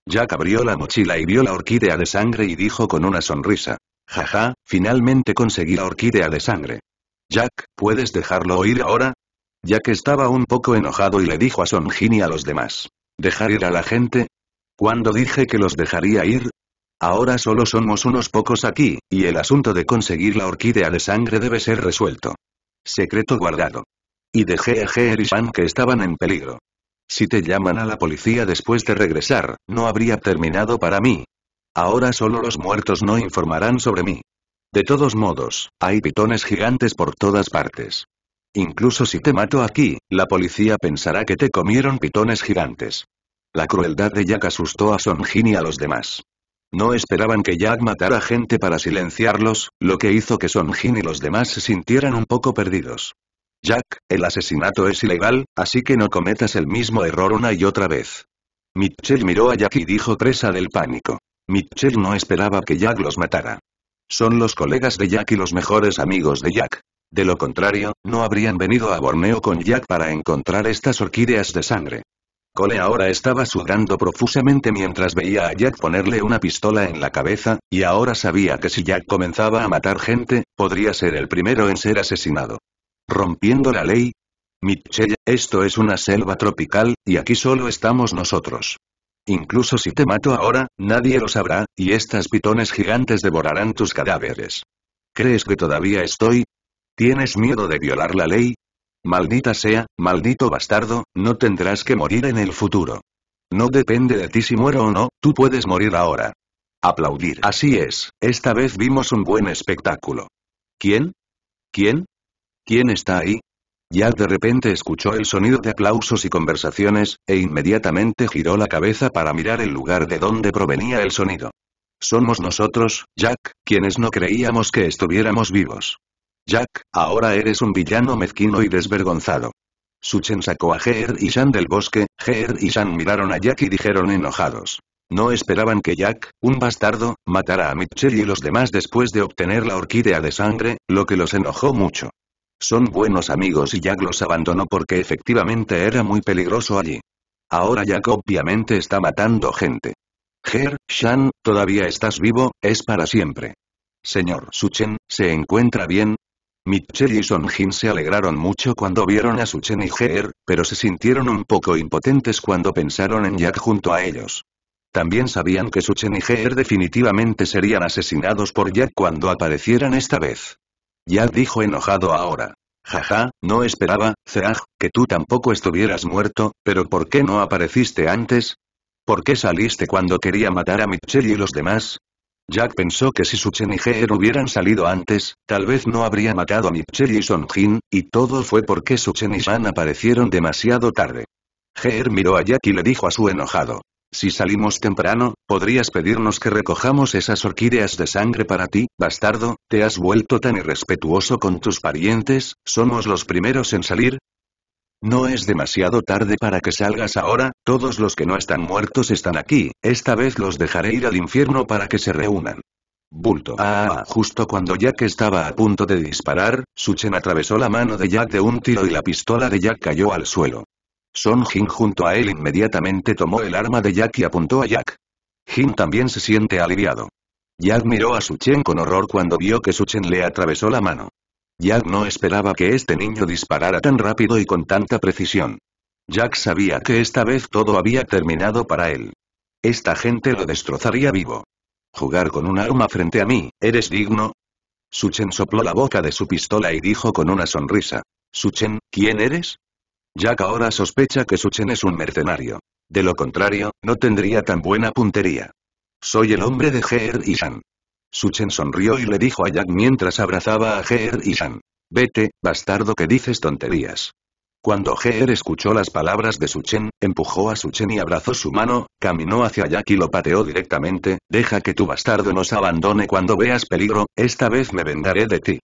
Jack abrió la mochila y vio la orquídea de sangre y dijo con una sonrisa. Jaja, finalmente conseguí la orquídea de sangre. Jack, ¿puedes dejarlo ir ahora? Jack estaba un poco enojado y le dijo a Son y a los demás. ¿Dejar ir a la gente? ¿Cuándo dije que los dejaría ir? Ahora solo somos unos pocos aquí, y el asunto de conseguir la orquídea de sangre debe ser resuelto. Secreto guardado. Y dejé a Shan que estaban en peligro. Si te llaman a la policía después de regresar, no habría terminado para mí. Ahora solo los muertos no informarán sobre mí. De todos modos, hay pitones gigantes por todas partes. Incluso si te mato aquí, la policía pensará que te comieron pitones gigantes. La crueldad de Jack asustó a Sonjin y a los demás. No esperaban que Jack matara gente para silenciarlos, lo que hizo que Sonjin y los demás se sintieran un poco perdidos. Jack, el asesinato es ilegal, así que no cometas el mismo error una y otra vez. Mitchell miró a Jack y dijo presa del pánico. Mitchell no esperaba que Jack los matara. Son los colegas de Jack y los mejores amigos de Jack. De lo contrario, no habrían venido a Borneo con Jack para encontrar estas orquídeas de sangre. Cole ahora estaba sudando profusamente mientras veía a Jack ponerle una pistola en la cabeza, y ahora sabía que si Jack comenzaba a matar gente, podría ser el primero en ser asesinado. ¿Rompiendo la ley? Mitchell, esto es una selva tropical, y aquí solo estamos nosotros. Incluso si te mato ahora, nadie lo sabrá, y estas pitones gigantes devorarán tus cadáveres. ¿Crees que todavía estoy? ¿Tienes miedo de violar la ley? Maldita sea, maldito bastardo, no tendrás que morir en el futuro. No depende de ti si muero o no, tú puedes morir ahora. Aplaudir. Así es, esta vez vimos un buen espectáculo. ¿Quién? ¿Quién? ¿Quién está ahí? Jack de repente escuchó el sonido de aplausos y conversaciones, e inmediatamente giró la cabeza para mirar el lugar de donde provenía el sonido. Somos nosotros, Jack, quienes no creíamos que estuviéramos vivos. Jack, ahora eres un villano mezquino y desvergonzado. Suchen sacó a Ger y Shan del bosque, Ger y Shan miraron a Jack y dijeron enojados. No esperaban que Jack, un bastardo, matara a Mitchell y los demás después de obtener la orquídea de sangre, lo que los enojó mucho. Son buenos amigos y Jack los abandonó porque efectivamente era muy peligroso allí. Ahora Jack obviamente está matando gente. Ger, Shan, todavía estás vivo, es para siempre. Señor Suchen, ¿se encuentra bien? Mitchell y Son Jin se alegraron mucho cuando vieron a Suchen y Ger, pero se sintieron un poco impotentes cuando pensaron en Jack junto a ellos. También sabían que Suchen y Ger definitivamente serían asesinados por Jack cuando aparecieran esta vez. Ya dijo enojado ahora. Jaja, no esperaba, Zeaj, que tú tampoco estuvieras muerto, pero ¿por qué no apareciste antes? ¿Por qué saliste cuando quería matar a Mitchell y los demás? Jack pensó que si Suchen y Heer hubieran salido antes, tal vez no habría matado a Mitchell y Sonjin, y todo fue porque y Shan aparecieron demasiado tarde. Ger miró a Jack y le dijo a su enojado. Si salimos temprano, podrías pedirnos que recojamos esas orquídeas de sangre para ti, bastardo, te has vuelto tan irrespetuoso con tus parientes, somos los primeros en salir. No es demasiado tarde para que salgas ahora, todos los que no están muertos están aquí, esta vez los dejaré ir al infierno para que se reúnan. Bulto. Ah, ah, ah justo cuando Jack estaba a punto de disparar, Suchen atravesó la mano de Jack de un tiro y la pistola de Jack cayó al suelo. Son Jin junto a él inmediatamente tomó el arma de Jack y apuntó a Jack. Jin también se siente aliviado. Jack miró a Su Chen con horror cuando vio que Su Chen le atravesó la mano. Jack no esperaba que este niño disparara tan rápido y con tanta precisión. Jack sabía que esta vez todo había terminado para él. Esta gente lo destrozaría vivo. Jugar con un arma frente a mí, ¿eres digno? Su Chen sopló la boca de su pistola y dijo con una sonrisa. Suchen, ¿quién eres? Jack ahora sospecha que Suchen es un mercenario. De lo contrario, no tendría tan buena puntería. Soy el hombre de Geer y Shan. Suchen sonrió y le dijo a Jack mientras abrazaba a Geer y Shan. Vete, bastardo que dices tonterías. Cuando Geer escuchó las palabras de Suchen, empujó a Suchen y abrazó su mano, caminó hacia Jack y lo pateó directamente, deja que tu bastardo nos abandone cuando veas peligro, esta vez me vendaré de ti.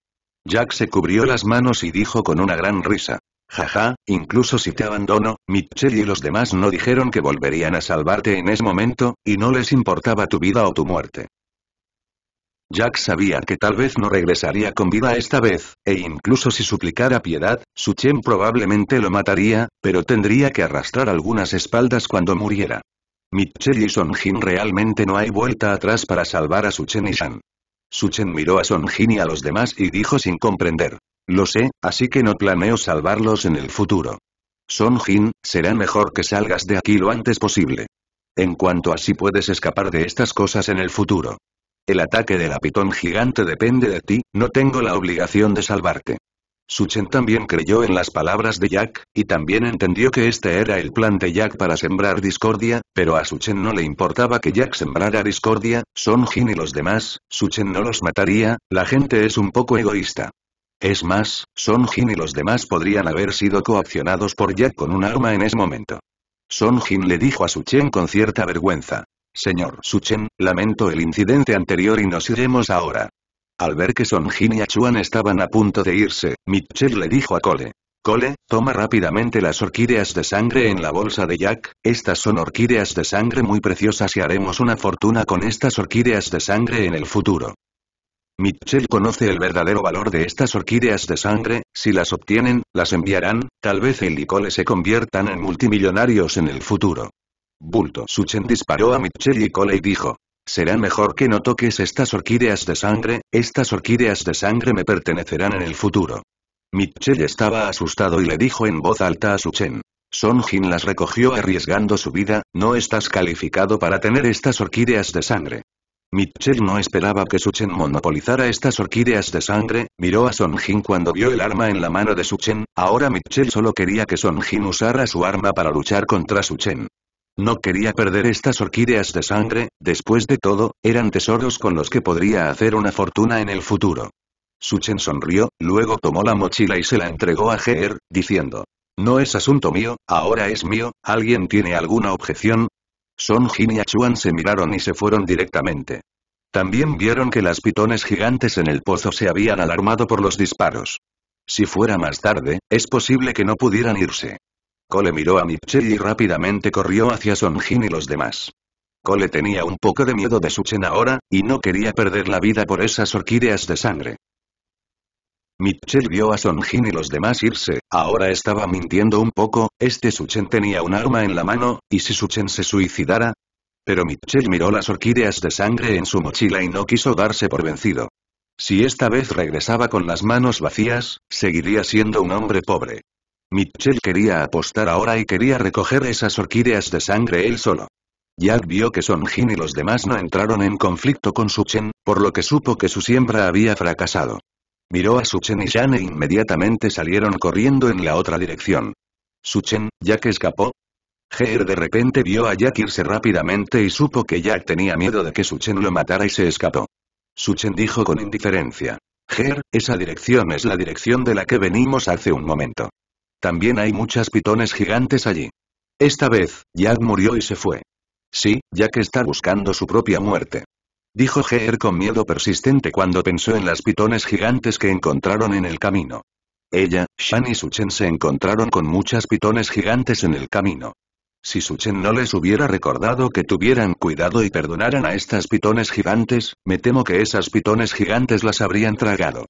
Jack se cubrió las manos y dijo con una gran risa. Jaja, incluso si te abandono, Mitchell y los demás no dijeron que volverían a salvarte en ese momento, y no les importaba tu vida o tu muerte. Jack sabía que tal vez no regresaría con vida esta vez, e incluso si suplicara piedad, su Chen probablemente lo mataría, pero tendría que arrastrar algunas espaldas cuando muriera. Mitchell y Son Jin realmente no hay vuelta atrás para salvar a su Chen y Shan. Suchen miró a Sonjin y a los demás y dijo sin comprender. Lo sé, así que no planeo salvarlos en el futuro. Jin, será mejor que salgas de aquí lo antes posible. En cuanto a si puedes escapar de estas cosas en el futuro. El ataque de la pitón gigante depende de ti, no tengo la obligación de salvarte. Suchen también creyó en las palabras de Jack, y también entendió que este era el plan de Jack para sembrar discordia, pero a Suchen no le importaba que Jack sembrara discordia, Son Jin y los demás, Suchen no los mataría, la gente es un poco egoísta. Es más, Son Jin y los demás podrían haber sido coaccionados por Jack con un arma en ese momento. Son Jin le dijo a Suchen con cierta vergüenza. Señor Suchen, lamento el incidente anterior y nos iremos ahora. Al ver que Son Jin y Achuan estaban a punto de irse, Mitchell le dijo a Cole. Cole, toma rápidamente las orquídeas de sangre en la bolsa de Jack, estas son orquídeas de sangre muy preciosas y haremos una fortuna con estas orquídeas de sangre en el futuro. Mitchell conoce el verdadero valor de estas orquídeas de sangre, si las obtienen, las enviarán, tal vez él y Cole se conviertan en multimillonarios en el futuro. Bulto Suchen disparó a Mitchell y Cole y dijo, Será mejor que no toques estas orquídeas de sangre, estas orquídeas de sangre me pertenecerán en el futuro. Mitchell estaba asustado y le dijo en voz alta a Suchen. Son Jin las recogió arriesgando su vida, no estás calificado para tener estas orquídeas de sangre. Mitchell no esperaba que Suchen monopolizara estas orquídeas de sangre, miró a Son Jin cuando vio el arma en la mano de Suchen, ahora Mitchell solo quería que Son Jin usara su arma para luchar contra Suchen. No quería perder estas orquídeas de sangre, después de todo, eran tesoros con los que podría hacer una fortuna en el futuro. Suchen sonrió, luego tomó la mochila y se la entregó a Geer, diciendo, no es asunto mío, ahora es mío, ¿alguien tiene alguna objeción? Son Jin y Achuan se miraron y se fueron directamente. También vieron que las pitones gigantes en el pozo se habían alarmado por los disparos. Si fuera más tarde, es posible que no pudieran irse. Cole miró a Mitchell y rápidamente corrió hacia Sonjin y los demás. Cole tenía un poco de miedo de Suchen ahora, y no quería perder la vida por esas orquídeas de sangre. Mitchell vio a Sonjin y los demás irse, ahora estaba mintiendo un poco, este Suchen tenía un arma en la mano, y si Suchen se suicidara. Pero Mitchell miró las orquídeas de sangre en su mochila y no quiso darse por vencido. Si esta vez regresaba con las manos vacías, seguiría siendo un hombre pobre. Mitchell quería apostar ahora y quería recoger esas orquídeas de sangre él solo. Jack vio que Son Jin y los demás no entraron en conflicto con Suchen, por lo que supo que su siembra había fracasado. Miró a Suchen y Shan e inmediatamente salieron corriendo en la otra dirección. Suchen, Jack escapó. Ger de repente vio a Jack irse rápidamente y supo que Jack tenía miedo de que Suchen lo matara y se escapó. Suchen dijo con indiferencia. Ger, esa dirección es la dirección de la que venimos hace un momento. También hay muchas pitones gigantes allí. Esta vez, Jack murió y se fue. Sí, Jack está buscando su propia muerte. Dijo Geer con miedo persistente cuando pensó en las pitones gigantes que encontraron en el camino. Ella, Shan y Suchen se encontraron con muchas pitones gigantes en el camino. Si Suchen no les hubiera recordado que tuvieran cuidado y perdonaran a estas pitones gigantes, me temo que esas pitones gigantes las habrían tragado.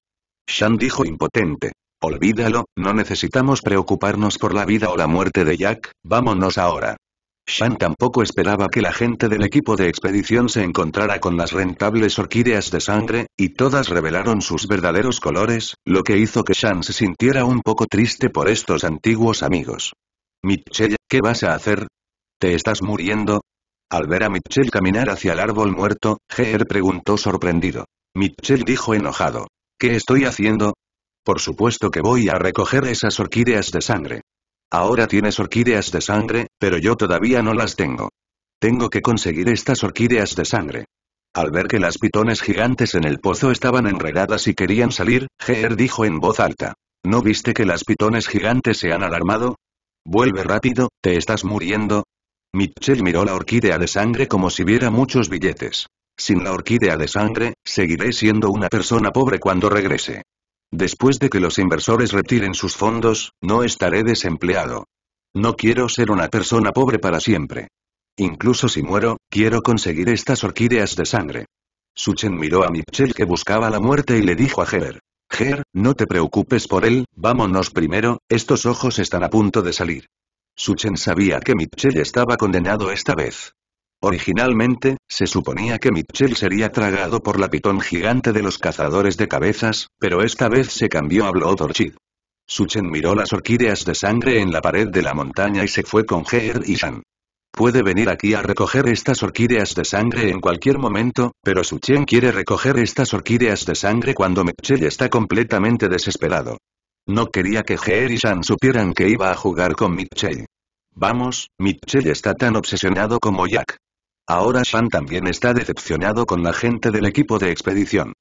Shan dijo impotente. Olvídalo, no necesitamos preocuparnos por la vida o la muerte de Jack, vámonos ahora. Shan tampoco esperaba que la gente del equipo de expedición se encontrara con las rentables orquídeas de sangre, y todas revelaron sus verdaderos colores, lo que hizo que Shan se sintiera un poco triste por estos antiguos amigos. Mitchell, ¿qué vas a hacer? ¿Te estás muriendo? Al ver a Mitchell caminar hacia el árbol muerto, Ger preguntó sorprendido. Mitchell dijo enojado. ¿Qué estoy haciendo? Por supuesto que voy a recoger esas orquídeas de sangre. Ahora tienes orquídeas de sangre, pero yo todavía no las tengo. Tengo que conseguir estas orquídeas de sangre. Al ver que las pitones gigantes en el pozo estaban enredadas y querían salir, Geer dijo en voz alta. ¿No viste que las pitones gigantes se han alarmado? Vuelve rápido, te estás muriendo. Mitchell miró la orquídea de sangre como si viera muchos billetes. Sin la orquídea de sangre, seguiré siendo una persona pobre cuando regrese. Después de que los inversores retiren sus fondos, no estaré desempleado. No quiero ser una persona pobre para siempre. Incluso si muero, quiero conseguir estas orquídeas de sangre. Suchen miró a Mitchell que buscaba la muerte y le dijo a Ger. Ger, no te preocupes por él, vámonos primero, estos ojos están a punto de salir. Suchen sabía que Mitchell estaba condenado esta vez. Originalmente, se suponía que Mitchell sería tragado por la pitón gigante de los cazadores de cabezas, pero esta vez se cambió a Blood Orchid. Suchen miró las orquídeas de sangre en la pared de la montaña y se fue con Geer y Shan. Puede venir aquí a recoger estas orquídeas de sangre en cualquier momento, pero Suchen quiere recoger estas orquídeas de sangre cuando Mitchell está completamente desesperado. No quería que Geer y Shan supieran que iba a jugar con Mitchell. Vamos, Mitchell está tan obsesionado como Jack. Ahora Shan también está decepcionado con la gente del equipo de expedición.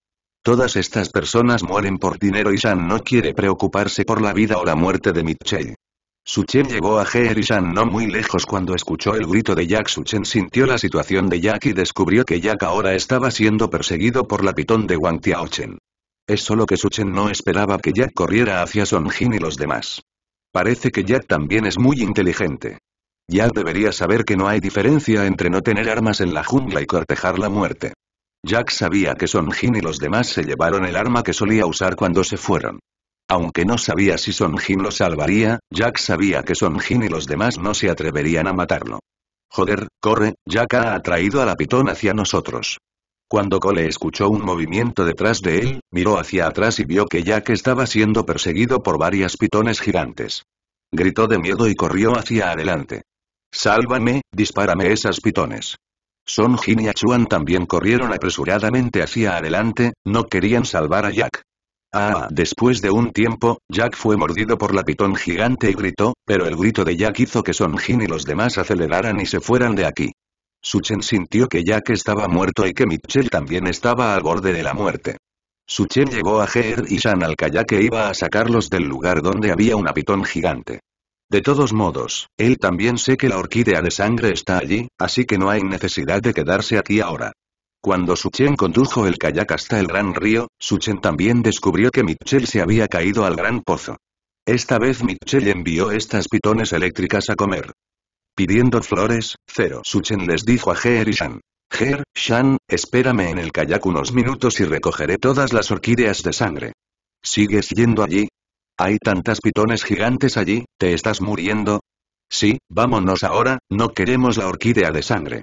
Todas estas personas mueren por dinero y Shan no quiere preocuparse por la vida o la muerte de Mitchell. Suchen llegó a Heer y Shan no muy lejos cuando escuchó el grito de Jack. Suchen sintió la situación de Jack y descubrió que Jack ahora estaba siendo perseguido por la pitón de Wang Tiaochen. Es solo que Suchen no esperaba que Jack corriera hacia Song Jin y los demás. Parece que Jack también es muy inteligente. Jack debería saber que no hay diferencia entre no tener armas en la jungla y cortejar la muerte. Jack sabía que Son Jin y los demás se llevaron el arma que solía usar cuando se fueron. Aunque no sabía si Son Jin lo salvaría, Jack sabía que Son Jin y los demás no se atreverían a matarlo. Joder, corre, Jack ha atraído a la pitón hacia nosotros. Cuando Cole escuchó un movimiento detrás de él, miró hacia atrás y vio que Jack estaba siendo perseguido por varias pitones gigantes. Gritó de miedo y corrió hacia adelante. Sálvame, dispárame esas pitones. Son Jin y Achuan también corrieron apresuradamente hacia adelante, no querían salvar a Jack. Ah, después de un tiempo, Jack fue mordido por la pitón gigante y gritó, pero el grito de Jack hizo que Son Jin y los demás aceleraran y se fueran de aquí. Suchen sintió que Jack estaba muerto y que Mitchell también estaba al borde de la muerte. Suchen llegó a Heer y Shan al kayak que iba a sacarlos del lugar donde había una pitón gigante. De todos modos, él también sé que la orquídea de sangre está allí, así que no hay necesidad de quedarse aquí ahora. Cuando Suchen condujo el kayak hasta el gran río, Suchen también descubrió que Mitchell se había caído al gran pozo. Esta vez Mitchell envió estas pitones eléctricas a comer. Pidiendo flores, cero. Suchen les dijo a Ger y Shan. Ger, Shan, espérame en el kayak unos minutos y recogeré todas las orquídeas de sangre. ¿Sigues yendo allí? Hay tantas pitones gigantes allí, ¿te estás muriendo? Sí, vámonos ahora, no queremos la orquídea de sangre.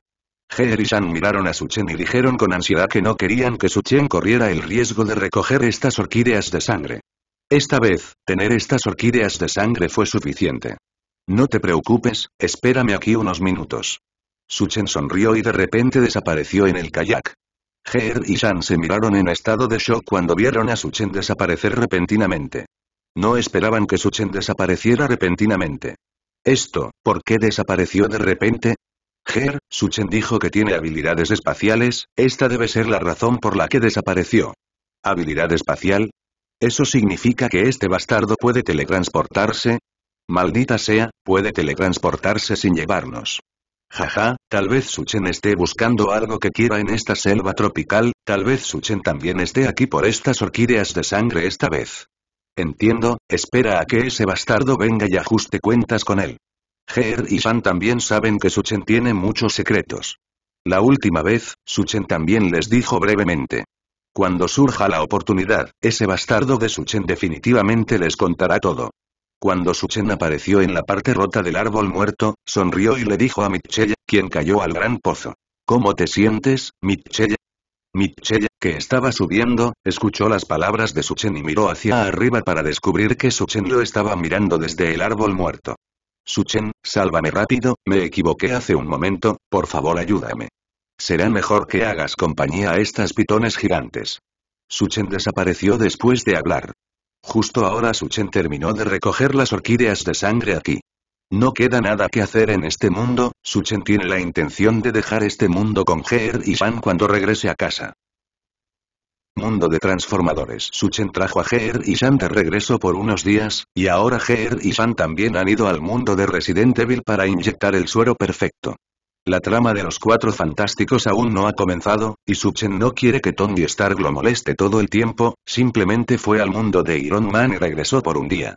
Heer y Shan miraron a Suchen y dijeron con ansiedad que no querían que Suchen corriera el riesgo de recoger estas orquídeas de sangre. Esta vez, tener estas orquídeas de sangre fue suficiente. No te preocupes, espérame aquí unos minutos. Suchen sonrió y de repente desapareció en el kayak. Heer y Shan se miraron en estado de shock cuando vieron a Suchen desaparecer repentinamente. No esperaban que Suchen desapareciera repentinamente. Esto, ¿por qué desapareció de repente? Ger, Suchen dijo que tiene habilidades espaciales, esta debe ser la razón por la que desapareció. ¿Habilidad espacial? ¿Eso significa que este bastardo puede teletransportarse? Maldita sea, puede teletransportarse sin llevarnos. Jaja, tal vez Suchen esté buscando algo que quiera en esta selva tropical, tal vez Suchen también esté aquí por estas orquídeas de sangre esta vez. Entiendo, espera a que ese bastardo venga y ajuste cuentas con él. Ger y San también saben que Suchen tiene muchos secretos. La última vez, Suchen también les dijo brevemente. Cuando surja la oportunidad, ese bastardo de Suchen definitivamente les contará todo. Cuando Suchen apareció en la parte rota del árbol muerto, sonrió y le dijo a Michelle, quien cayó al gran pozo. ¿Cómo te sientes, Michelle? Mitchell, estaba subiendo, escuchó las palabras de Suchen y miró hacia arriba para descubrir que Suchen lo estaba mirando desde el árbol muerto. Suchen, sálvame rápido, me equivoqué hace un momento, por favor ayúdame. Será mejor que hagas compañía a estas pitones gigantes. Suchen desapareció después de hablar. Justo ahora Suchen terminó de recoger las orquídeas de sangre aquí. No queda nada que hacer en este mundo, Suchen tiene la intención de dejar este mundo con Ger y Shan cuando regrese a casa mundo de transformadores. Suchen trajo a Geer y Shan de regreso por unos días, y ahora Geer y Shan también han ido al mundo de Resident Evil para inyectar el suero perfecto. La trama de los cuatro fantásticos aún no ha comenzado, y Suchen no quiere que Tony Stark lo moleste todo el tiempo, simplemente fue al mundo de Iron Man y regresó por un día.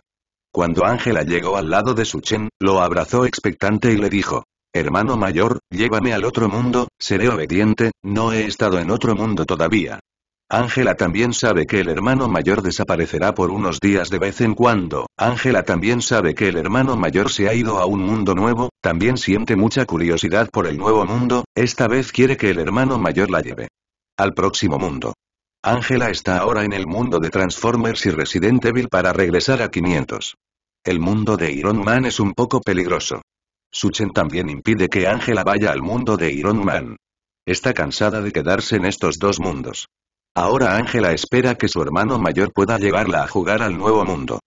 Cuando Ángela llegó al lado de Suchen, lo abrazó expectante y le dijo, Hermano mayor, llévame al otro mundo, seré obediente, no he estado en otro mundo todavía. Ángela también sabe que el hermano mayor desaparecerá por unos días de vez en cuando, Ángela también sabe que el hermano mayor se ha ido a un mundo nuevo, también siente mucha curiosidad por el nuevo mundo, esta vez quiere que el hermano mayor la lleve al próximo mundo. Ángela está ahora en el mundo de Transformers y Resident Evil para regresar a 500. El mundo de Iron Man es un poco peligroso. Suchen también impide que Ángela vaya al mundo de Iron Man. Está cansada de quedarse en estos dos mundos. Ahora Ángela espera que su hermano mayor pueda llevarla a jugar al nuevo mundo.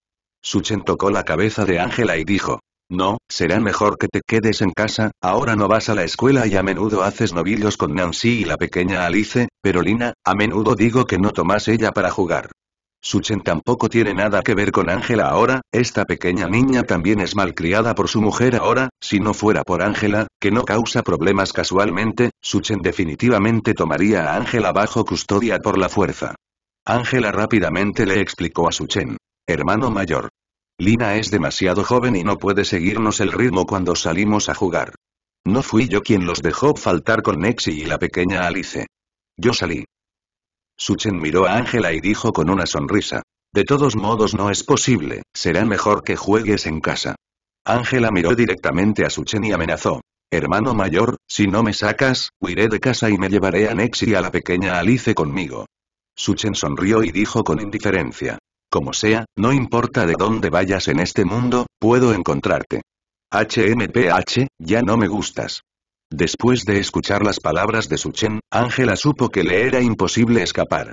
Suchen tocó la cabeza de Ángela y dijo, no, será mejor que te quedes en casa, ahora no vas a la escuela y a menudo haces novillos con Nancy y la pequeña Alice, pero Lina, a menudo digo que no tomas ella para jugar. Suchen tampoco tiene nada que ver con Ángela ahora, esta pequeña niña también es malcriada por su mujer ahora, si no fuera por Ángela, que no causa problemas casualmente, Suchen definitivamente tomaría a Ángela bajo custodia por la fuerza. Ángela rápidamente le explicó a Suchen. Hermano mayor. Lina es demasiado joven y no puede seguirnos el ritmo cuando salimos a jugar. No fui yo quien los dejó faltar con Nexi y la pequeña Alice. Yo salí. Suchen miró a Ángela y dijo con una sonrisa. De todos modos no es posible, será mejor que juegues en casa. Ángela miró directamente a Suchen y amenazó. Hermano mayor, si no me sacas, huiré de casa y me llevaré a Nexi y a la pequeña Alice conmigo. Suchen sonrió y dijo con indiferencia. Como sea, no importa de dónde vayas en este mundo, puedo encontrarte. HMPH, ya no me gustas. Después de escuchar las palabras de Suchen, Ángela supo que le era imposible escapar.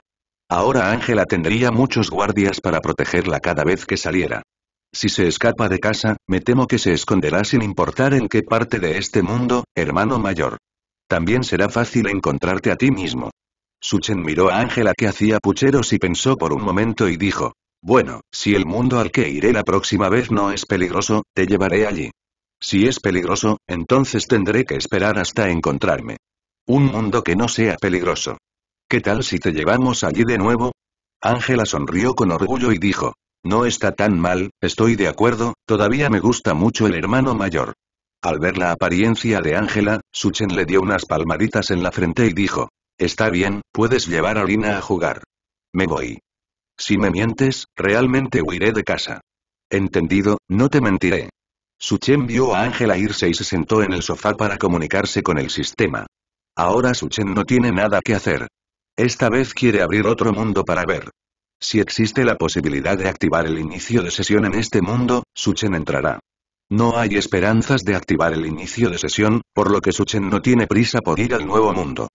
Ahora Ángela tendría muchos guardias para protegerla cada vez que saliera. Si se escapa de casa, me temo que se esconderá sin importar en qué parte de este mundo, hermano mayor. También será fácil encontrarte a ti mismo. Suchen miró a Ángela que hacía pucheros y pensó por un momento y dijo, bueno, si el mundo al que iré la próxima vez no es peligroso, te llevaré allí. Si es peligroso, entonces tendré que esperar hasta encontrarme. Un mundo que no sea peligroso. ¿Qué tal si te llevamos allí de nuevo? Ángela sonrió con orgullo y dijo. No está tan mal, estoy de acuerdo, todavía me gusta mucho el hermano mayor. Al ver la apariencia de Ángela, Suchen le dio unas palmaditas en la frente y dijo. Está bien, puedes llevar a Lina a jugar. Me voy. Si me mientes, realmente huiré de casa. Entendido, no te mentiré. Suchen vio a Ángela irse y se sentó en el sofá para comunicarse con el sistema. Ahora Suchen no tiene nada que hacer. Esta vez quiere abrir otro mundo para ver. Si existe la posibilidad de activar el inicio de sesión en este mundo, Suchen entrará. No hay esperanzas de activar el inicio de sesión, por lo que Suchen no tiene prisa por ir al nuevo mundo.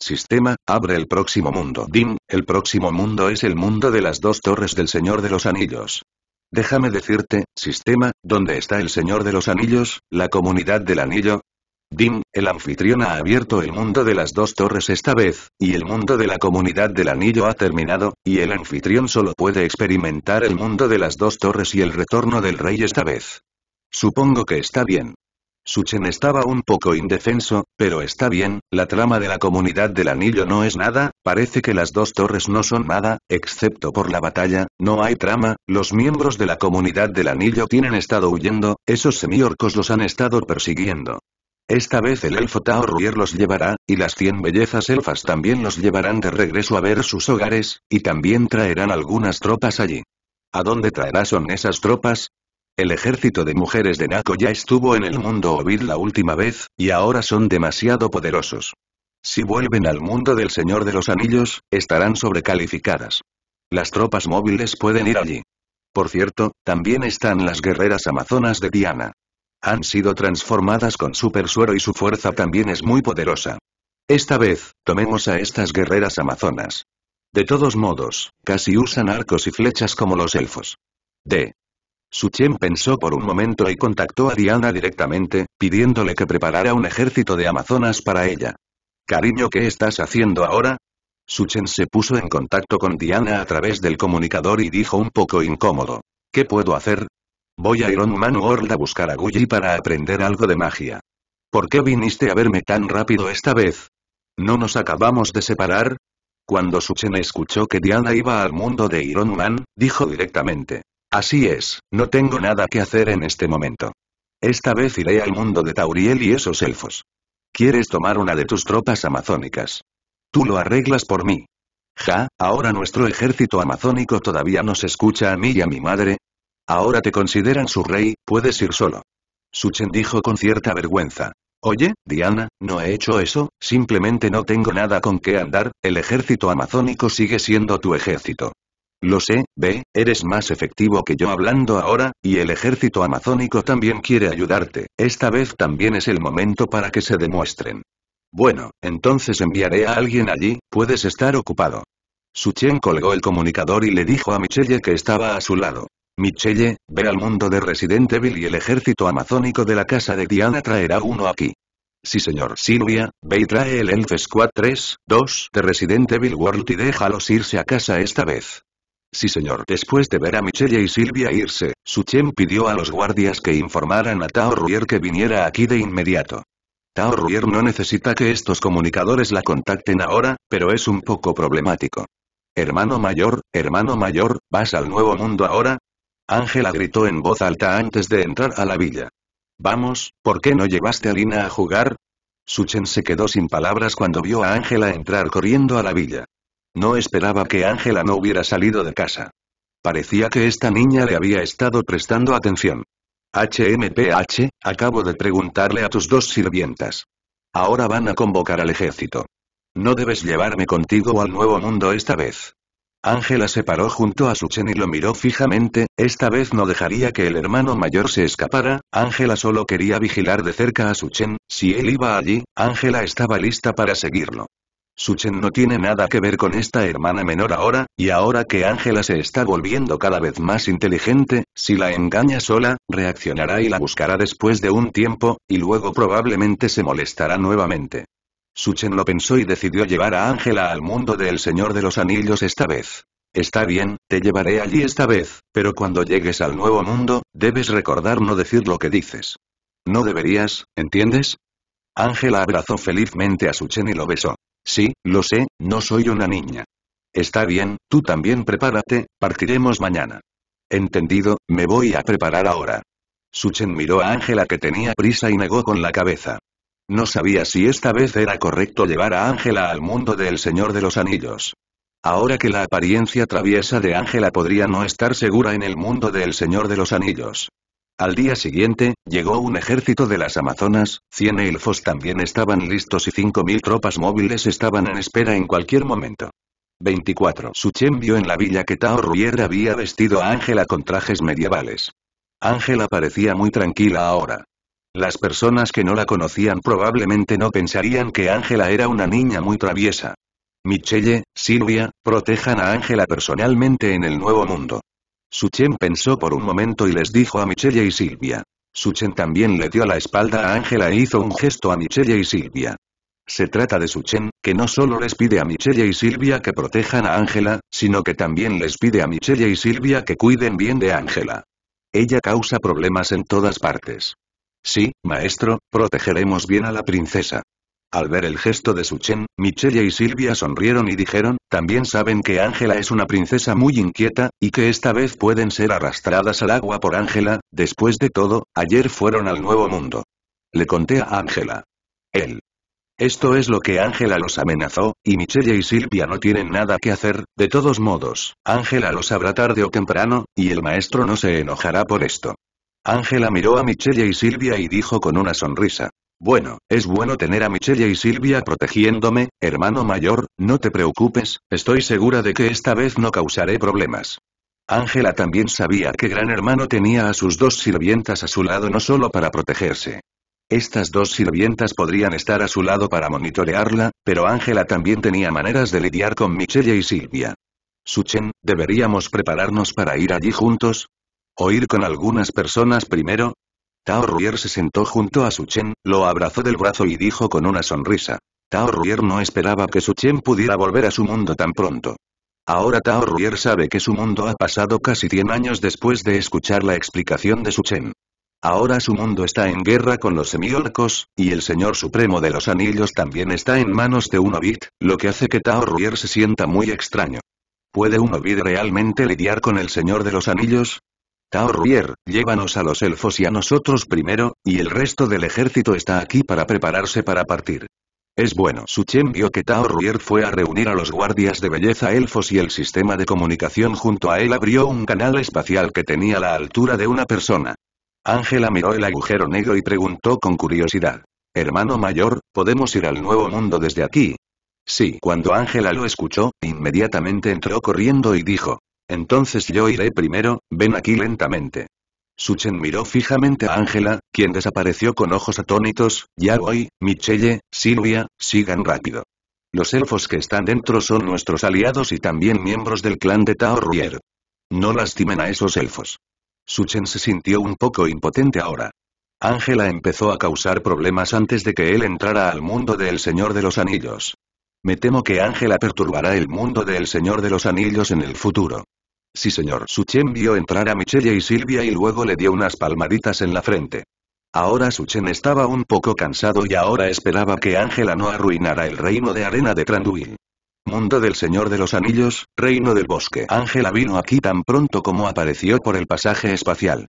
Sistema, abre el próximo mundo. Dim, el próximo mundo es el mundo de las dos torres del Señor de los Anillos. Déjame decirte, sistema, ¿dónde está el Señor de los Anillos, la comunidad del Anillo? Dim, el anfitrión ha abierto el mundo de las dos torres esta vez, y el mundo de la comunidad del anillo ha terminado, y el anfitrión solo puede experimentar el mundo de las dos torres y el retorno del rey esta vez. Supongo que está bien. Suchen estaba un poco indefenso, pero está bien, la trama de la comunidad del anillo no es nada, parece que las dos torres no son nada, excepto por la batalla, no hay trama, los miembros de la comunidad del anillo tienen estado huyendo, esos semiorcos los han estado persiguiendo. Esta vez el elfo Ruier los llevará, y las cien bellezas elfas también los llevarán de regreso a ver sus hogares, y también traerán algunas tropas allí. ¿A dónde traerá son esas tropas? El ejército de mujeres de Naco ya estuvo en el mundo Ovid la última vez, y ahora son demasiado poderosos. Si vuelven al mundo del Señor de los Anillos, estarán sobrecalificadas. Las tropas móviles pueden ir allí. Por cierto, también están las guerreras amazonas de Diana. Han sido transformadas con super suero y su fuerza también es muy poderosa. Esta vez, tomemos a estas guerreras amazonas. De todos modos, casi usan arcos y flechas como los elfos. D. Suchen pensó por un momento y contactó a Diana directamente, pidiéndole que preparara un ejército de amazonas para ella. Cariño, ¿qué estás haciendo ahora? Suchen se puso en contacto con Diana a través del comunicador y dijo un poco incómodo. ¿Qué puedo hacer? Voy a Iron Man World a buscar a Guyi para aprender algo de magia. ¿Por qué viniste a verme tan rápido esta vez? ¿No nos acabamos de separar? Cuando Suchen escuchó que Diana iba al mundo de Iron Man, dijo directamente. Así es, no tengo nada que hacer en este momento. Esta vez iré al mundo de Tauriel y esos elfos. ¿Quieres tomar una de tus tropas amazónicas? Tú lo arreglas por mí. Ja, ahora nuestro ejército amazónico todavía nos escucha a mí y a mi madre. Ahora te consideran su rey, puedes ir solo. Suchen dijo con cierta vergüenza. Oye, Diana, no he hecho eso, simplemente no tengo nada con qué andar, el ejército amazónico sigue siendo tu ejército. Lo sé, B, eres más efectivo que yo hablando ahora, y el ejército amazónico también quiere ayudarte, esta vez también es el momento para que se demuestren. Bueno, entonces enviaré a alguien allí, puedes estar ocupado. Suchen colgó el comunicador y le dijo a Michelle que estaba a su lado. Michelle, ve al mundo de Resident Evil y el ejército amazónico de la casa de Diana traerá uno aquí. Sí señor Silvia, ve y trae el Elf Squad 3, 2 de Resident Evil World y déjalos irse a casa esta vez. Sí señor. Después de ver a Michelle y Silvia irse, Suchen pidió a los guardias que informaran a Tao Ruier que viniera aquí de inmediato. Tao Ruier no necesita que estos comunicadores la contacten ahora, pero es un poco problemático. Hermano mayor, hermano mayor, ¿vas al nuevo mundo ahora? Ángela gritó en voz alta antes de entrar a la villa. Vamos, ¿por qué no llevaste a Lina a jugar? Suchen se quedó sin palabras cuando vio a Ángela entrar corriendo a la villa. No esperaba que Ángela no hubiera salido de casa. Parecía que esta niña le había estado prestando atención. HMPH, acabo de preguntarle a tus dos sirvientas. Ahora van a convocar al ejército. No debes llevarme contigo al nuevo mundo esta vez. Ángela se paró junto a Suchen y lo miró fijamente, esta vez no dejaría que el hermano mayor se escapara, Ángela solo quería vigilar de cerca a Suchen, si él iba allí, Ángela estaba lista para seguirlo. Suchen no tiene nada que ver con esta hermana menor ahora, y ahora que Ángela se está volviendo cada vez más inteligente, si la engaña sola, reaccionará y la buscará después de un tiempo, y luego probablemente se molestará nuevamente. Suchen lo pensó y decidió llevar a Ángela al mundo del Señor de los Anillos esta vez. Está bien, te llevaré allí esta vez, pero cuando llegues al nuevo mundo, debes recordar no decir lo que dices. No deberías, ¿entiendes? Ángela abrazó felizmente a Suchen y lo besó. Sí, lo sé, no soy una niña. Está bien, tú también prepárate, partiremos mañana. Entendido, me voy a preparar ahora. Suchen miró a Ángela que tenía prisa y negó con la cabeza. No sabía si esta vez era correcto llevar a Ángela al mundo del Señor de los Anillos. Ahora que la apariencia traviesa de Ángela podría no estar segura en el mundo del Señor de los Anillos. Al día siguiente, llegó un ejército de las Amazonas, 100 elfos también estaban listos y 5.000 tropas móviles estaban en espera en cualquier momento. 24. Suchen vio en la villa que Tao Ruier había vestido a Ángela con trajes medievales. Ángela parecía muy tranquila ahora. Las personas que no la conocían probablemente no pensarían que Ángela era una niña muy traviesa. Michelle, Silvia, protejan a Ángela personalmente en el Nuevo Mundo. Suchen pensó por un momento y les dijo a Michelle y Silvia. Suchen también le dio la espalda a Ángela e hizo un gesto a Michelle y Silvia. Se trata de Suchen, que no solo les pide a Michelle y Silvia que protejan a Ángela, sino que también les pide a Michelle y Silvia que cuiden bien de Ángela. Ella causa problemas en todas partes. Sí, maestro, protegeremos bien a la princesa. Al ver el gesto de Suchen, Michelle y Silvia sonrieron y dijeron, también saben que Ángela es una princesa muy inquieta, y que esta vez pueden ser arrastradas al agua por Ángela, después de todo, ayer fueron al nuevo mundo. Le conté a Ángela. Él. Esto es lo que Ángela los amenazó, y Michelle y Silvia no tienen nada que hacer, de todos modos, Ángela lo sabrá tarde o temprano, y el maestro no se enojará por esto. Ángela miró a Michelle y Silvia y dijo con una sonrisa. Bueno, es bueno tener a Michelle y Silvia protegiéndome, hermano mayor, no te preocupes, estoy segura de que esta vez no causaré problemas. Ángela también sabía que Gran Hermano tenía a sus dos sirvientas a su lado no solo para protegerse. Estas dos sirvientas podrían estar a su lado para monitorearla, pero Ángela también tenía maneras de lidiar con Michelle y Silvia. Suchen, ¿deberíamos prepararnos para ir allí juntos? ¿O ir con algunas personas primero? Tao Ruier se sentó junto a Suchen, lo abrazó del brazo y dijo con una sonrisa. Tao Ruier no esperaba que Suchen pudiera volver a su mundo tan pronto. Ahora Tao Ruier sabe que su mundo ha pasado casi 100 años después de escuchar la explicación de Suchen. Ahora su mundo está en guerra con los semiorcos, y el Señor Supremo de los Anillos también está en manos de un Ovid, lo que hace que Tao Ruier se sienta muy extraño. ¿Puede un Ovid realmente lidiar con el Señor de los Anillos? Tao Ruier, llévanos a los elfos y a nosotros primero, y el resto del ejército está aquí para prepararse para partir. Es bueno. Suchen vio que Tao Ruier fue a reunir a los guardias de belleza elfos y el sistema de comunicación junto a él abrió un canal espacial que tenía la altura de una persona. Ángela miró el agujero negro y preguntó con curiosidad. Hermano mayor, ¿podemos ir al nuevo mundo desde aquí? Sí, cuando Ángela lo escuchó, inmediatamente entró corriendo y dijo, entonces yo iré primero, ven aquí lentamente. Suchen miró fijamente a Ángela, quien desapareció con ojos atónitos, ya voy, Michelle, Silvia, sigan rápido. Los elfos que están dentro son nuestros aliados y también miembros del clan de Tao No lastimen a esos elfos. Suchen se sintió un poco impotente ahora. Ángela empezó a causar problemas antes de que él entrara al mundo del Señor de los Anillos. Me temo que Ángela perturbará el mundo del Señor de los Anillos en el futuro. Sí señor. Suchen vio entrar a Michelle y Silvia y luego le dio unas palmaditas en la frente. Ahora Suchen estaba un poco cansado y ahora esperaba que Ángela no arruinara el reino de arena de Tranduil. Mundo del Señor de los Anillos, Reino del Bosque. Ángela vino aquí tan pronto como apareció por el pasaje espacial.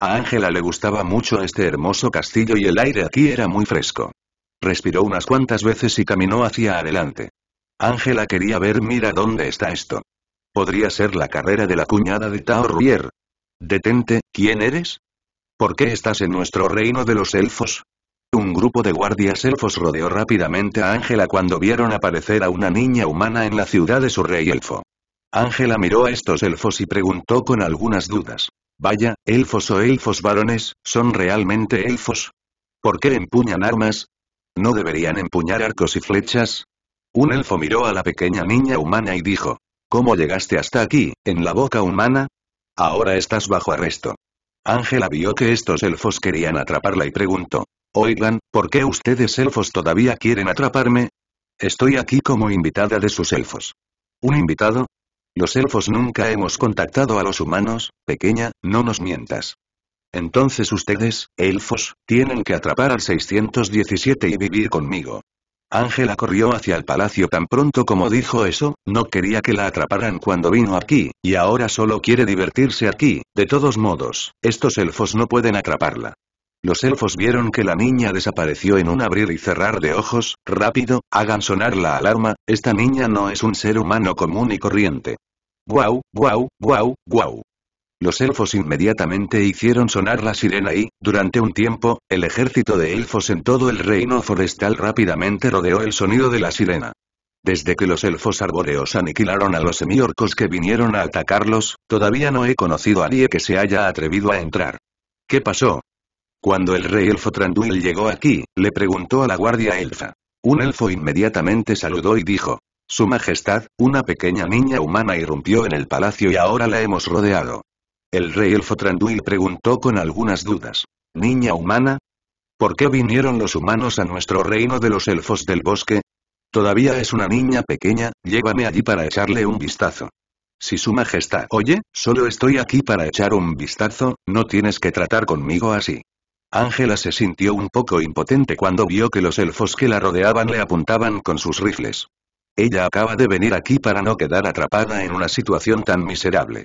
A Ángela le gustaba mucho este hermoso castillo y el aire aquí era muy fresco. Respiró unas cuantas veces y caminó hacia adelante. Ángela quería ver mira dónde está esto. Podría ser la carrera de la cuñada de Tao Ruier. Detente, ¿quién eres? ¿Por qué estás en nuestro reino de los elfos? Un grupo de guardias elfos rodeó rápidamente a Ángela cuando vieron aparecer a una niña humana en la ciudad de su rey elfo. Ángela miró a estos elfos y preguntó con algunas dudas. Vaya, elfos o elfos varones, ¿son realmente elfos? ¿Por qué empuñan armas? ¿No deberían empuñar arcos y flechas? Un elfo miró a la pequeña niña humana y dijo, ¿Cómo llegaste hasta aquí, en la boca humana? Ahora estás bajo arresto. Ángela vio que estos elfos querían atraparla y preguntó. Oigan, ¿por qué ustedes elfos todavía quieren atraparme? Estoy aquí como invitada de sus elfos. ¿Un invitado? Los elfos nunca hemos contactado a los humanos, pequeña, no nos mientas. Entonces ustedes, elfos, tienen que atrapar al 617 y vivir conmigo. Ángela corrió hacia el palacio tan pronto como dijo eso, no quería que la atraparan cuando vino aquí, y ahora solo quiere divertirse aquí, de todos modos, estos elfos no pueden atraparla. Los elfos vieron que la niña desapareció en un abrir y cerrar de ojos, rápido, hagan sonar la alarma, esta niña no es un ser humano común y corriente. Guau, guau, guau, guau. Los elfos inmediatamente hicieron sonar la sirena y, durante un tiempo, el ejército de elfos en todo el reino forestal rápidamente rodeó el sonido de la sirena. Desde que los elfos arbóreos aniquilaron a los semiorcos que vinieron a atacarlos, todavía no he conocido a nadie que se haya atrevido a entrar. ¿Qué pasó? Cuando el rey elfo Tranduil llegó aquí, le preguntó a la guardia elfa. Un elfo inmediatamente saludó y dijo, su Majestad, una pequeña niña humana irrumpió en el palacio y ahora la hemos rodeado. El rey elfo Tranduil preguntó con algunas dudas. «¿Niña humana? ¿Por qué vinieron los humanos a nuestro reino de los elfos del bosque? Todavía es una niña pequeña, llévame allí para echarle un vistazo». Si su majestad oye, solo estoy aquí para echar un vistazo, no tienes que tratar conmigo así. Ángela se sintió un poco impotente cuando vio que los elfos que la rodeaban le apuntaban con sus rifles. Ella acaba de venir aquí para no quedar atrapada en una situación tan miserable.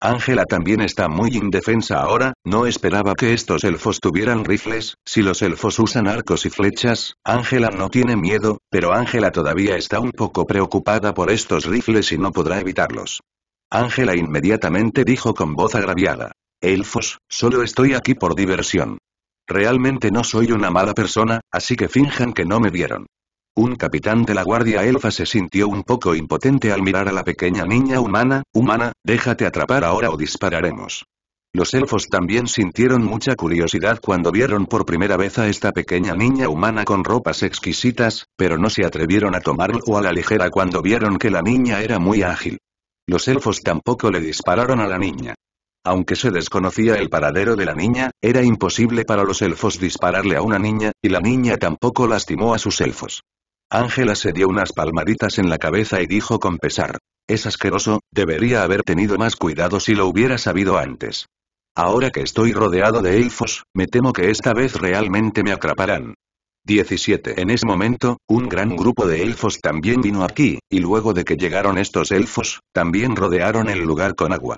Ángela también está muy indefensa ahora, no esperaba que estos elfos tuvieran rifles, si los elfos usan arcos y flechas, Ángela no tiene miedo, pero Ángela todavía está un poco preocupada por estos rifles y no podrá evitarlos. Ángela inmediatamente dijo con voz agraviada. Elfos, solo estoy aquí por diversión. Realmente no soy una mala persona, así que finjan que no me vieron. Un capitán de la guardia elfa se sintió un poco impotente al mirar a la pequeña niña humana, humana, déjate atrapar ahora o dispararemos. Los elfos también sintieron mucha curiosidad cuando vieron por primera vez a esta pequeña niña humana con ropas exquisitas, pero no se atrevieron a tomarlo a la ligera cuando vieron que la niña era muy ágil. Los elfos tampoco le dispararon a la niña. Aunque se desconocía el paradero de la niña, era imposible para los elfos dispararle a una niña, y la niña tampoco lastimó a sus elfos. Ángela se dio unas palmaditas en la cabeza y dijo con pesar. Es asqueroso, debería haber tenido más cuidado si lo hubiera sabido antes. Ahora que estoy rodeado de elfos, me temo que esta vez realmente me atraparán. 17. En ese momento, un gran grupo de elfos también vino aquí, y luego de que llegaron estos elfos, también rodearon el lugar con agua.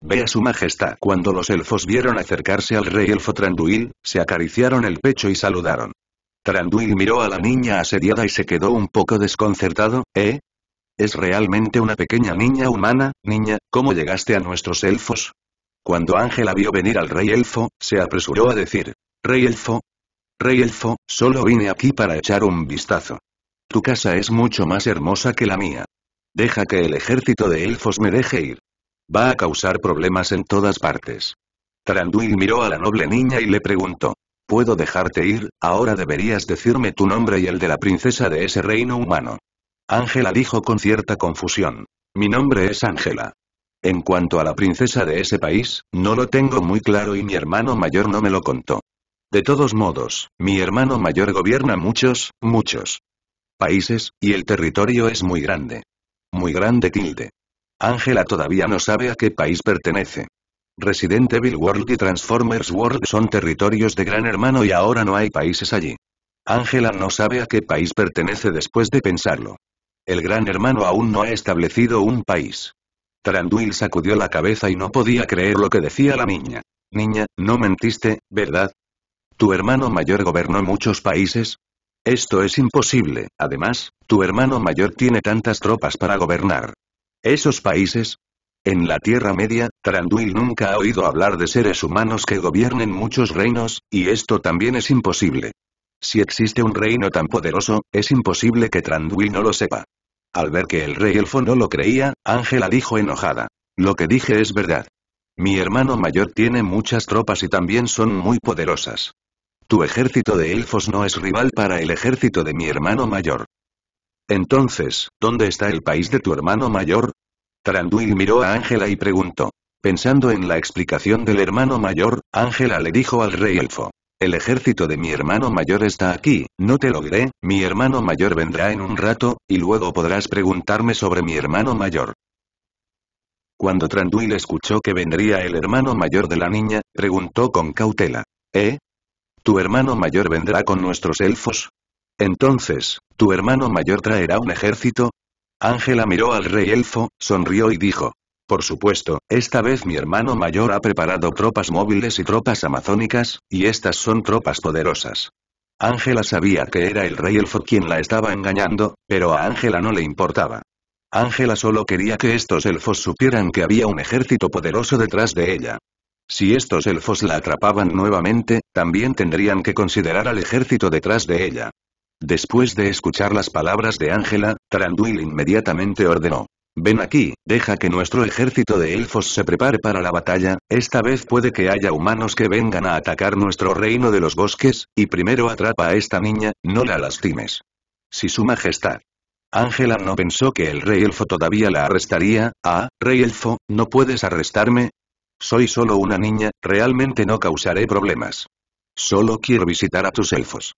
Ve a su majestad. Cuando los elfos vieron acercarse al rey elfo Tranduil, se acariciaron el pecho y saludaron. Tranduil miró a la niña asediada y se quedó un poco desconcertado, ¿eh? ¿Es realmente una pequeña niña humana, niña, cómo llegaste a nuestros elfos? Cuando Ángela vio venir al rey elfo, se apresuró a decir, Rey elfo, Rey elfo, solo vine aquí para echar un vistazo. Tu casa es mucho más hermosa que la mía. Deja que el ejército de elfos me deje ir. Va a causar problemas en todas partes. Taranduil miró a la noble niña y le preguntó, puedo dejarte ir, ahora deberías decirme tu nombre y el de la princesa de ese reino humano. Ángela dijo con cierta confusión. Mi nombre es Ángela. En cuanto a la princesa de ese país, no lo tengo muy claro y mi hermano mayor no me lo contó. De todos modos, mi hermano mayor gobierna muchos, muchos países, y el territorio es muy grande. Muy grande tilde. Ángela todavía no sabe a qué país pertenece. Resident Evil World y Transformers World son territorios de Gran Hermano y ahora no hay países allí. Ángela no sabe a qué país pertenece después de pensarlo. El Gran Hermano aún no ha establecido un país. Tranduil sacudió la cabeza y no podía creer lo que decía la niña. Niña, no mentiste, ¿verdad? ¿Tu hermano mayor gobernó muchos países? Esto es imposible, además, tu hermano mayor tiene tantas tropas para gobernar. Esos países, en la Tierra Media, Tranduil nunca ha oído hablar de seres humanos que gobiernen muchos reinos, y esto también es imposible. Si existe un reino tan poderoso, es imposible que Tranduil no lo sepa. Al ver que el rey elfo no lo creía, Ángela dijo enojada. Lo que dije es verdad. Mi hermano mayor tiene muchas tropas y también son muy poderosas. Tu ejército de elfos no es rival para el ejército de mi hermano mayor. Entonces, ¿dónde está el país de tu hermano mayor? Tranduil miró a Ángela y preguntó. Pensando en la explicación del hermano mayor, Ángela le dijo al rey elfo. El ejército de mi hermano mayor está aquí, no te lo diré, mi hermano mayor vendrá en un rato, y luego podrás preguntarme sobre mi hermano mayor. Cuando Tranduil escuchó que vendría el hermano mayor de la niña, preguntó con cautela. ¿Eh? ¿Tu hermano mayor vendrá con nuestros elfos? Entonces, ¿tu hermano mayor traerá un ejército? Ángela miró al rey elfo, sonrió y dijo. Por supuesto, esta vez mi hermano mayor ha preparado tropas móviles y tropas amazónicas, y estas son tropas poderosas. Ángela sabía que era el rey elfo quien la estaba engañando, pero a Ángela no le importaba. Ángela solo quería que estos elfos supieran que había un ejército poderoso detrás de ella. Si estos elfos la atrapaban nuevamente, también tendrían que considerar al ejército detrás de ella. Después de escuchar las palabras de Ángela, Tranduil inmediatamente ordenó. Ven aquí, deja que nuestro ejército de elfos se prepare para la batalla, esta vez puede que haya humanos que vengan a atacar nuestro reino de los bosques, y primero atrapa a esta niña, no la lastimes. Si su majestad. Ángela no pensó que el rey elfo todavía la arrestaría, ah, rey elfo, ¿no puedes arrestarme? Soy solo una niña, realmente no causaré problemas. Solo quiero visitar a tus elfos.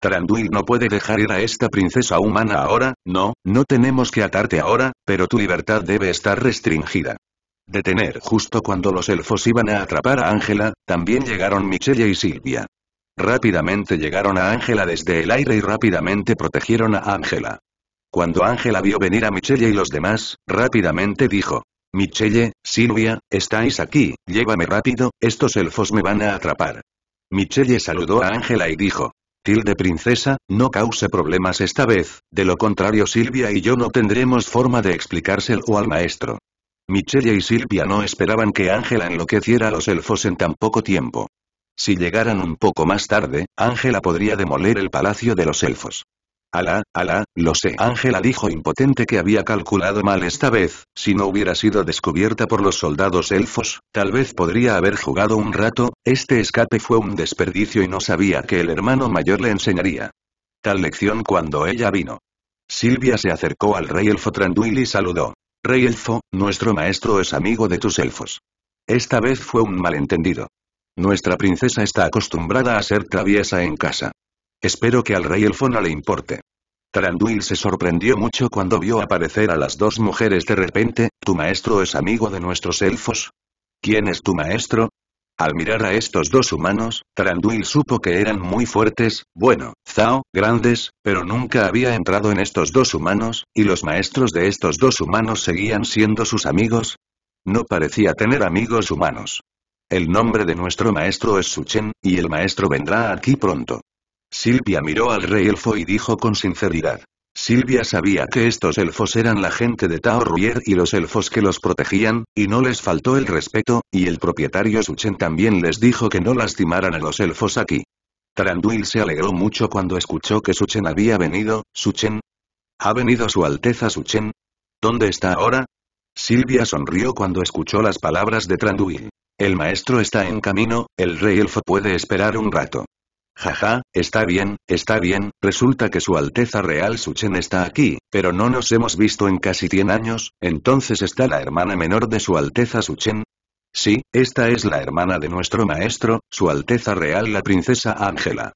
Taranduil no puede dejar ir a esta princesa humana ahora, no, no tenemos que atarte ahora, pero tu libertad debe estar restringida. Detener justo cuando los elfos iban a atrapar a Ángela, también llegaron Michelle y Silvia. Rápidamente llegaron a Ángela desde el aire y rápidamente protegieron a Ángela. Cuando Ángela vio venir a Michelle y los demás, rápidamente dijo. Michelle, Silvia, estáis aquí, llévame rápido, estos elfos me van a atrapar. Michelle saludó a Ángela y dijo. Tilde princesa, no cause problemas esta vez, de lo contrario Silvia y yo no tendremos forma de explicárselo al maestro. Michelle y Silvia no esperaban que Ángela enloqueciera a los elfos en tan poco tiempo. Si llegaran un poco más tarde, Ángela podría demoler el palacio de los elfos. Alá, Alá, lo sé. Ángela dijo impotente que había calculado mal esta vez, si no hubiera sido descubierta por los soldados elfos, tal vez podría haber jugado un rato, este escape fue un desperdicio y no sabía que el hermano mayor le enseñaría. Tal lección cuando ella vino. Silvia se acercó al rey elfo Tranduil y saludó. Rey elfo, nuestro maestro es amigo de tus elfos. Esta vez fue un malentendido. Nuestra princesa está acostumbrada a ser traviesa en casa. Espero que al rey no le importe. Tranduil se sorprendió mucho cuando vio aparecer a las dos mujeres de repente, ¿tu maestro es amigo de nuestros elfos? ¿Quién es tu maestro? Al mirar a estos dos humanos, Tranduil supo que eran muy fuertes, bueno, Zao, grandes, pero nunca había entrado en estos dos humanos, y los maestros de estos dos humanos seguían siendo sus amigos. No parecía tener amigos humanos. El nombre de nuestro maestro es Suchen, y el maestro vendrá aquí pronto. Silvia miró al rey elfo y dijo con sinceridad. Silvia sabía que estos elfos eran la gente de Tao Ruyer y los elfos que los protegían, y no les faltó el respeto, y el propietario Suchen también les dijo que no lastimaran a los elfos aquí. Tranduil se alegró mucho cuando escuchó que Suchen había venido, Suchen. ¿Ha venido su Alteza Suchen? ¿Dónde está ahora? Silvia sonrió cuando escuchó las palabras de Tranduil. El maestro está en camino, el rey elfo puede esperar un rato. Jaja, está bien, está bien, resulta que su Alteza Real Suchen está aquí, pero no nos hemos visto en casi 100 años, entonces está la hermana menor de su Alteza Suchen. Sí, esta es la hermana de nuestro maestro, su Alteza Real la princesa Ángela.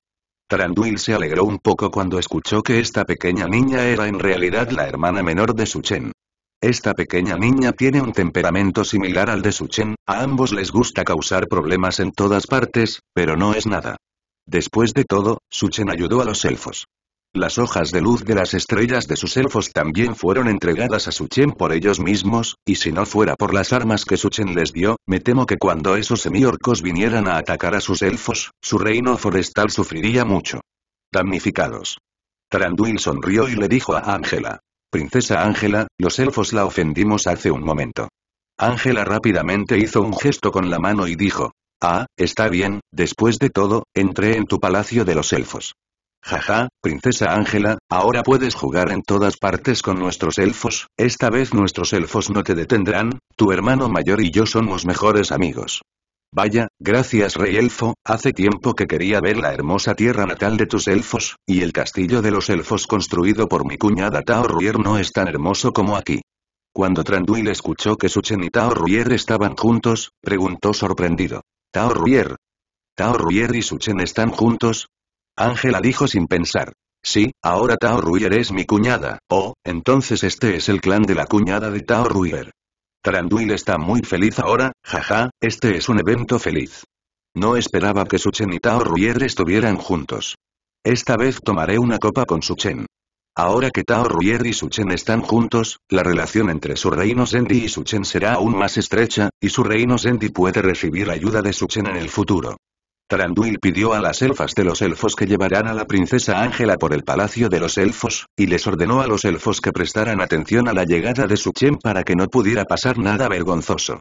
Tranduil se alegró un poco cuando escuchó que esta pequeña niña era en realidad la hermana menor de Suchen. Esta pequeña niña tiene un temperamento similar al de Suchen, a ambos les gusta causar problemas en todas partes, pero no es nada. Después de todo, Suchen ayudó a los elfos. Las hojas de luz de las estrellas de sus elfos también fueron entregadas a Suchen por ellos mismos, y si no fuera por las armas que Suchen les dio, me temo que cuando esos semiorcos vinieran a atacar a sus elfos, su reino forestal sufriría mucho. Damnificados. Tranduil sonrió y le dijo a Ángela. Princesa Ángela, los elfos la ofendimos hace un momento. Ángela rápidamente hizo un gesto con la mano y dijo, Ah, está bien, después de todo, entré en tu palacio de los elfos. Jaja, princesa Ángela, ahora puedes jugar en todas partes con nuestros elfos, esta vez nuestros elfos no te detendrán, tu hermano mayor y yo somos mejores amigos. Vaya, gracias rey elfo, hace tiempo que quería ver la hermosa tierra natal de tus elfos, y el castillo de los elfos construido por mi cuñada Tao Ruier no es tan hermoso como aquí. Cuando Tranduil escuchó que Suchen y Tao Ruier estaban juntos, preguntó sorprendido. Tao Ruier. Tao Ruier y Suchen están juntos. Ángela dijo sin pensar. Sí, ahora Tao Ruier es mi cuñada. Oh, entonces este es el clan de la cuñada de Tao Ruier. Tranduil está muy feliz ahora, jaja, este es un evento feliz. No esperaba que Suchen y Tao Ruier estuvieran juntos. Esta vez tomaré una copa con Suchen. Ahora que Tao Ruier y Suchen están juntos, la relación entre su reino Zendi y Suchen será aún más estrecha, y su reino Zendi puede recibir ayuda de Suchen en el futuro. Tranduil pidió a las elfas de los elfos que llevaran a la princesa Ángela por el palacio de los elfos, y les ordenó a los elfos que prestaran atención a la llegada de Suchen para que no pudiera pasar nada vergonzoso.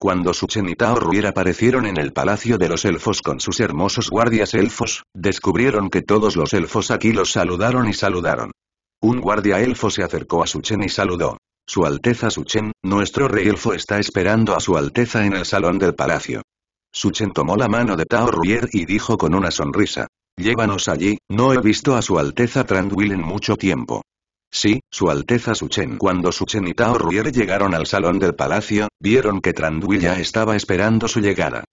Cuando Suchen y Tao Ruier aparecieron en el palacio de los elfos con sus hermosos guardias elfos, descubrieron que todos los elfos aquí los saludaron y saludaron. Un guardia elfo se acercó a Suchen y saludó. Su Alteza Suchen, nuestro rey elfo está esperando a su Alteza en el salón del palacio. Suchen tomó la mano de Tao Ruier y dijo con una sonrisa. Llévanos allí, no he visto a su Alteza Tranduil en mucho tiempo. Sí, su Alteza Suchen. Cuando Suchen y Tao Ruyer llegaron al salón del palacio, vieron que Tranduil ya estaba esperando su llegada.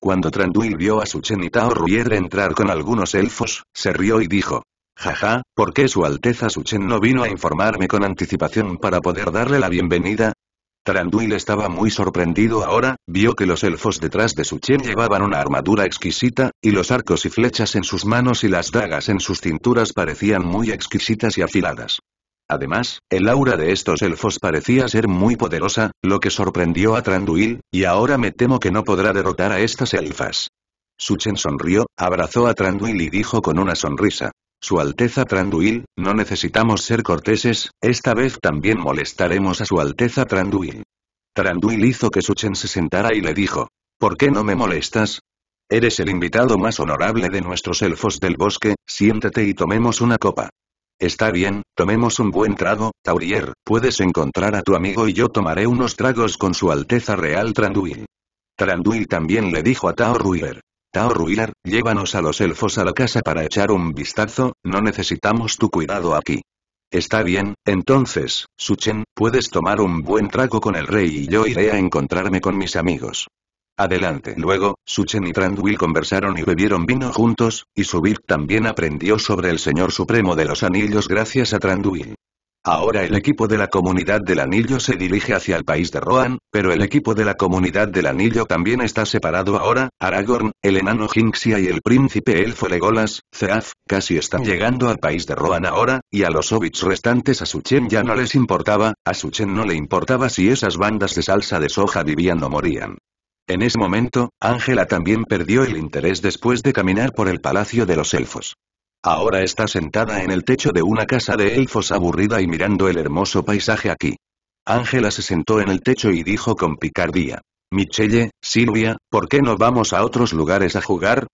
Cuando Tranduil vio a Suchen y Tao Ruier entrar con algunos elfos, se rió y dijo, Jaja, ¿por qué su Alteza Suchen no vino a informarme con anticipación para poder darle la bienvenida? Tranduil estaba muy sorprendido ahora, vio que los elfos detrás de Suchen llevaban una armadura exquisita, y los arcos y flechas en sus manos y las dagas en sus cinturas parecían muy exquisitas y afiladas. Además, el aura de estos elfos parecía ser muy poderosa, lo que sorprendió a Tranduil, y ahora me temo que no podrá derrotar a estas elfas. Suchen sonrió, abrazó a Tranduil y dijo con una sonrisa. Su Alteza Tranduil, no necesitamos ser corteses, esta vez también molestaremos a Su Alteza Tranduil. Tranduil hizo que Suchen se sentara y le dijo, ¿por qué no me molestas? Eres el invitado más honorable de nuestros elfos del bosque, siéntate y tomemos una copa. Está bien, tomemos un buen trago, Taurier, puedes encontrar a tu amigo y yo tomaré unos tragos con su Alteza Real Tranduil. Tranduil también le dijo a Taurier, Tao Ruilar, llévanos a los elfos a la casa para echar un vistazo, no necesitamos tu cuidado aquí. Está bien, entonces, Suchen, puedes tomar un buen trago con el rey y yo iré a encontrarme con mis amigos. Adelante. Luego, Suchen y Tranduil conversaron y bebieron vino juntos, y Subir también aprendió sobre el Señor Supremo de los Anillos gracias a Tranduil. Ahora el equipo de la Comunidad del Anillo se dirige hacia el país de Rohan, pero el equipo de la Comunidad del Anillo también está separado ahora, Aragorn, el enano Jinxia y el príncipe elfo Legolas, Zeaf, casi están llegando al país de Rohan ahora, y a los hobbits restantes a Suchen ya no les importaba, a Suchen no le importaba si esas bandas de salsa de soja vivían o morían. En ese momento, Ángela también perdió el interés después de caminar por el palacio de los elfos. Ahora está sentada en el techo de una casa de elfos aburrida y mirando el hermoso paisaje aquí. Ángela se sentó en el techo y dijo con picardía. Michelle, Silvia, ¿por qué no vamos a otros lugares a jugar?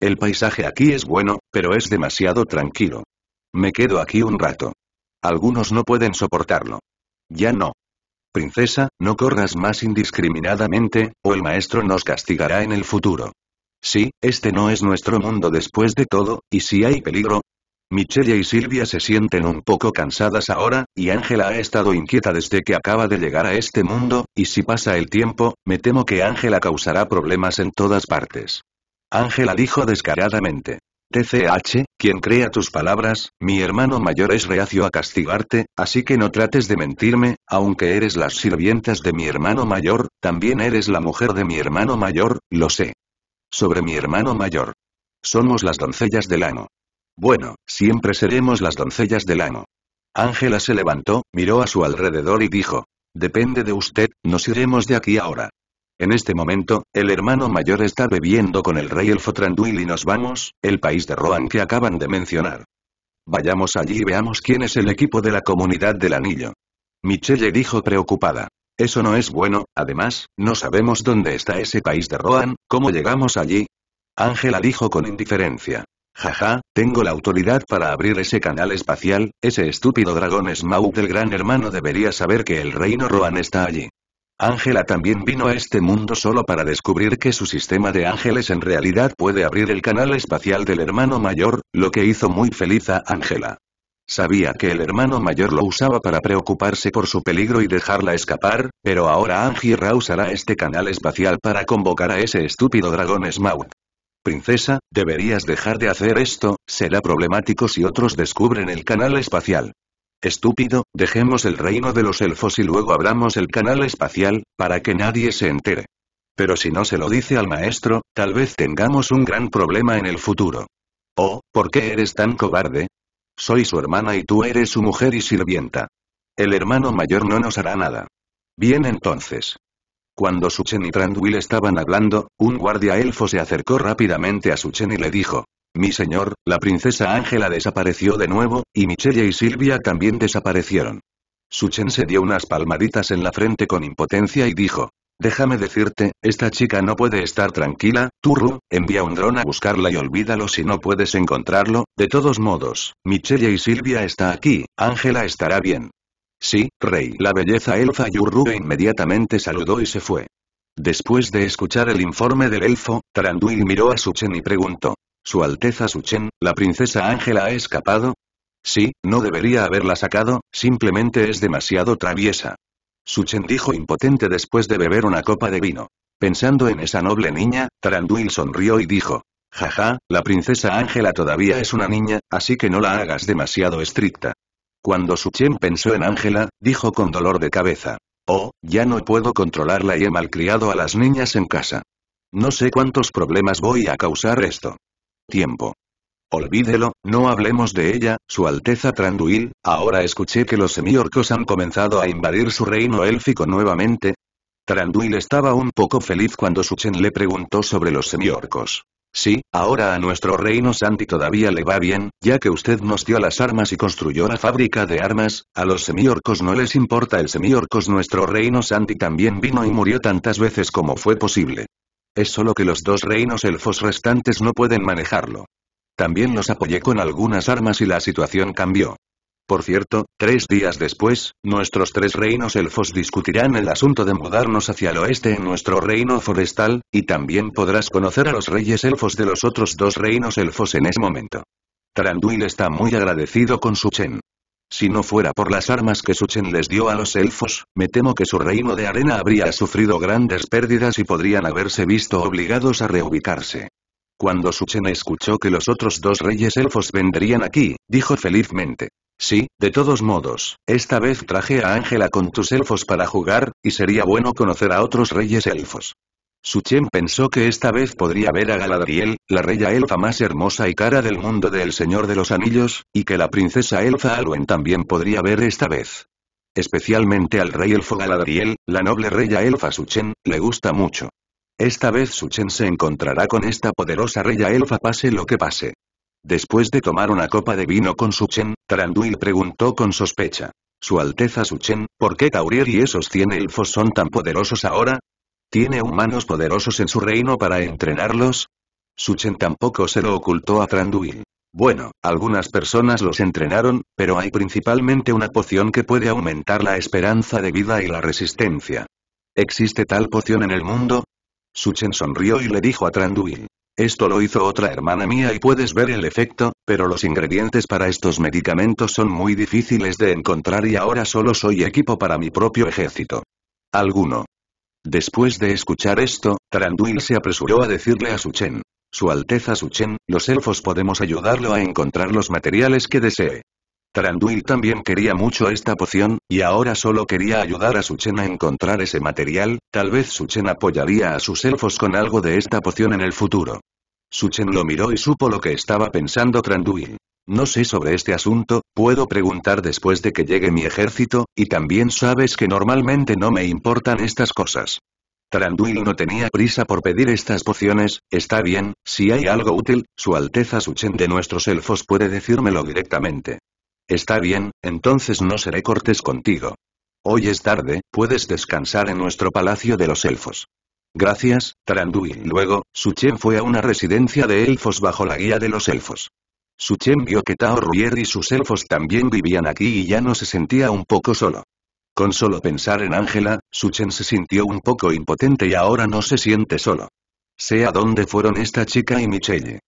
El paisaje aquí es bueno, pero es demasiado tranquilo. Me quedo aquí un rato. Algunos no pueden soportarlo. Ya no. Princesa, no corras más indiscriminadamente, o el maestro nos castigará en el futuro. Sí, este no es nuestro mundo después de todo, y si hay peligro... Michelle y Silvia se sienten un poco cansadas ahora, y Ángela ha estado inquieta desde que acaba de llegar a este mundo, y si pasa el tiempo, me temo que Ángela causará problemas en todas partes. Ángela dijo descaradamente. TCH, quien crea tus palabras, mi hermano mayor es reacio a castigarte, así que no trates de mentirme, aunque eres las sirvientas de mi hermano mayor, también eres la mujer de mi hermano mayor, lo sé. Sobre mi hermano mayor. Somos las doncellas del amo. Bueno, siempre seremos las doncellas del amo. Ángela se levantó, miró a su alrededor y dijo, Depende de usted, nos iremos de aquí ahora. En este momento, el hermano mayor está bebiendo con el rey Elfotranduil y nos vamos, el país de Rohan que acaban de mencionar. Vayamos allí y veamos quién es el equipo de la comunidad del anillo. Michelle dijo preocupada. Eso no es bueno, además, no sabemos dónde está ese país de Rohan, ¿cómo llegamos allí? Ángela dijo con indiferencia. Jaja, tengo la autoridad para abrir ese canal espacial, ese estúpido dragón Smaug del gran hermano debería saber que el reino Rohan está allí. Ángela también vino a este mundo solo para descubrir que su sistema de ángeles en realidad puede abrir el canal espacial del hermano mayor, lo que hizo muy feliz a Ángela. Sabía que el hermano mayor lo usaba para preocuparse por su peligro y dejarla escapar, pero ahora Angie Ra usará este canal espacial para convocar a ese estúpido dragón Smaug. Princesa, deberías dejar de hacer esto, será problemático si otros descubren el canal espacial. Estúpido, dejemos el reino de los elfos y luego abramos el canal espacial, para que nadie se entere. Pero si no se lo dice al maestro, tal vez tengamos un gran problema en el futuro. Oh, ¿por qué eres tan cobarde? Soy su hermana y tú eres su mujer y sirvienta. El hermano mayor no nos hará nada. Bien entonces. Cuando Suchen y Tranduil estaban hablando, un guardia elfo se acercó rápidamente a Suchen y le dijo. Mi señor, la princesa Ángela desapareció de nuevo, y Michelle y Silvia también desaparecieron. Suchen se dio unas palmaditas en la frente con impotencia y dijo. Déjame decirte, esta chica no puede estar tranquila, Turru, envía un dron a buscarla y olvídalo si no puedes encontrarlo, de todos modos, Michelle y Silvia está aquí, Ángela estará bien. Sí, rey. La belleza elfa Yurru inmediatamente saludó y se fue. Después de escuchar el informe del elfo, Taranduil miró a Suchen y preguntó. Su Alteza Suchen, ¿la princesa Ángela ha escapado? Sí, no debería haberla sacado, simplemente es demasiado traviesa. Suchen dijo impotente después de beber una copa de vino. Pensando en esa noble niña, Taranduil sonrió y dijo. Jaja, la princesa Ángela todavía es una niña, así que no la hagas demasiado estricta. Cuando Suchen pensó en Ángela, dijo con dolor de cabeza. Oh, ya no puedo controlarla y he malcriado a las niñas en casa. No sé cuántos problemas voy a causar esto. Tiempo. Olvídelo, no hablemos de ella, su alteza Tranduil, ahora escuché que los semiorcos han comenzado a invadir su reino élfico nuevamente. Tranduil estaba un poco feliz cuando Suchen le preguntó sobre los semiorcos. Sí, ahora a nuestro reino Santi todavía le va bien, ya que usted nos dio las armas y construyó la fábrica de armas, a los semiorcos no les importa el semiorcos nuestro reino Santi también vino y murió tantas veces como fue posible. Es solo que los dos reinos elfos restantes no pueden manejarlo. También los apoyé con algunas armas y la situación cambió. Por cierto, tres días después, nuestros tres reinos elfos discutirán el asunto de mudarnos hacia el oeste en nuestro reino forestal, y también podrás conocer a los reyes elfos de los otros dos reinos elfos en ese momento. Tranduil está muy agradecido con Suchen. Si no fuera por las armas que Suchen les dio a los elfos, me temo que su reino de arena habría sufrido grandes pérdidas y podrían haberse visto obligados a reubicarse. Cuando Suchen escuchó que los otros dos reyes elfos vendrían aquí, dijo felizmente. Sí, de todos modos, esta vez traje a Ángela con tus elfos para jugar, y sería bueno conocer a otros reyes elfos. Suchen pensó que esta vez podría ver a Galadriel, la reya elfa más hermosa y cara del mundo del Señor de los Anillos, y que la princesa elfa Alwen también podría ver esta vez. Especialmente al rey elfo Galadriel, la noble reya elfa Suchen, le gusta mucho. Esta vez Suchen se encontrará con esta poderosa reya elfa pase lo que pase. Después de tomar una copa de vino con Suchen, Tranduil preguntó con sospecha. Su Alteza Suchen, ¿por qué Taurier y esos cien elfos son tan poderosos ahora? ¿Tiene humanos poderosos en su reino para entrenarlos? Suchen tampoco se lo ocultó a Tranduil. Bueno, algunas personas los entrenaron, pero hay principalmente una poción que puede aumentar la esperanza de vida y la resistencia. ¿Existe tal poción en el mundo? Suchen sonrió y le dijo a Tranduil. Esto lo hizo otra hermana mía y puedes ver el efecto, pero los ingredientes para estos medicamentos son muy difíciles de encontrar y ahora solo soy equipo para mi propio ejército. Alguno. Después de escuchar esto, Tranduil se apresuró a decirle a Suchen. Su Alteza Suchen, los elfos podemos ayudarlo a encontrar los materiales que desee. Tranduil también quería mucho esta poción, y ahora solo quería ayudar a Suchen a encontrar ese material, tal vez Suchen apoyaría a sus elfos con algo de esta poción en el futuro. Suchen lo miró y supo lo que estaba pensando Tranduil. No sé sobre este asunto, puedo preguntar después de que llegue mi ejército, y también sabes que normalmente no me importan estas cosas. Tranduil no tenía prisa por pedir estas pociones, está bien, si hay algo útil, su Alteza Suchen de nuestros elfos puede decírmelo directamente. Está bien, entonces no seré cortés contigo. Hoy es tarde, puedes descansar en nuestro palacio de los elfos. Gracias, Tranduil. Luego, Suchen fue a una residencia de elfos bajo la guía de los elfos. Suchen vio que Tao Ruier y sus elfos también vivían aquí y ya no se sentía un poco solo. Con solo pensar en Ángela, Suchen se sintió un poco impotente y ahora no se siente solo. Sé a dónde fueron esta chica y Michelle.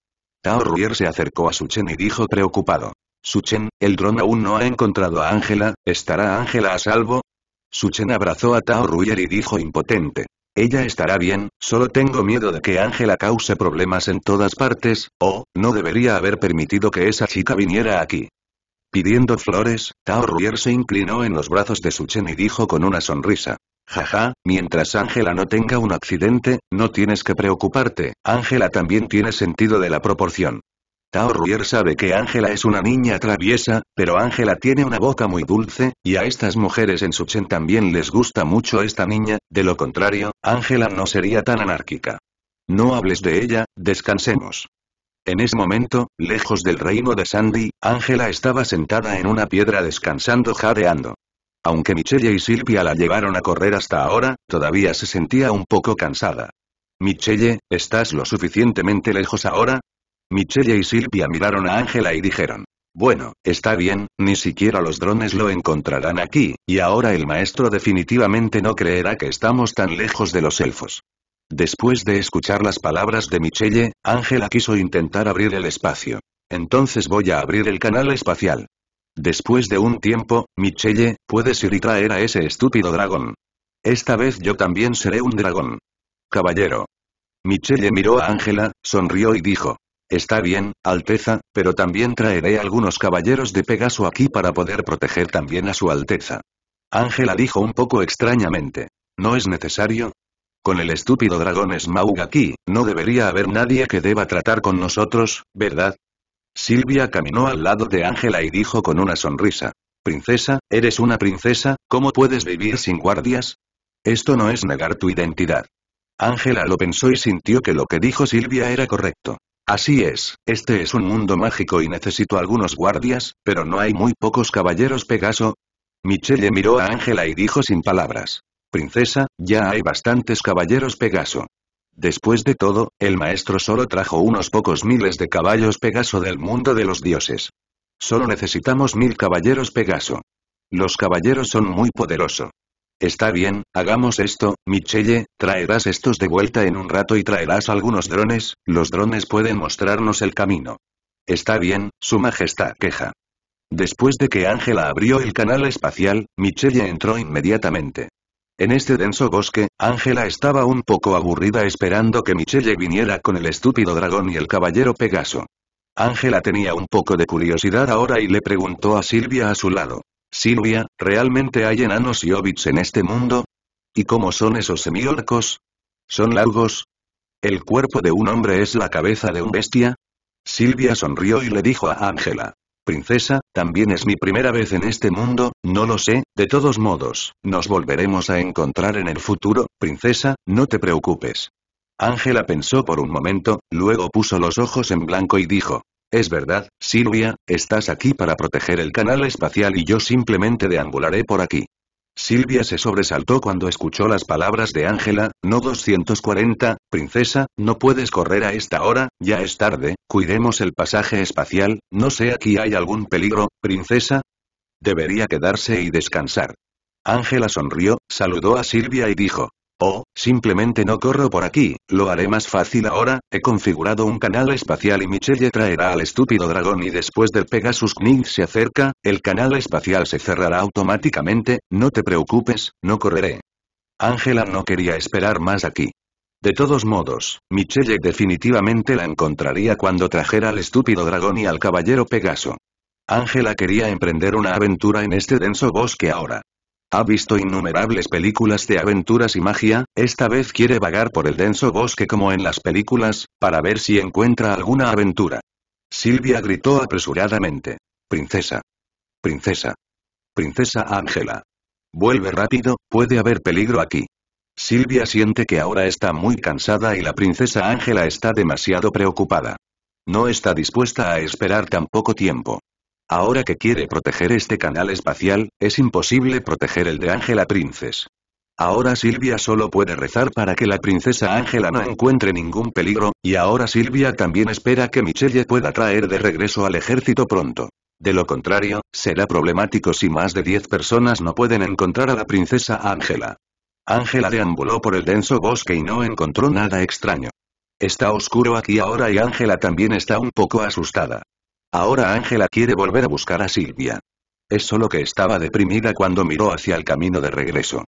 Tao Ruyer se acercó a Suchen y dijo preocupado. Suchen, el dron aún no ha encontrado a Ángela, ¿estará Ángela a salvo? Suchen abrazó a Tao Ruyer y dijo impotente. Ella estará bien, solo tengo miedo de que Ángela cause problemas en todas partes, o, no debería haber permitido que esa chica viniera aquí. Pidiendo flores, Tao Ruyer se inclinó en los brazos de Suchen y dijo con una sonrisa. Jaja, mientras Ángela no tenga un accidente, no tienes que preocuparte, Ángela también tiene sentido de la proporción. Tao Ruier sabe que Ángela es una niña traviesa, pero Ángela tiene una boca muy dulce, y a estas mujeres en Suchen también les gusta mucho esta niña, de lo contrario, Ángela no sería tan anárquica. No hables de ella, descansemos. En ese momento, lejos del reino de Sandy, Ángela estaba sentada en una piedra descansando jadeando. Aunque Michelle y Silvia la llevaron a correr hasta ahora, todavía se sentía un poco cansada. Michelle, ¿estás lo suficientemente lejos ahora? Michelle y Silvia miraron a Ángela y dijeron. Bueno, está bien, ni siquiera los drones lo encontrarán aquí, y ahora el maestro definitivamente no creerá que estamos tan lejos de los elfos. Después de escuchar las palabras de Michelle, Ángela quiso intentar abrir el espacio. Entonces voy a abrir el canal espacial. Después de un tiempo, Michelle, puedes ir y traer a ese estúpido dragón. Esta vez yo también seré un dragón. Caballero. Michelle miró a Ángela, sonrió y dijo. Está bien, Alteza, pero también traeré algunos caballeros de Pegaso aquí para poder proteger también a su Alteza. Ángela dijo un poco extrañamente. ¿No es necesario? Con el estúpido dragón Smaug aquí, no debería haber nadie que deba tratar con nosotros, ¿verdad? Silvia caminó al lado de Ángela y dijo con una sonrisa. Princesa, eres una princesa, ¿cómo puedes vivir sin guardias? Esto no es negar tu identidad. Ángela lo pensó y sintió que lo que dijo Silvia era correcto. Así es, este es un mundo mágico y necesito algunos guardias, pero no hay muy pocos caballeros Pegaso. Michelle miró a Ángela y dijo sin palabras. Princesa, ya hay bastantes caballeros Pegaso. Después de todo, el maestro solo trajo unos pocos miles de caballos Pegaso del mundo de los dioses. Solo necesitamos mil caballeros Pegaso. Los caballeros son muy poderosos. Está bien, hagamos esto, Michelle, traerás estos de vuelta en un rato y traerás algunos drones, los drones pueden mostrarnos el camino. Está bien, Su Majestad queja. Después de que Ángela abrió el canal espacial, Michelle entró inmediatamente. En este denso bosque, Ángela estaba un poco aburrida esperando que Michelle viniera con el estúpido dragón y el caballero Pegaso. Ángela tenía un poco de curiosidad ahora y le preguntó a Silvia a su lado. Silvia, ¿realmente hay enanos y hobbits en este mundo? ¿Y cómo son esos semiorcos? ¿Son largos? ¿El cuerpo de un hombre es la cabeza de un bestia? Silvia sonrió y le dijo a Ángela. Princesa, también es mi primera vez en este mundo, no lo sé, de todos modos, nos volveremos a encontrar en el futuro, princesa, no te preocupes. Ángela pensó por un momento, luego puso los ojos en blanco y dijo, es verdad, Silvia, estás aquí para proteger el canal espacial y yo simplemente deambularé por aquí. Silvia se sobresaltó cuando escuchó las palabras de Ángela, no 240, princesa, no puedes correr a esta hora, ya es tarde, cuidemos el pasaje espacial, no sé aquí hay algún peligro, princesa. Debería quedarse y descansar. Ángela sonrió, saludó a Silvia y dijo, Oh, simplemente no corro por aquí, lo haré más fácil ahora, he configurado un canal espacial y Michelle traerá al estúpido dragón y después del Pegasus Knight se acerca, el canal espacial se cerrará automáticamente, no te preocupes, no correré. Ángela no quería esperar más aquí. De todos modos, Michelle definitivamente la encontraría cuando trajera al estúpido dragón y al caballero Pegaso. Ángela quería emprender una aventura en este denso bosque ahora. Ha visto innumerables películas de aventuras y magia, esta vez quiere vagar por el denso bosque como en las películas, para ver si encuentra alguna aventura. Silvia gritó apresuradamente. Princesa. Princesa. Princesa Ángela. Vuelve rápido, puede haber peligro aquí. Silvia siente que ahora está muy cansada y la princesa Ángela está demasiado preocupada. No está dispuesta a esperar tan poco tiempo. Ahora que quiere proteger este canal espacial, es imposible proteger el de Ángela Princes. Ahora Silvia solo puede rezar para que la princesa Ángela no encuentre ningún peligro, y ahora Silvia también espera que Michelle pueda traer de regreso al ejército pronto. De lo contrario, será problemático si más de 10 personas no pueden encontrar a la princesa Ángela. Ángela deambuló por el denso bosque y no encontró nada extraño. Está oscuro aquí ahora y Ángela también está un poco asustada. Ahora Ángela quiere volver a buscar a Silvia. Es solo que estaba deprimida cuando miró hacia el camino de regreso.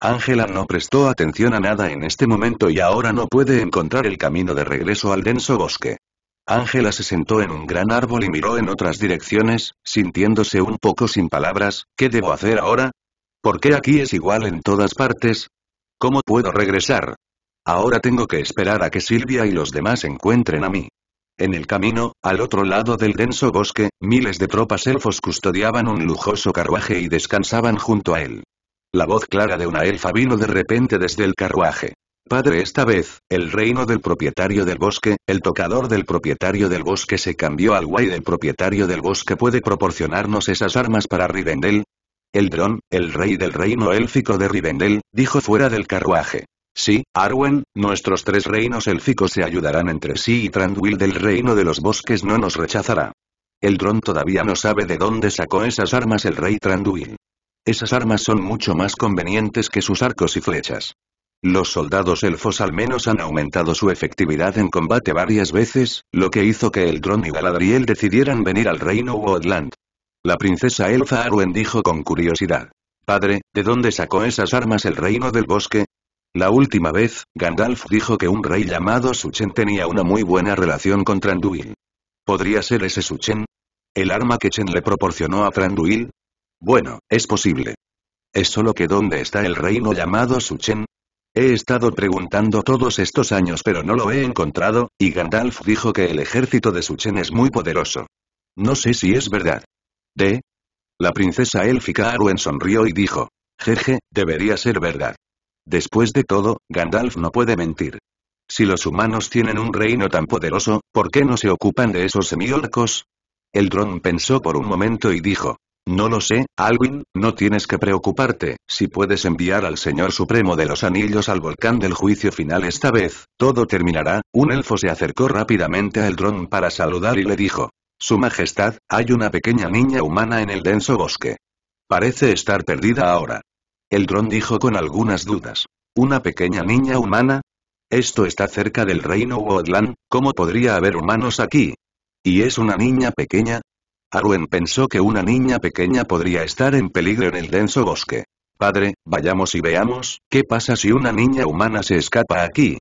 Ángela no prestó atención a nada en este momento y ahora no puede encontrar el camino de regreso al denso bosque. Ángela se sentó en un gran árbol y miró en otras direcciones, sintiéndose un poco sin palabras, ¿qué debo hacer ahora? ¿Por qué aquí es igual en todas partes? ¿Cómo puedo regresar? Ahora tengo que esperar a que Silvia y los demás encuentren a mí. En el camino, al otro lado del denso bosque, miles de tropas elfos custodiaban un lujoso carruaje y descansaban junto a él. La voz clara de una elfa vino de repente desde el carruaje. Padre esta vez, el reino del propietario del bosque, el tocador del propietario del bosque se cambió al guay del propietario del bosque puede proporcionarnos esas armas para Rivendell. dron, el rey del reino élfico de Rivendell, dijo fuera del carruaje. Sí, Arwen, nuestros tres reinos élficos se ayudarán entre sí y Tranduil del reino de los bosques no nos rechazará. El dron todavía no sabe de dónde sacó esas armas el rey Tranduil. Esas armas son mucho más convenientes que sus arcos y flechas. Los soldados elfos al menos han aumentado su efectividad en combate varias veces, lo que hizo que el dron y Galadriel decidieran venir al reino Woodland. La princesa elfa Arwen dijo con curiosidad. Padre, ¿de dónde sacó esas armas el reino del bosque? La última vez, Gandalf dijo que un rey llamado Suchen tenía una muy buena relación con Tranduil. ¿Podría ser ese Suchen? ¿El arma que Chen le proporcionó a Tranduil? Bueno, es posible. Es solo que ¿dónde está el reino llamado Suchen? He estado preguntando todos estos años pero no lo he encontrado, y Gandalf dijo que el ejército de Suchen es muy poderoso. No sé si es verdad. ¿De? La princesa élfica Arwen sonrió y dijo. Jeje, debería ser verdad. Después de todo, Gandalf no puede mentir. Si los humanos tienen un reino tan poderoso, ¿por qué no se ocupan de esos semiorcos? El dron pensó por un momento y dijo. No lo sé, Alwin, no tienes que preocuparte, si puedes enviar al Señor Supremo de los Anillos al volcán del juicio final esta vez, todo terminará. Un elfo se acercó rápidamente al dron para saludar y le dijo. Su Majestad, hay una pequeña niña humana en el denso bosque. Parece estar perdida ahora. El dron dijo con algunas dudas. ¿Una pequeña niña humana? Esto está cerca del reino Woodland, ¿cómo podría haber humanos aquí? ¿Y es una niña pequeña? Arwen pensó que una niña pequeña podría estar en peligro en el denso bosque. Padre, vayamos y veamos, ¿qué pasa si una niña humana se escapa aquí?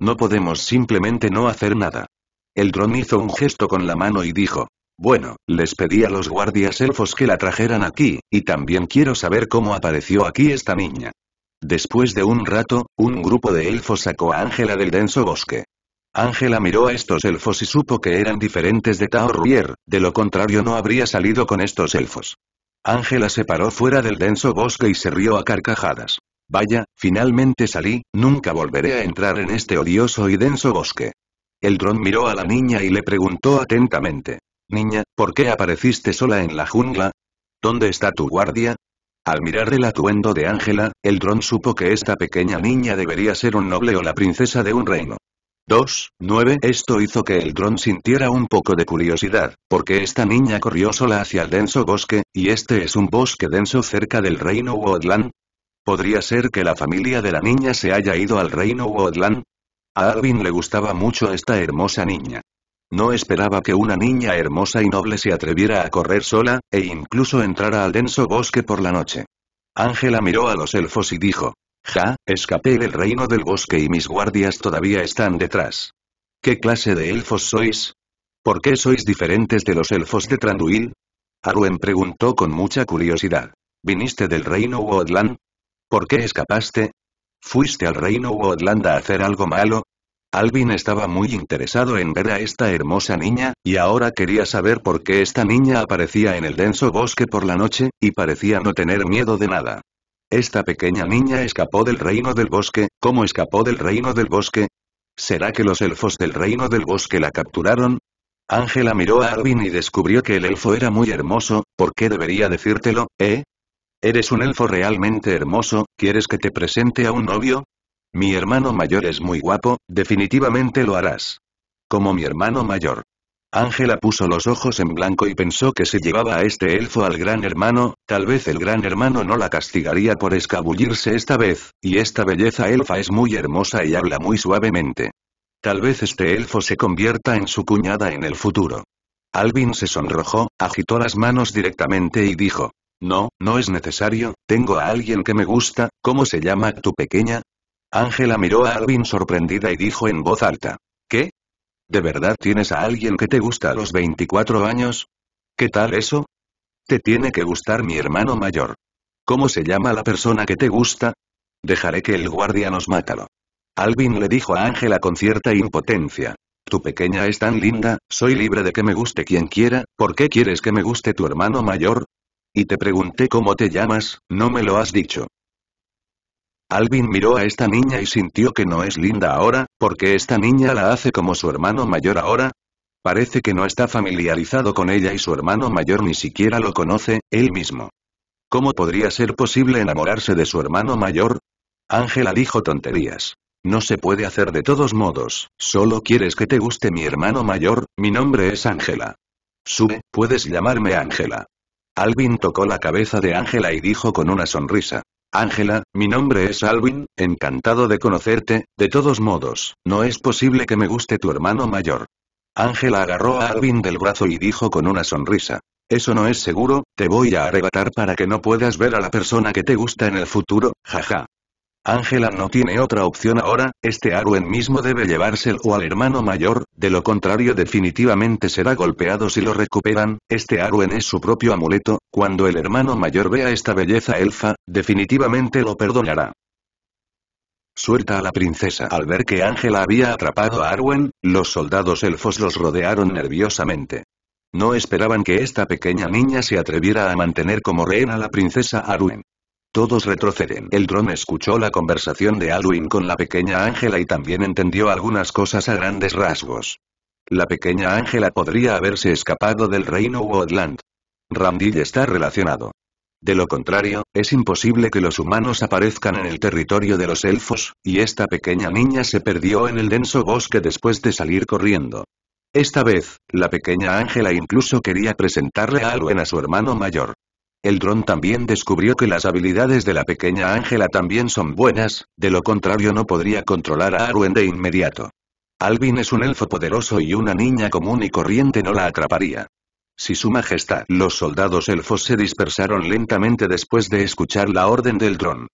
No podemos simplemente no hacer nada. El dron hizo un gesto con la mano y dijo, bueno, les pedí a los guardias elfos que la trajeran aquí, y también quiero saber cómo apareció aquí esta niña. Después de un rato, un grupo de elfos sacó a Ángela del denso bosque. Ángela miró a estos elfos y supo que eran diferentes de Tao Ruier, de lo contrario no habría salido con estos elfos. Ángela se paró fuera del denso bosque y se rió a carcajadas. Vaya, finalmente salí, nunca volveré a entrar en este odioso y denso bosque. El dron miró a la niña y le preguntó atentamente. Niña, ¿por qué apareciste sola en la jungla? ¿Dónde está tu guardia? Al mirar el atuendo de Ángela, el dron supo que esta pequeña niña debería ser un noble o la princesa de un reino. 2. 9. Esto hizo que el dron sintiera un poco de curiosidad, porque esta niña corrió sola hacia el denso bosque, y este es un bosque denso cerca del reino Woodland. ¿Podría ser que la familia de la niña se haya ido al reino Woodland? A Alvin le gustaba mucho esta hermosa niña. No esperaba que una niña hermosa y noble se atreviera a correr sola, e incluso entrara al denso bosque por la noche. Ángela miró a los elfos y dijo. Ja, escapé del reino del bosque y mis guardias todavía están detrás. ¿Qué clase de elfos sois? ¿Por qué sois diferentes de los elfos de Tranduil? Arwen preguntó con mucha curiosidad. ¿Viniste del reino Woodland? ¿Por qué escapaste? ¿Fuiste al reino Woodland a hacer algo malo? Alvin estaba muy interesado en ver a esta hermosa niña, y ahora quería saber por qué esta niña aparecía en el denso bosque por la noche, y parecía no tener miedo de nada. Esta pequeña niña escapó del reino del bosque, ¿cómo escapó del reino del bosque? ¿Será que los elfos del reino del bosque la capturaron? Ángela miró a Alvin y descubrió que el elfo era muy hermoso, ¿por qué debería decírtelo, eh? Eres un elfo realmente hermoso, ¿quieres que te presente a un novio? Mi hermano mayor es muy guapo, definitivamente lo harás. Como mi hermano mayor. Ángela puso los ojos en blanco y pensó que si llevaba a este elfo al gran hermano, tal vez el gran hermano no la castigaría por escabullirse esta vez, y esta belleza elfa es muy hermosa y habla muy suavemente. Tal vez este elfo se convierta en su cuñada en el futuro. Alvin se sonrojó, agitó las manos directamente y dijo, no, no es necesario, tengo a alguien que me gusta, ¿cómo se llama tu pequeña? Ángela miró a Alvin sorprendida y dijo en voz alta. ¿Qué? ¿De verdad tienes a alguien que te gusta a los 24 años? ¿Qué tal eso? Te tiene que gustar mi hermano mayor. ¿Cómo se llama la persona que te gusta? Dejaré que el guardia nos mátalo. Alvin le dijo a Ángela con cierta impotencia. Tu pequeña es tan linda, soy libre de que me guste quien quiera, ¿por qué quieres que me guste tu hermano mayor? Y te pregunté cómo te llamas, no me lo has dicho. Alvin miró a esta niña y sintió que no es linda ahora, porque esta niña la hace como su hermano mayor ahora. Parece que no está familiarizado con ella y su hermano mayor ni siquiera lo conoce, él mismo. ¿Cómo podría ser posible enamorarse de su hermano mayor? Ángela dijo tonterías. No se puede hacer de todos modos, solo quieres que te guste mi hermano mayor, mi nombre es Ángela. Sube, puedes llamarme Ángela. Alvin tocó la cabeza de Ángela y dijo con una sonrisa. Ángela, mi nombre es Alvin, encantado de conocerte, de todos modos, no es posible que me guste tu hermano mayor. Ángela agarró a Alvin del brazo y dijo con una sonrisa. Eso no es seguro, te voy a arrebatar para que no puedas ver a la persona que te gusta en el futuro, jaja. Ángela no tiene otra opción ahora, este Arwen mismo debe llevárselo al hermano mayor, de lo contrario definitivamente será golpeado si lo recuperan, este Arwen es su propio amuleto, cuando el hermano mayor vea esta belleza elfa, definitivamente lo perdonará. Suelta a la princesa. Al ver que Ángela había atrapado a Arwen, los soldados elfos los rodearon nerviosamente. No esperaban que esta pequeña niña se atreviera a mantener como rehén a la princesa Arwen. Todos retroceden. El dron escuchó la conversación de Alwin con la pequeña Ángela y también entendió algunas cosas a grandes rasgos. La pequeña Ángela podría haberse escapado del reino Woodland. Randil está relacionado. De lo contrario, es imposible que los humanos aparezcan en el territorio de los elfos, y esta pequeña niña se perdió en el denso bosque después de salir corriendo. Esta vez, la pequeña Ángela incluso quería presentarle a Alwen a su hermano mayor. El dron también descubrió que las habilidades de la pequeña Ángela también son buenas, de lo contrario no podría controlar a Arwen de inmediato. Alvin es un elfo poderoso y una niña común y corriente no la atraparía. Si su majestad, los soldados elfos se dispersaron lentamente después de escuchar la orden del dron.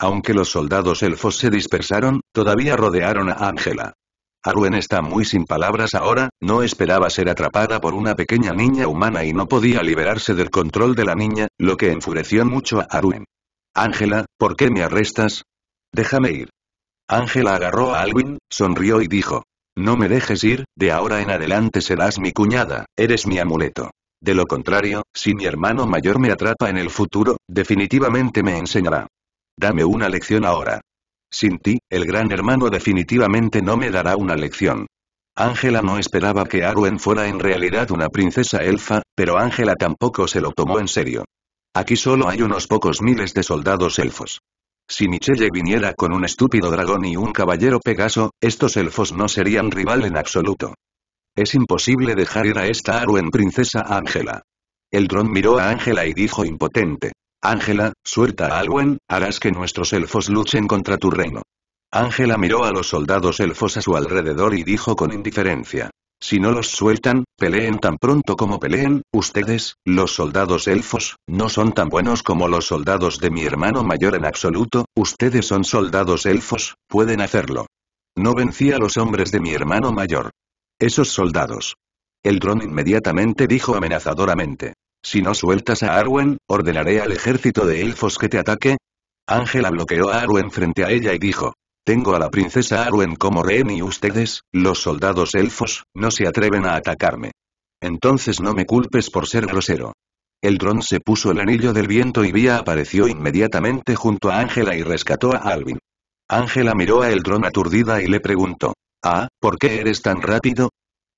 Aunque los soldados elfos se dispersaron, todavía rodearon a Ángela. Arwen está muy sin palabras ahora, no esperaba ser atrapada por una pequeña niña humana y no podía liberarse del control de la niña, lo que enfureció mucho a Arwen. Ángela, ¿por qué me arrestas? Déjame ir. Ángela agarró a Alwin, sonrió y dijo. No me dejes ir, de ahora en adelante serás mi cuñada, eres mi amuleto. De lo contrario, si mi hermano mayor me atrapa en el futuro, definitivamente me enseñará. Dame una lección ahora. Sin ti, el gran hermano definitivamente no me dará una lección. Ángela no esperaba que Arwen fuera en realidad una princesa elfa, pero Ángela tampoco se lo tomó en serio. Aquí solo hay unos pocos miles de soldados elfos. Si Michelle viniera con un estúpido dragón y un caballero Pegaso, estos elfos no serían rival en absoluto. Es imposible dejar ir a esta Arwen princesa Ángela. El dron miró a Ángela y dijo impotente. Ángela, suelta a Alwen, harás que nuestros elfos luchen contra tu reino. Ángela miró a los soldados elfos a su alrededor y dijo con indiferencia. Si no los sueltan, peleen tan pronto como peleen, ustedes, los soldados elfos, no son tan buenos como los soldados de mi hermano mayor en absoluto, ustedes son soldados elfos, pueden hacerlo. No vencí a los hombres de mi hermano mayor. Esos soldados. El dron inmediatamente dijo amenazadoramente. Si no sueltas a Arwen, ordenaré al ejército de elfos que te ataque. Ángela bloqueó a Arwen frente a ella y dijo. Tengo a la princesa Arwen como rehén y ustedes, los soldados elfos, no se atreven a atacarme. Entonces no me culpes por ser grosero. El dron se puso el anillo del viento y Vía apareció inmediatamente junto a Ángela y rescató a Alvin. Ángela miró a el dron aturdida y le preguntó. Ah, ¿por qué eres tan rápido?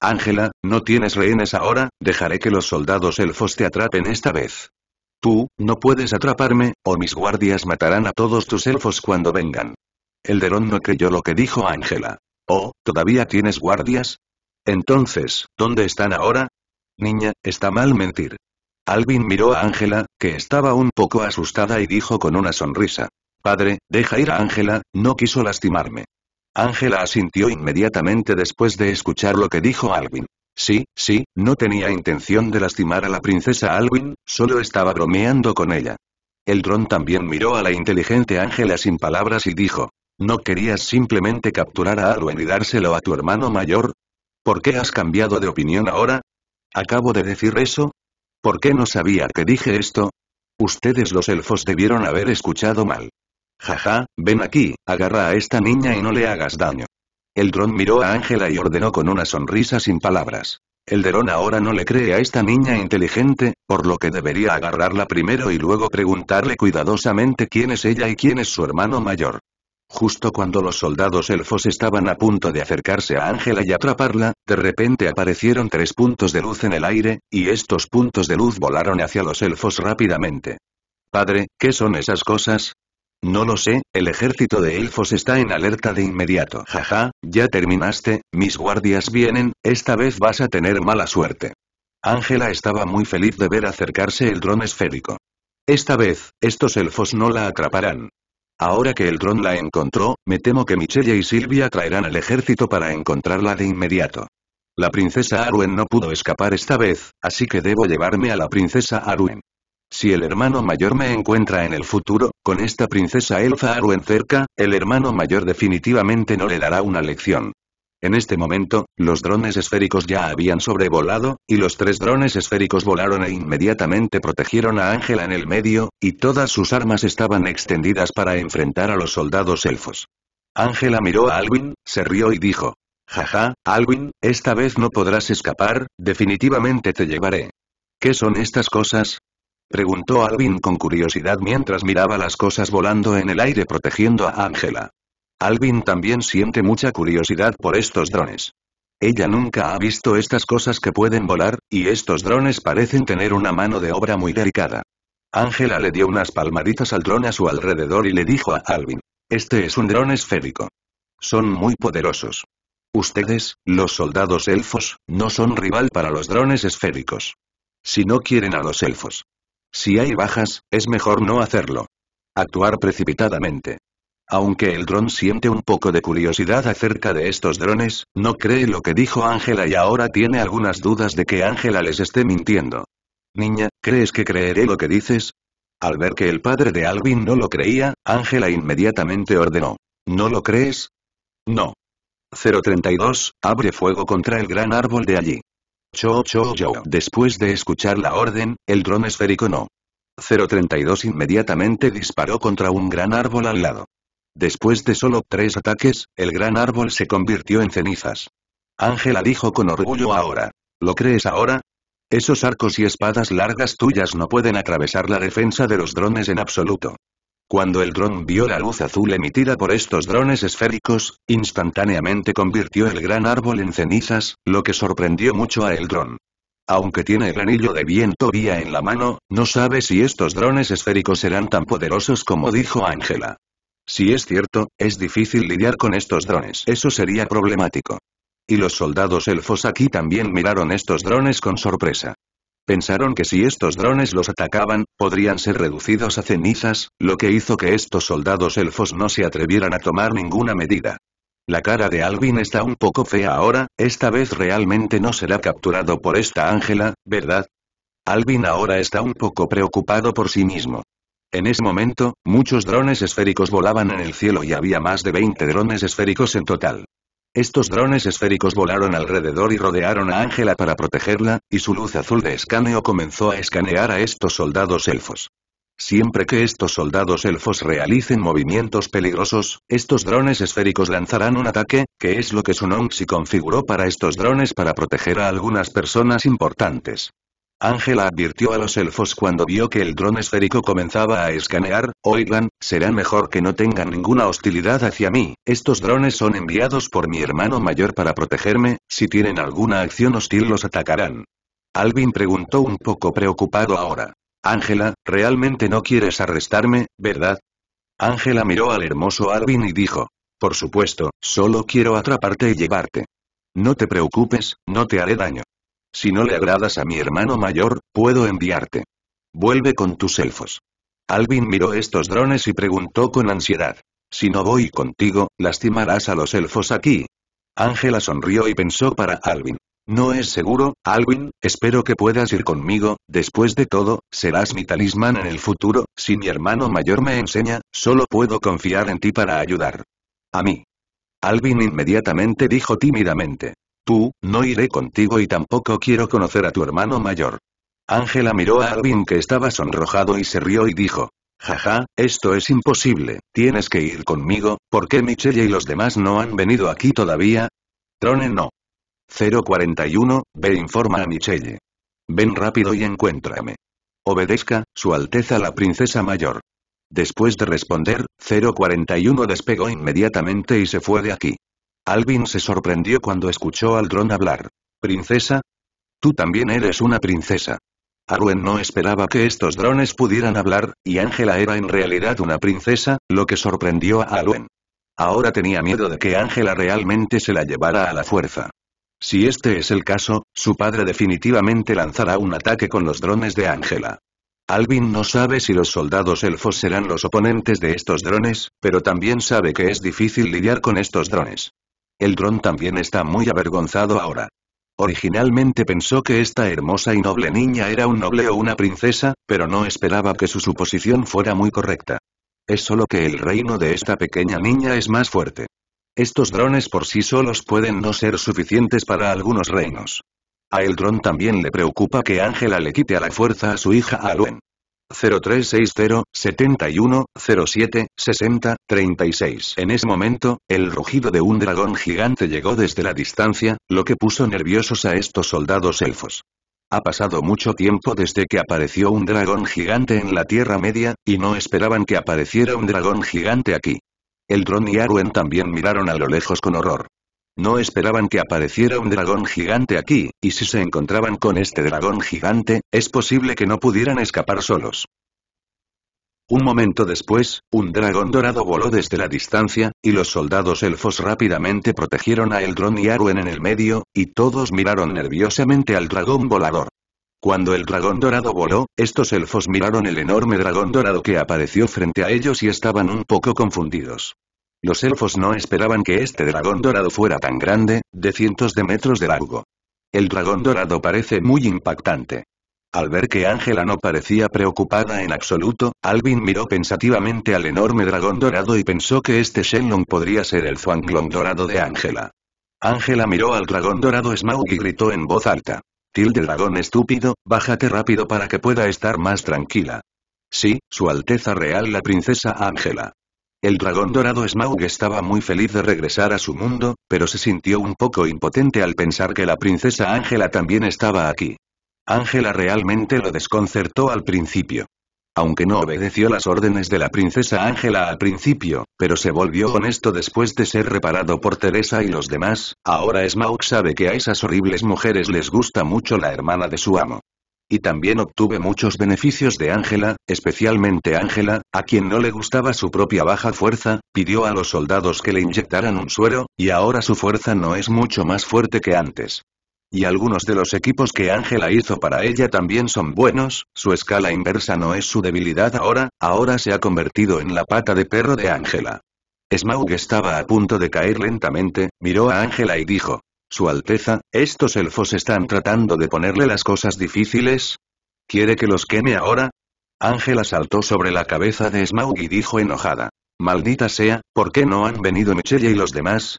Ángela, no tienes rehenes ahora, dejaré que los soldados elfos te atrapen esta vez. Tú, no puedes atraparme, o mis guardias matarán a todos tus elfos cuando vengan. Elderón no creyó lo que dijo Ángela. Oh, ¿todavía tienes guardias? Entonces, ¿dónde están ahora? Niña, está mal mentir. Alvin miró a Ángela, que estaba un poco asustada y dijo con una sonrisa. Padre, deja ir a Ángela, no quiso lastimarme. Ángela asintió inmediatamente después de escuchar lo que dijo alvin Sí, sí, no tenía intención de lastimar a la princesa Alwyn, solo estaba bromeando con ella. El dron también miró a la inteligente Ángela sin palabras y dijo, ¿no querías simplemente capturar a Alwyn y dárselo a tu hermano mayor? ¿Por qué has cambiado de opinión ahora? ¿Acabo de decir eso? ¿Por qué no sabía que dije esto? Ustedes los elfos debieron haber escuchado mal. Jaja, ven aquí, agarra a esta niña y no le hagas daño. El dron miró a Ángela y ordenó con una sonrisa sin palabras. El dron ahora no le cree a esta niña inteligente, por lo que debería agarrarla primero y luego preguntarle cuidadosamente quién es ella y quién es su hermano mayor. Justo cuando los soldados elfos estaban a punto de acercarse a Ángela y atraparla, de repente aparecieron tres puntos de luz en el aire, y estos puntos de luz volaron hacia los elfos rápidamente. Padre, ¿qué son esas cosas? No lo sé, el ejército de elfos está en alerta de inmediato. Jaja, ya terminaste, mis guardias vienen, esta vez vas a tener mala suerte. Ángela estaba muy feliz de ver acercarse el dron esférico. Esta vez, estos elfos no la atraparán. Ahora que el dron la encontró, me temo que Michelle y Silvia traerán al ejército para encontrarla de inmediato. La princesa Arwen no pudo escapar esta vez, así que debo llevarme a la princesa Arwen. Si el hermano mayor me encuentra en el futuro, con esta princesa Elfa Arwen cerca, el hermano mayor definitivamente no le dará una lección. En este momento, los drones esféricos ya habían sobrevolado, y los tres drones esféricos volaron e inmediatamente protegieron a Ángela en el medio, y todas sus armas estaban extendidas para enfrentar a los soldados elfos. Ángela miró a Alwin, se rió y dijo, Jaja, Alwin, esta vez no podrás escapar, definitivamente te llevaré. ¿Qué son estas cosas? Preguntó Alvin con curiosidad mientras miraba las cosas volando en el aire protegiendo a ángela Alvin también siente mucha curiosidad por estos drones. Ella nunca ha visto estas cosas que pueden volar, y estos drones parecen tener una mano de obra muy delicada. Ángela le dio unas palmaditas al dron a su alrededor y le dijo a Alvin. Este es un dron esférico. Son muy poderosos. Ustedes, los soldados elfos, no son rival para los drones esféricos. Si no quieren a los elfos, si hay bajas, es mejor no hacerlo. Actuar precipitadamente. Aunque el dron siente un poco de curiosidad acerca de estos drones, no cree lo que dijo Ángela y ahora tiene algunas dudas de que Ángela les esté mintiendo. Niña, ¿crees que creeré lo que dices? Al ver que el padre de Alvin no lo creía, Ángela inmediatamente ordenó. ¿No lo crees? No. 032, abre fuego contra el gran árbol de allí. Cho cho yo. Después de escuchar la orden, el dron esférico no. 032 inmediatamente disparó contra un gran árbol al lado. Después de solo tres ataques, el gran árbol se convirtió en cenizas. Ángela dijo con orgullo ahora. ¿Lo crees ahora? Esos arcos y espadas largas tuyas no pueden atravesar la defensa de los drones en absoluto. Cuando el dron vio la luz azul emitida por estos drones esféricos, instantáneamente convirtió el gran árbol en cenizas, lo que sorprendió mucho a el dron. Aunque tiene el anillo de viento vía en la mano, no sabe si estos drones esféricos serán tan poderosos como dijo Ángela. Si es cierto, es difícil lidiar con estos drones. Eso sería problemático. Y los soldados elfos aquí también miraron estos drones con sorpresa. Pensaron que si estos drones los atacaban, podrían ser reducidos a cenizas, lo que hizo que estos soldados elfos no se atrevieran a tomar ninguna medida. La cara de Alvin está un poco fea ahora, esta vez realmente no será capturado por esta Ángela, ¿verdad? Alvin ahora está un poco preocupado por sí mismo. En ese momento, muchos drones esféricos volaban en el cielo y había más de 20 drones esféricos en total. Estos drones esféricos volaron alrededor y rodearon a Ángela para protegerla, y su luz azul de escaneo comenzó a escanear a estos soldados elfos. Siempre que estos soldados elfos realicen movimientos peligrosos, estos drones esféricos lanzarán un ataque, que es lo que Sunonxi configuró para estos drones para proteger a algunas personas importantes. Ángela advirtió a los elfos cuando vio que el dron esférico comenzaba a escanear, oigan, será mejor que no tengan ninguna hostilidad hacia mí, estos drones son enviados por mi hermano mayor para protegerme, si tienen alguna acción hostil los atacarán. Alvin preguntó un poco preocupado ahora. Ángela, realmente no quieres arrestarme, ¿verdad? Ángela miró al hermoso Alvin y dijo. Por supuesto, solo quiero atraparte y llevarte. No te preocupes, no te haré daño. Si no le agradas a mi hermano mayor, puedo enviarte. Vuelve con tus elfos. Alvin miró estos drones y preguntó con ansiedad. Si no voy contigo, lastimarás a los elfos aquí. Ángela sonrió y pensó para Alvin. No es seguro, Alvin, espero que puedas ir conmigo, después de todo, serás mi talismán en el futuro, si mi hermano mayor me enseña, solo puedo confiar en ti para ayudar. A mí. Alvin inmediatamente dijo tímidamente. Tú, no iré contigo y tampoco quiero conocer a tu hermano mayor. Ángela miró a Alvin que estaba sonrojado y se rió y dijo. Jaja, esto es imposible, tienes que ir conmigo, ¿por qué Michelle y los demás no han venido aquí todavía? Trone no. 041, ve informa a Michelle. Ven rápido y encuéntrame. Obedezca, Su Alteza la Princesa Mayor. Después de responder, 041 despegó inmediatamente y se fue de aquí. Alvin se sorprendió cuando escuchó al dron hablar. ¿Princesa? Tú también eres una princesa. Arwen no esperaba que estos drones pudieran hablar, y Ángela era en realidad una princesa, lo que sorprendió a Arwen. Ahora tenía miedo de que Ángela realmente se la llevara a la fuerza. Si este es el caso, su padre definitivamente lanzará un ataque con los drones de Ángela. Alvin no sabe si los soldados elfos serán los oponentes de estos drones, pero también sabe que es difícil lidiar con estos drones. El dron también está muy avergonzado ahora. Originalmente pensó que esta hermosa y noble niña era un noble o una princesa, pero no esperaba que su suposición fuera muy correcta. Es solo que el reino de esta pequeña niña es más fuerte. Estos drones por sí solos pueden no ser suficientes para algunos reinos. A el dron también le preocupa que Ángela le quite a la fuerza a su hija Alwen. 0360-71-07-60-36. En ese momento, el rugido de un dragón gigante llegó desde la distancia, lo que puso nerviosos a estos soldados elfos. Ha pasado mucho tiempo desde que apareció un dragón gigante en la Tierra Media, y no esperaban que apareciera un dragón gigante aquí. El dron y Arwen también miraron a lo lejos con horror. No esperaban que apareciera un dragón gigante aquí, y si se encontraban con este dragón gigante, es posible que no pudieran escapar solos. Un momento después, un dragón dorado voló desde la distancia, y los soldados elfos rápidamente protegieron a Eldron y Arwen en el medio, y todos miraron nerviosamente al dragón volador. Cuando el dragón dorado voló, estos elfos miraron el enorme dragón dorado que apareció frente a ellos y estaban un poco confundidos. Los elfos no esperaban que este dragón dorado fuera tan grande, de cientos de metros de largo. El dragón dorado parece muy impactante. Al ver que Ángela no parecía preocupada en absoluto, Alvin miró pensativamente al enorme dragón dorado y pensó que este Shenlong podría ser el Zhuanglong dorado de Ángela. Ángela miró al dragón dorado Smaug y gritó en voz alta. Tilde dragón estúpido, bájate rápido para que pueda estar más tranquila. Sí, su Alteza Real la Princesa Ángela. El dragón dorado Smaug estaba muy feliz de regresar a su mundo, pero se sintió un poco impotente al pensar que la princesa Ángela también estaba aquí. Ángela realmente lo desconcertó al principio. Aunque no obedeció las órdenes de la princesa Ángela al principio, pero se volvió honesto después de ser reparado por Teresa y los demás, ahora Smaug sabe que a esas horribles mujeres les gusta mucho la hermana de su amo y también obtuve muchos beneficios de Ángela, especialmente Ángela, a quien no le gustaba su propia baja fuerza, pidió a los soldados que le inyectaran un suero, y ahora su fuerza no es mucho más fuerte que antes. Y algunos de los equipos que Ángela hizo para ella también son buenos, su escala inversa no es su debilidad ahora, ahora se ha convertido en la pata de perro de Ángela. Smaug estaba a punto de caer lentamente, miró a Ángela y dijo, su Alteza, estos elfos están tratando de ponerle las cosas difíciles. ¿Quiere que los queme ahora? Ángela saltó sobre la cabeza de Smaug y dijo enojada. Maldita sea, ¿por qué no han venido Michelle y los demás?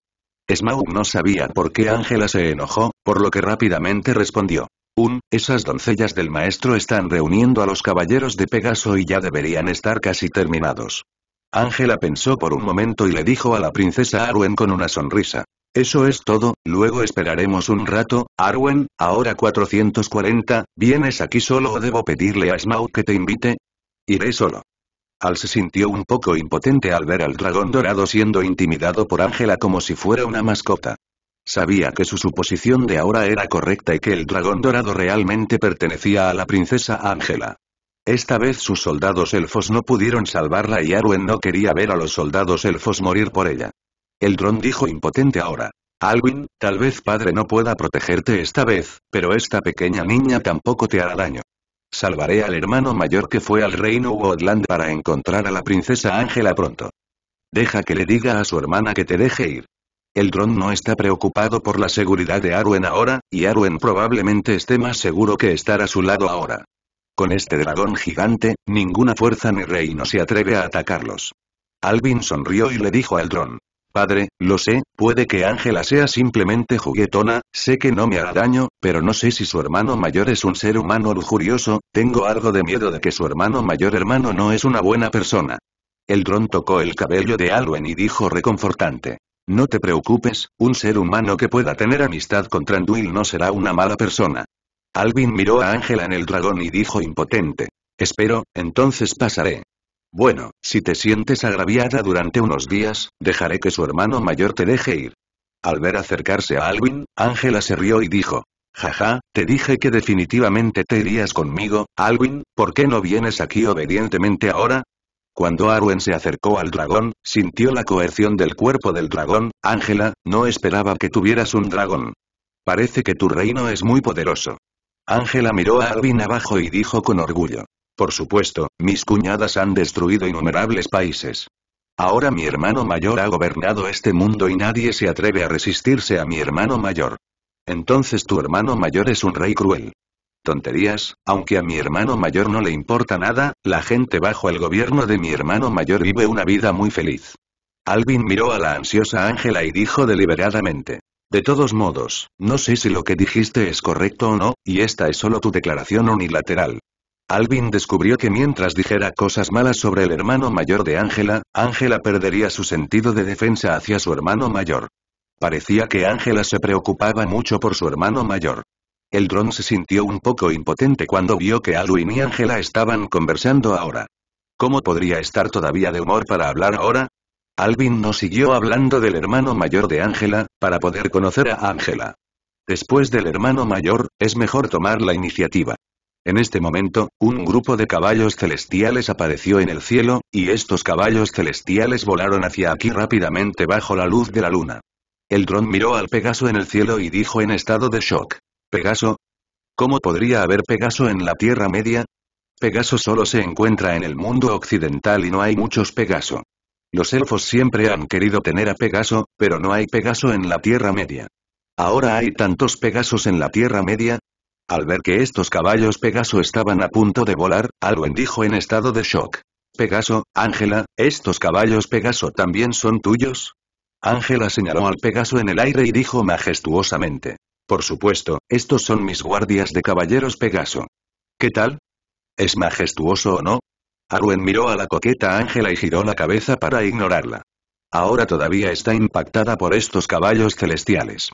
Smaug no sabía por qué Ángela se enojó, por lo que rápidamente respondió. Un, esas doncellas del maestro están reuniendo a los caballeros de Pegaso y ya deberían estar casi terminados. Ángela pensó por un momento y le dijo a la princesa Arwen con una sonrisa. Eso es todo, luego esperaremos un rato, Arwen, ahora 440, ¿vienes aquí solo o debo pedirle a Smaug que te invite? Iré solo. Al se sintió un poco impotente al ver al dragón dorado siendo intimidado por Ángela como si fuera una mascota. Sabía que su suposición de ahora era correcta y que el dragón dorado realmente pertenecía a la princesa Ángela. Esta vez sus soldados elfos no pudieron salvarla y Arwen no quería ver a los soldados elfos morir por ella. El dron dijo impotente ahora. Alwin, tal vez padre no pueda protegerte esta vez, pero esta pequeña niña tampoco te hará daño. Salvaré al hermano mayor que fue al reino Woodland para encontrar a la princesa Ángela pronto. Deja que le diga a su hermana que te deje ir. El dron no está preocupado por la seguridad de Arwen ahora, y Arwen probablemente esté más seguro que estar a su lado ahora. Con este dragón gigante, ninguna fuerza ni reino se atreve a atacarlos. Alvin sonrió y le dijo al dron, Padre, lo sé, puede que Ángela sea simplemente juguetona, sé que no me hará daño, pero no sé si su hermano mayor es un ser humano lujurioso, tengo algo de miedo de que su hermano mayor hermano no es una buena persona. El dron tocó el cabello de Alwen y dijo reconfortante. No te preocupes, un ser humano que pueda tener amistad con Tranduil no será una mala persona. Alvin miró a Ángela en el dragón y dijo impotente. Espero, entonces pasaré. Bueno, si te sientes agraviada durante unos días, dejaré que su hermano mayor te deje ir. Al ver acercarse a Alwin, Ángela se rió y dijo, Jaja, te dije que definitivamente te irías conmigo, Alwin, ¿por qué no vienes aquí obedientemente ahora? Cuando Arwen se acercó al dragón, sintió la coerción del cuerpo del dragón, Ángela, no esperaba que tuvieras un dragón. Parece que tu reino es muy poderoso. Ángela miró a Alwin abajo y dijo con orgullo. Por supuesto, mis cuñadas han destruido innumerables países. Ahora mi hermano mayor ha gobernado este mundo y nadie se atreve a resistirse a mi hermano mayor. Entonces tu hermano mayor es un rey cruel. Tonterías, aunque a mi hermano mayor no le importa nada, la gente bajo el gobierno de mi hermano mayor vive una vida muy feliz. Alvin miró a la ansiosa Ángela y dijo deliberadamente. De todos modos, no sé si lo que dijiste es correcto o no, y esta es solo tu declaración unilateral. Alvin descubrió que mientras dijera cosas malas sobre el hermano mayor de Ángela, Ángela perdería su sentido de defensa hacia su hermano mayor. Parecía que Ángela se preocupaba mucho por su hermano mayor. El dron se sintió un poco impotente cuando vio que Alwin y Ángela estaban conversando ahora. ¿Cómo podría estar todavía de humor para hablar ahora? Alvin no siguió hablando del hermano mayor de Ángela, para poder conocer a Ángela. Después del hermano mayor, es mejor tomar la iniciativa. En este momento, un grupo de caballos celestiales apareció en el cielo, y estos caballos celestiales volaron hacia aquí rápidamente bajo la luz de la luna. El dron miró al Pegaso en el cielo y dijo en estado de shock. Pegaso. ¿Cómo podría haber Pegaso en la Tierra Media? Pegaso solo se encuentra en el mundo occidental y no hay muchos Pegaso. Los elfos siempre han querido tener a Pegaso, pero no hay Pegaso en la Tierra Media. Ahora hay tantos Pegasos en la Tierra Media, al ver que estos caballos Pegaso estaban a punto de volar, Arwen dijo en estado de shock. Pegaso, Ángela, ¿estos caballos Pegaso también son tuyos? Ángela señaló al Pegaso en el aire y dijo majestuosamente. Por supuesto, estos son mis guardias de caballeros Pegaso. ¿Qué tal? ¿Es majestuoso o no? Arwen miró a la coqueta Ángela y giró la cabeza para ignorarla. Ahora todavía está impactada por estos caballos celestiales.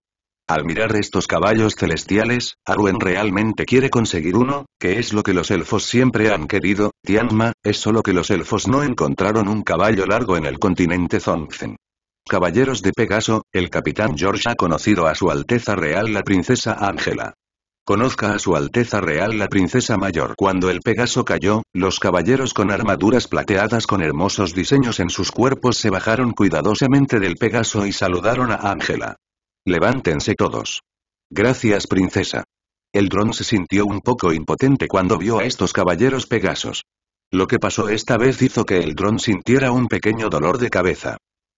Al mirar estos caballos celestiales, Arwen realmente quiere conseguir uno, que es lo que los elfos siempre han querido, Tianma, es solo que los elfos no encontraron un caballo largo en el continente Zongzen. Caballeros de Pegaso, el capitán George ha conocido a su Alteza Real la princesa Ángela. Conozca a su Alteza Real la princesa mayor. Cuando el Pegaso cayó, los caballeros con armaduras plateadas con hermosos diseños en sus cuerpos se bajaron cuidadosamente del Pegaso y saludaron a Ángela. Levántense todos. Gracias princesa. El dron se sintió un poco impotente cuando vio a estos caballeros pegasos. Lo que pasó esta vez hizo que el dron sintiera un pequeño dolor de cabeza.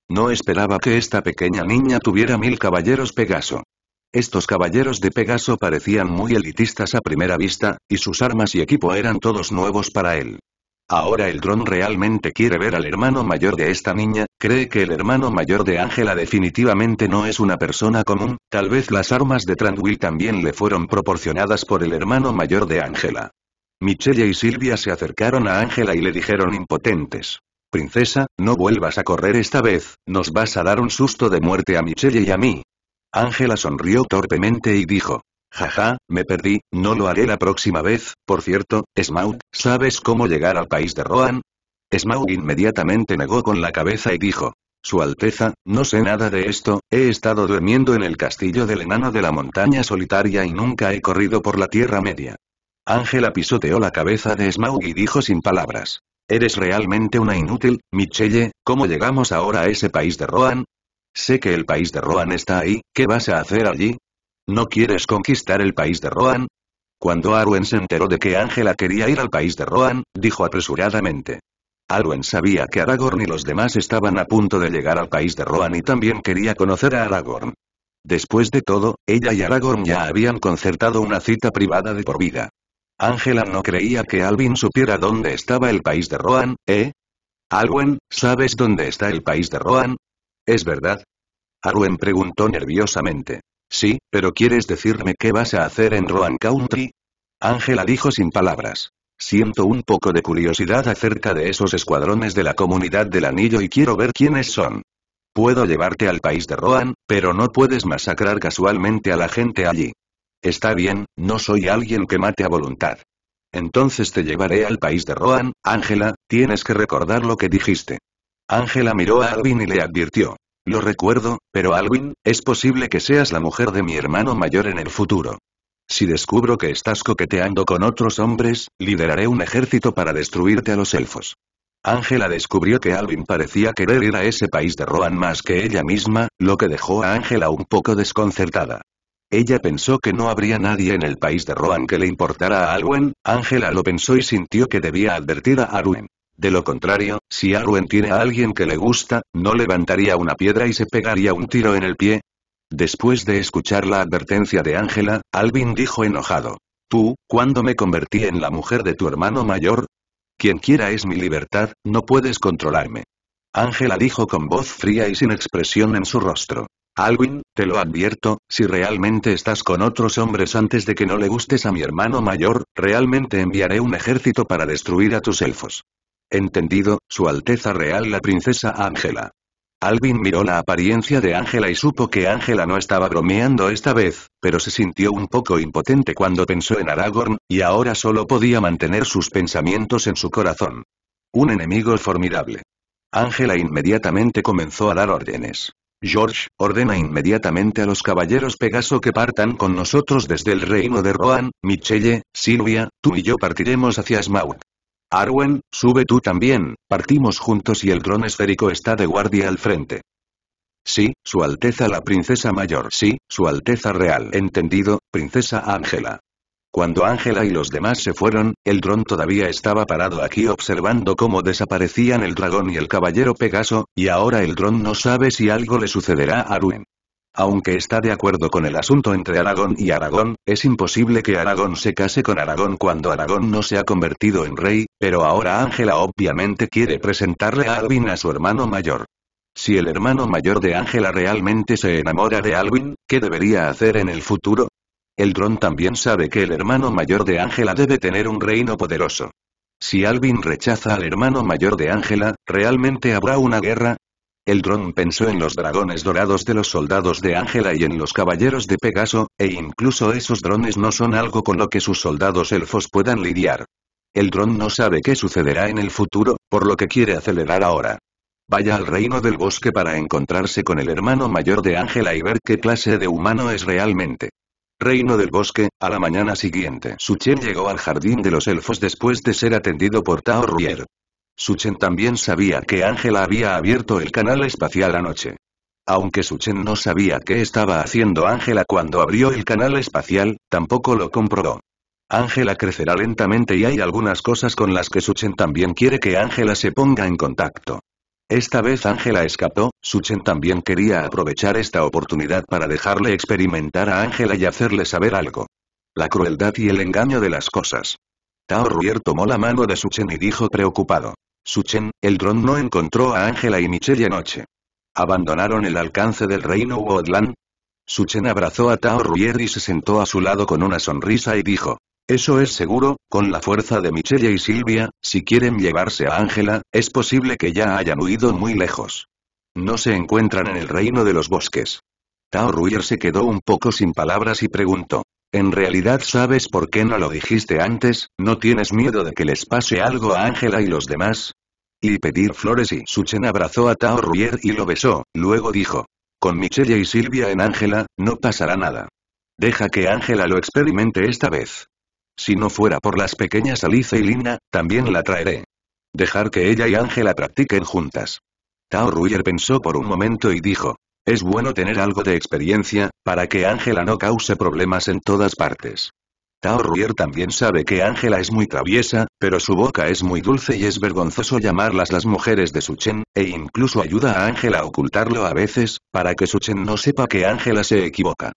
No esperaba que esta pequeña niña tuviera mil caballeros Pegaso. Estos caballeros de Pegaso parecían muy elitistas a primera vista, y sus armas y equipo eran todos nuevos para él. Ahora el dron realmente quiere ver al hermano mayor de esta niña, cree que el hermano mayor de Ángela definitivamente no es una persona común, tal vez las armas de Tranwill también le fueron proporcionadas por el hermano mayor de Ángela. Michelle y Silvia se acercaron a Ángela y le dijeron impotentes. Princesa, no vuelvas a correr esta vez, nos vas a dar un susto de muerte a Michelle y a mí. Ángela sonrió torpemente y dijo. Jaja, me perdí, no lo haré la próxima vez, por cierto, Smaug, ¿sabes cómo llegar al país de Rohan? Smaug inmediatamente negó con la cabeza y dijo. Su Alteza, no sé nada de esto, he estado durmiendo en el castillo del enano de la montaña solitaria y nunca he corrido por la Tierra Media. Ángela pisoteó la cabeza de Smaug y dijo sin palabras. Eres realmente una inútil, Michelle, ¿cómo llegamos ahora a ese país de Rohan? Sé que el país de Rohan está ahí, ¿qué vas a hacer allí? ¿No quieres conquistar el país de Rohan? Cuando Arwen se enteró de que Ángela quería ir al país de Rohan, dijo apresuradamente. Arwen sabía que Aragorn y los demás estaban a punto de llegar al país de Rohan y también quería conocer a Aragorn. Después de todo, ella y Aragorn ya habían concertado una cita privada de por vida. Ángela no creía que Alvin supiera dónde estaba el país de Rohan, ¿eh? Arwen, ¿sabes dónde está el país de Rohan? ¿Es verdad? Arwen preguntó nerviosamente. Sí, pero ¿quieres decirme qué vas a hacer en Roan Country? Ángela dijo sin palabras. Siento un poco de curiosidad acerca de esos escuadrones de la comunidad del anillo y quiero ver quiénes son. Puedo llevarte al país de Roan, pero no puedes masacrar casualmente a la gente allí. Está bien, no soy alguien que mate a voluntad. Entonces te llevaré al país de Roan, Ángela, tienes que recordar lo que dijiste. Ángela miró a Alvin y le advirtió. Lo recuerdo, pero Alwin, es posible que seas la mujer de mi hermano mayor en el futuro. Si descubro que estás coqueteando con otros hombres, lideraré un ejército para destruirte a los elfos. Ángela descubrió que Alvin parecía querer ir a ese país de Rohan más que ella misma, lo que dejó a Ángela un poco desconcertada. Ella pensó que no habría nadie en el país de Rohan que le importara a Alwyn, Ángela lo pensó y sintió que debía advertir a Arwen. De lo contrario, si Arwen tiene a alguien que le gusta, ¿no levantaría una piedra y se pegaría un tiro en el pie? Después de escuchar la advertencia de Ángela, Alvin dijo enojado. Tú, ¿cuándo me convertí en la mujer de tu hermano mayor? Quien quiera es mi libertad, no puedes controlarme. Ángela dijo con voz fría y sin expresión en su rostro. Alvin, te lo advierto, si realmente estás con otros hombres antes de que no le gustes a mi hermano mayor, realmente enviaré un ejército para destruir a tus elfos. Entendido, Su Alteza Real la Princesa Ángela. Alvin miró la apariencia de Ángela y supo que Ángela no estaba bromeando esta vez, pero se sintió un poco impotente cuando pensó en Aragorn, y ahora solo podía mantener sus pensamientos en su corazón. Un enemigo formidable. Ángela inmediatamente comenzó a dar órdenes. George, ordena inmediatamente a los caballeros Pegaso que partan con nosotros desde el reino de Rohan, Michelle, Silvia, tú y yo partiremos hacia Smaug. Arwen, sube tú también, partimos juntos y el dron esférico está de guardia al frente. Sí, Su Alteza la Princesa Mayor. Sí, Su Alteza Real. Entendido, Princesa Ángela. Cuando Ángela y los demás se fueron, el dron todavía estaba parado aquí observando cómo desaparecían el dragón y el caballero Pegaso, y ahora el dron no sabe si algo le sucederá a Arwen. Aunque está de acuerdo con el asunto entre Aragón y Aragón, es imposible que Aragón se case con Aragón cuando Aragón no se ha convertido en rey, pero ahora Ángela obviamente quiere presentarle a Alvin a su hermano mayor. Si el hermano mayor de Ángela realmente se enamora de Alvin, ¿qué debería hacer en el futuro? El dron también sabe que el hermano mayor de Ángela debe tener un reino poderoso. Si Alvin rechaza al hermano mayor de Ángela, ¿realmente habrá una guerra? El dron pensó en los dragones dorados de los soldados de Ángela y en los caballeros de Pegaso, e incluso esos drones no son algo con lo que sus soldados elfos puedan lidiar. El dron no sabe qué sucederá en el futuro, por lo que quiere acelerar ahora. Vaya al reino del bosque para encontrarse con el hermano mayor de Ángela y ver qué clase de humano es realmente. Reino del bosque, a la mañana siguiente. Suchen llegó al jardín de los elfos después de ser atendido por Tao Ruier. Suchen también sabía que Ángela había abierto el canal espacial anoche. Aunque Suchen no sabía qué estaba haciendo Ángela cuando abrió el canal espacial, tampoco lo comprobó. Ángela crecerá lentamente y hay algunas cosas con las que Suchen también quiere que Ángela se ponga en contacto. Esta vez Ángela escapó, Suchen también quería aprovechar esta oportunidad para dejarle experimentar a Ángela y hacerle saber algo. La crueldad y el engaño de las cosas. Tao Ruier tomó la mano de Suchen y dijo preocupado. Suchen, el dron no encontró a Ángela y Michelle anoche. Abandonaron el alcance del reino Woodland. Suchen abrazó a Tao Ruyer y se sentó a su lado con una sonrisa y dijo, eso es seguro, con la fuerza de Michelle y Silvia, si quieren llevarse a Ángela, es posible que ya hayan huido muy lejos. No se encuentran en el reino de los bosques. Tao Ruyer se quedó un poco sin palabras y preguntó, en realidad sabes por qué no lo dijiste antes, ¿no tienes miedo de que les pase algo a Ángela y los demás? Y pedir flores y Suchen abrazó a Tao Ruyer y lo besó, luego dijo. Con Michelle y Silvia en Ángela, no pasará nada. Deja que Ángela lo experimente esta vez. Si no fuera por las pequeñas Alice y Lina, también la traeré. Dejar que ella y Ángela practiquen juntas. Tao Ruyer pensó por un momento y dijo, es bueno tener algo de experiencia, para que Ángela no cause problemas en todas partes. Tao Ruier también sabe que Ángela es muy traviesa, pero su boca es muy dulce y es vergonzoso llamarlas las mujeres de Suchen, e incluso ayuda a Ángela a ocultarlo a veces, para que Suchen no sepa que Ángela se equivoca.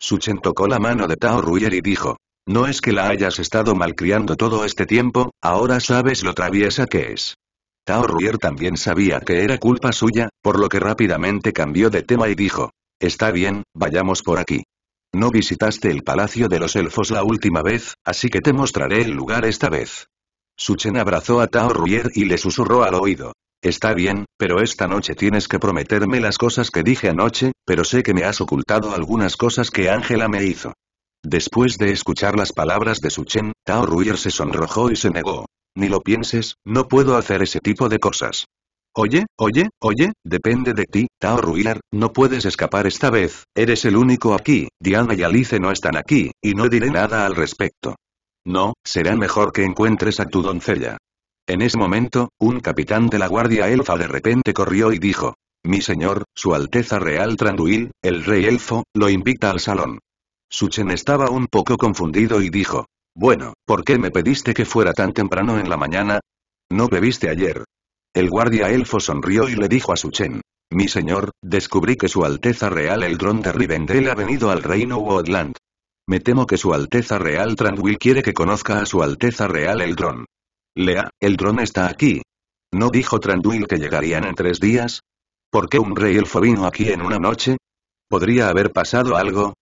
Suchen tocó la mano de Tao Ruier y dijo, no es que la hayas estado malcriando todo este tiempo, ahora sabes lo traviesa que es. Tao Ruier también sabía que era culpa suya, por lo que rápidamente cambió de tema y dijo. Está bien, vayamos por aquí. No visitaste el Palacio de los Elfos la última vez, así que te mostraré el lugar esta vez. Suchen abrazó a Tao Ruier y le susurró al oído. Está bien, pero esta noche tienes que prometerme las cosas que dije anoche, pero sé que me has ocultado algunas cosas que Ángela me hizo. Después de escuchar las palabras de Suchen, Tao Ruier se sonrojó y se negó. Ni lo pienses, no puedo hacer ese tipo de cosas. Oye, oye, oye, depende de ti, Tao Ruilar, no puedes escapar esta vez, eres el único aquí, Diana y Alice no están aquí, y no diré nada al respecto. No, será mejor que encuentres a tu doncella. En ese momento, un capitán de la guardia elfa de repente corrió y dijo, mi señor, su Alteza Real Tranduil, el rey elfo, lo invita al salón. Suchen estaba un poco confundido y dijo, bueno, ¿por qué me pediste que fuera tan temprano en la mañana? No bebiste ayer. El guardia elfo sonrió y le dijo a Suchen. Mi señor, descubrí que su Alteza Real el dron de Rivendell ha venido al reino Woodland. Me temo que su Alteza Real Tranquil quiere que conozca a su Alteza Real el dron. Lea, el dron está aquí. ¿No dijo Tranduil que llegarían en tres días? ¿Por qué un rey elfo vino aquí en una noche? ¿Podría haber pasado algo?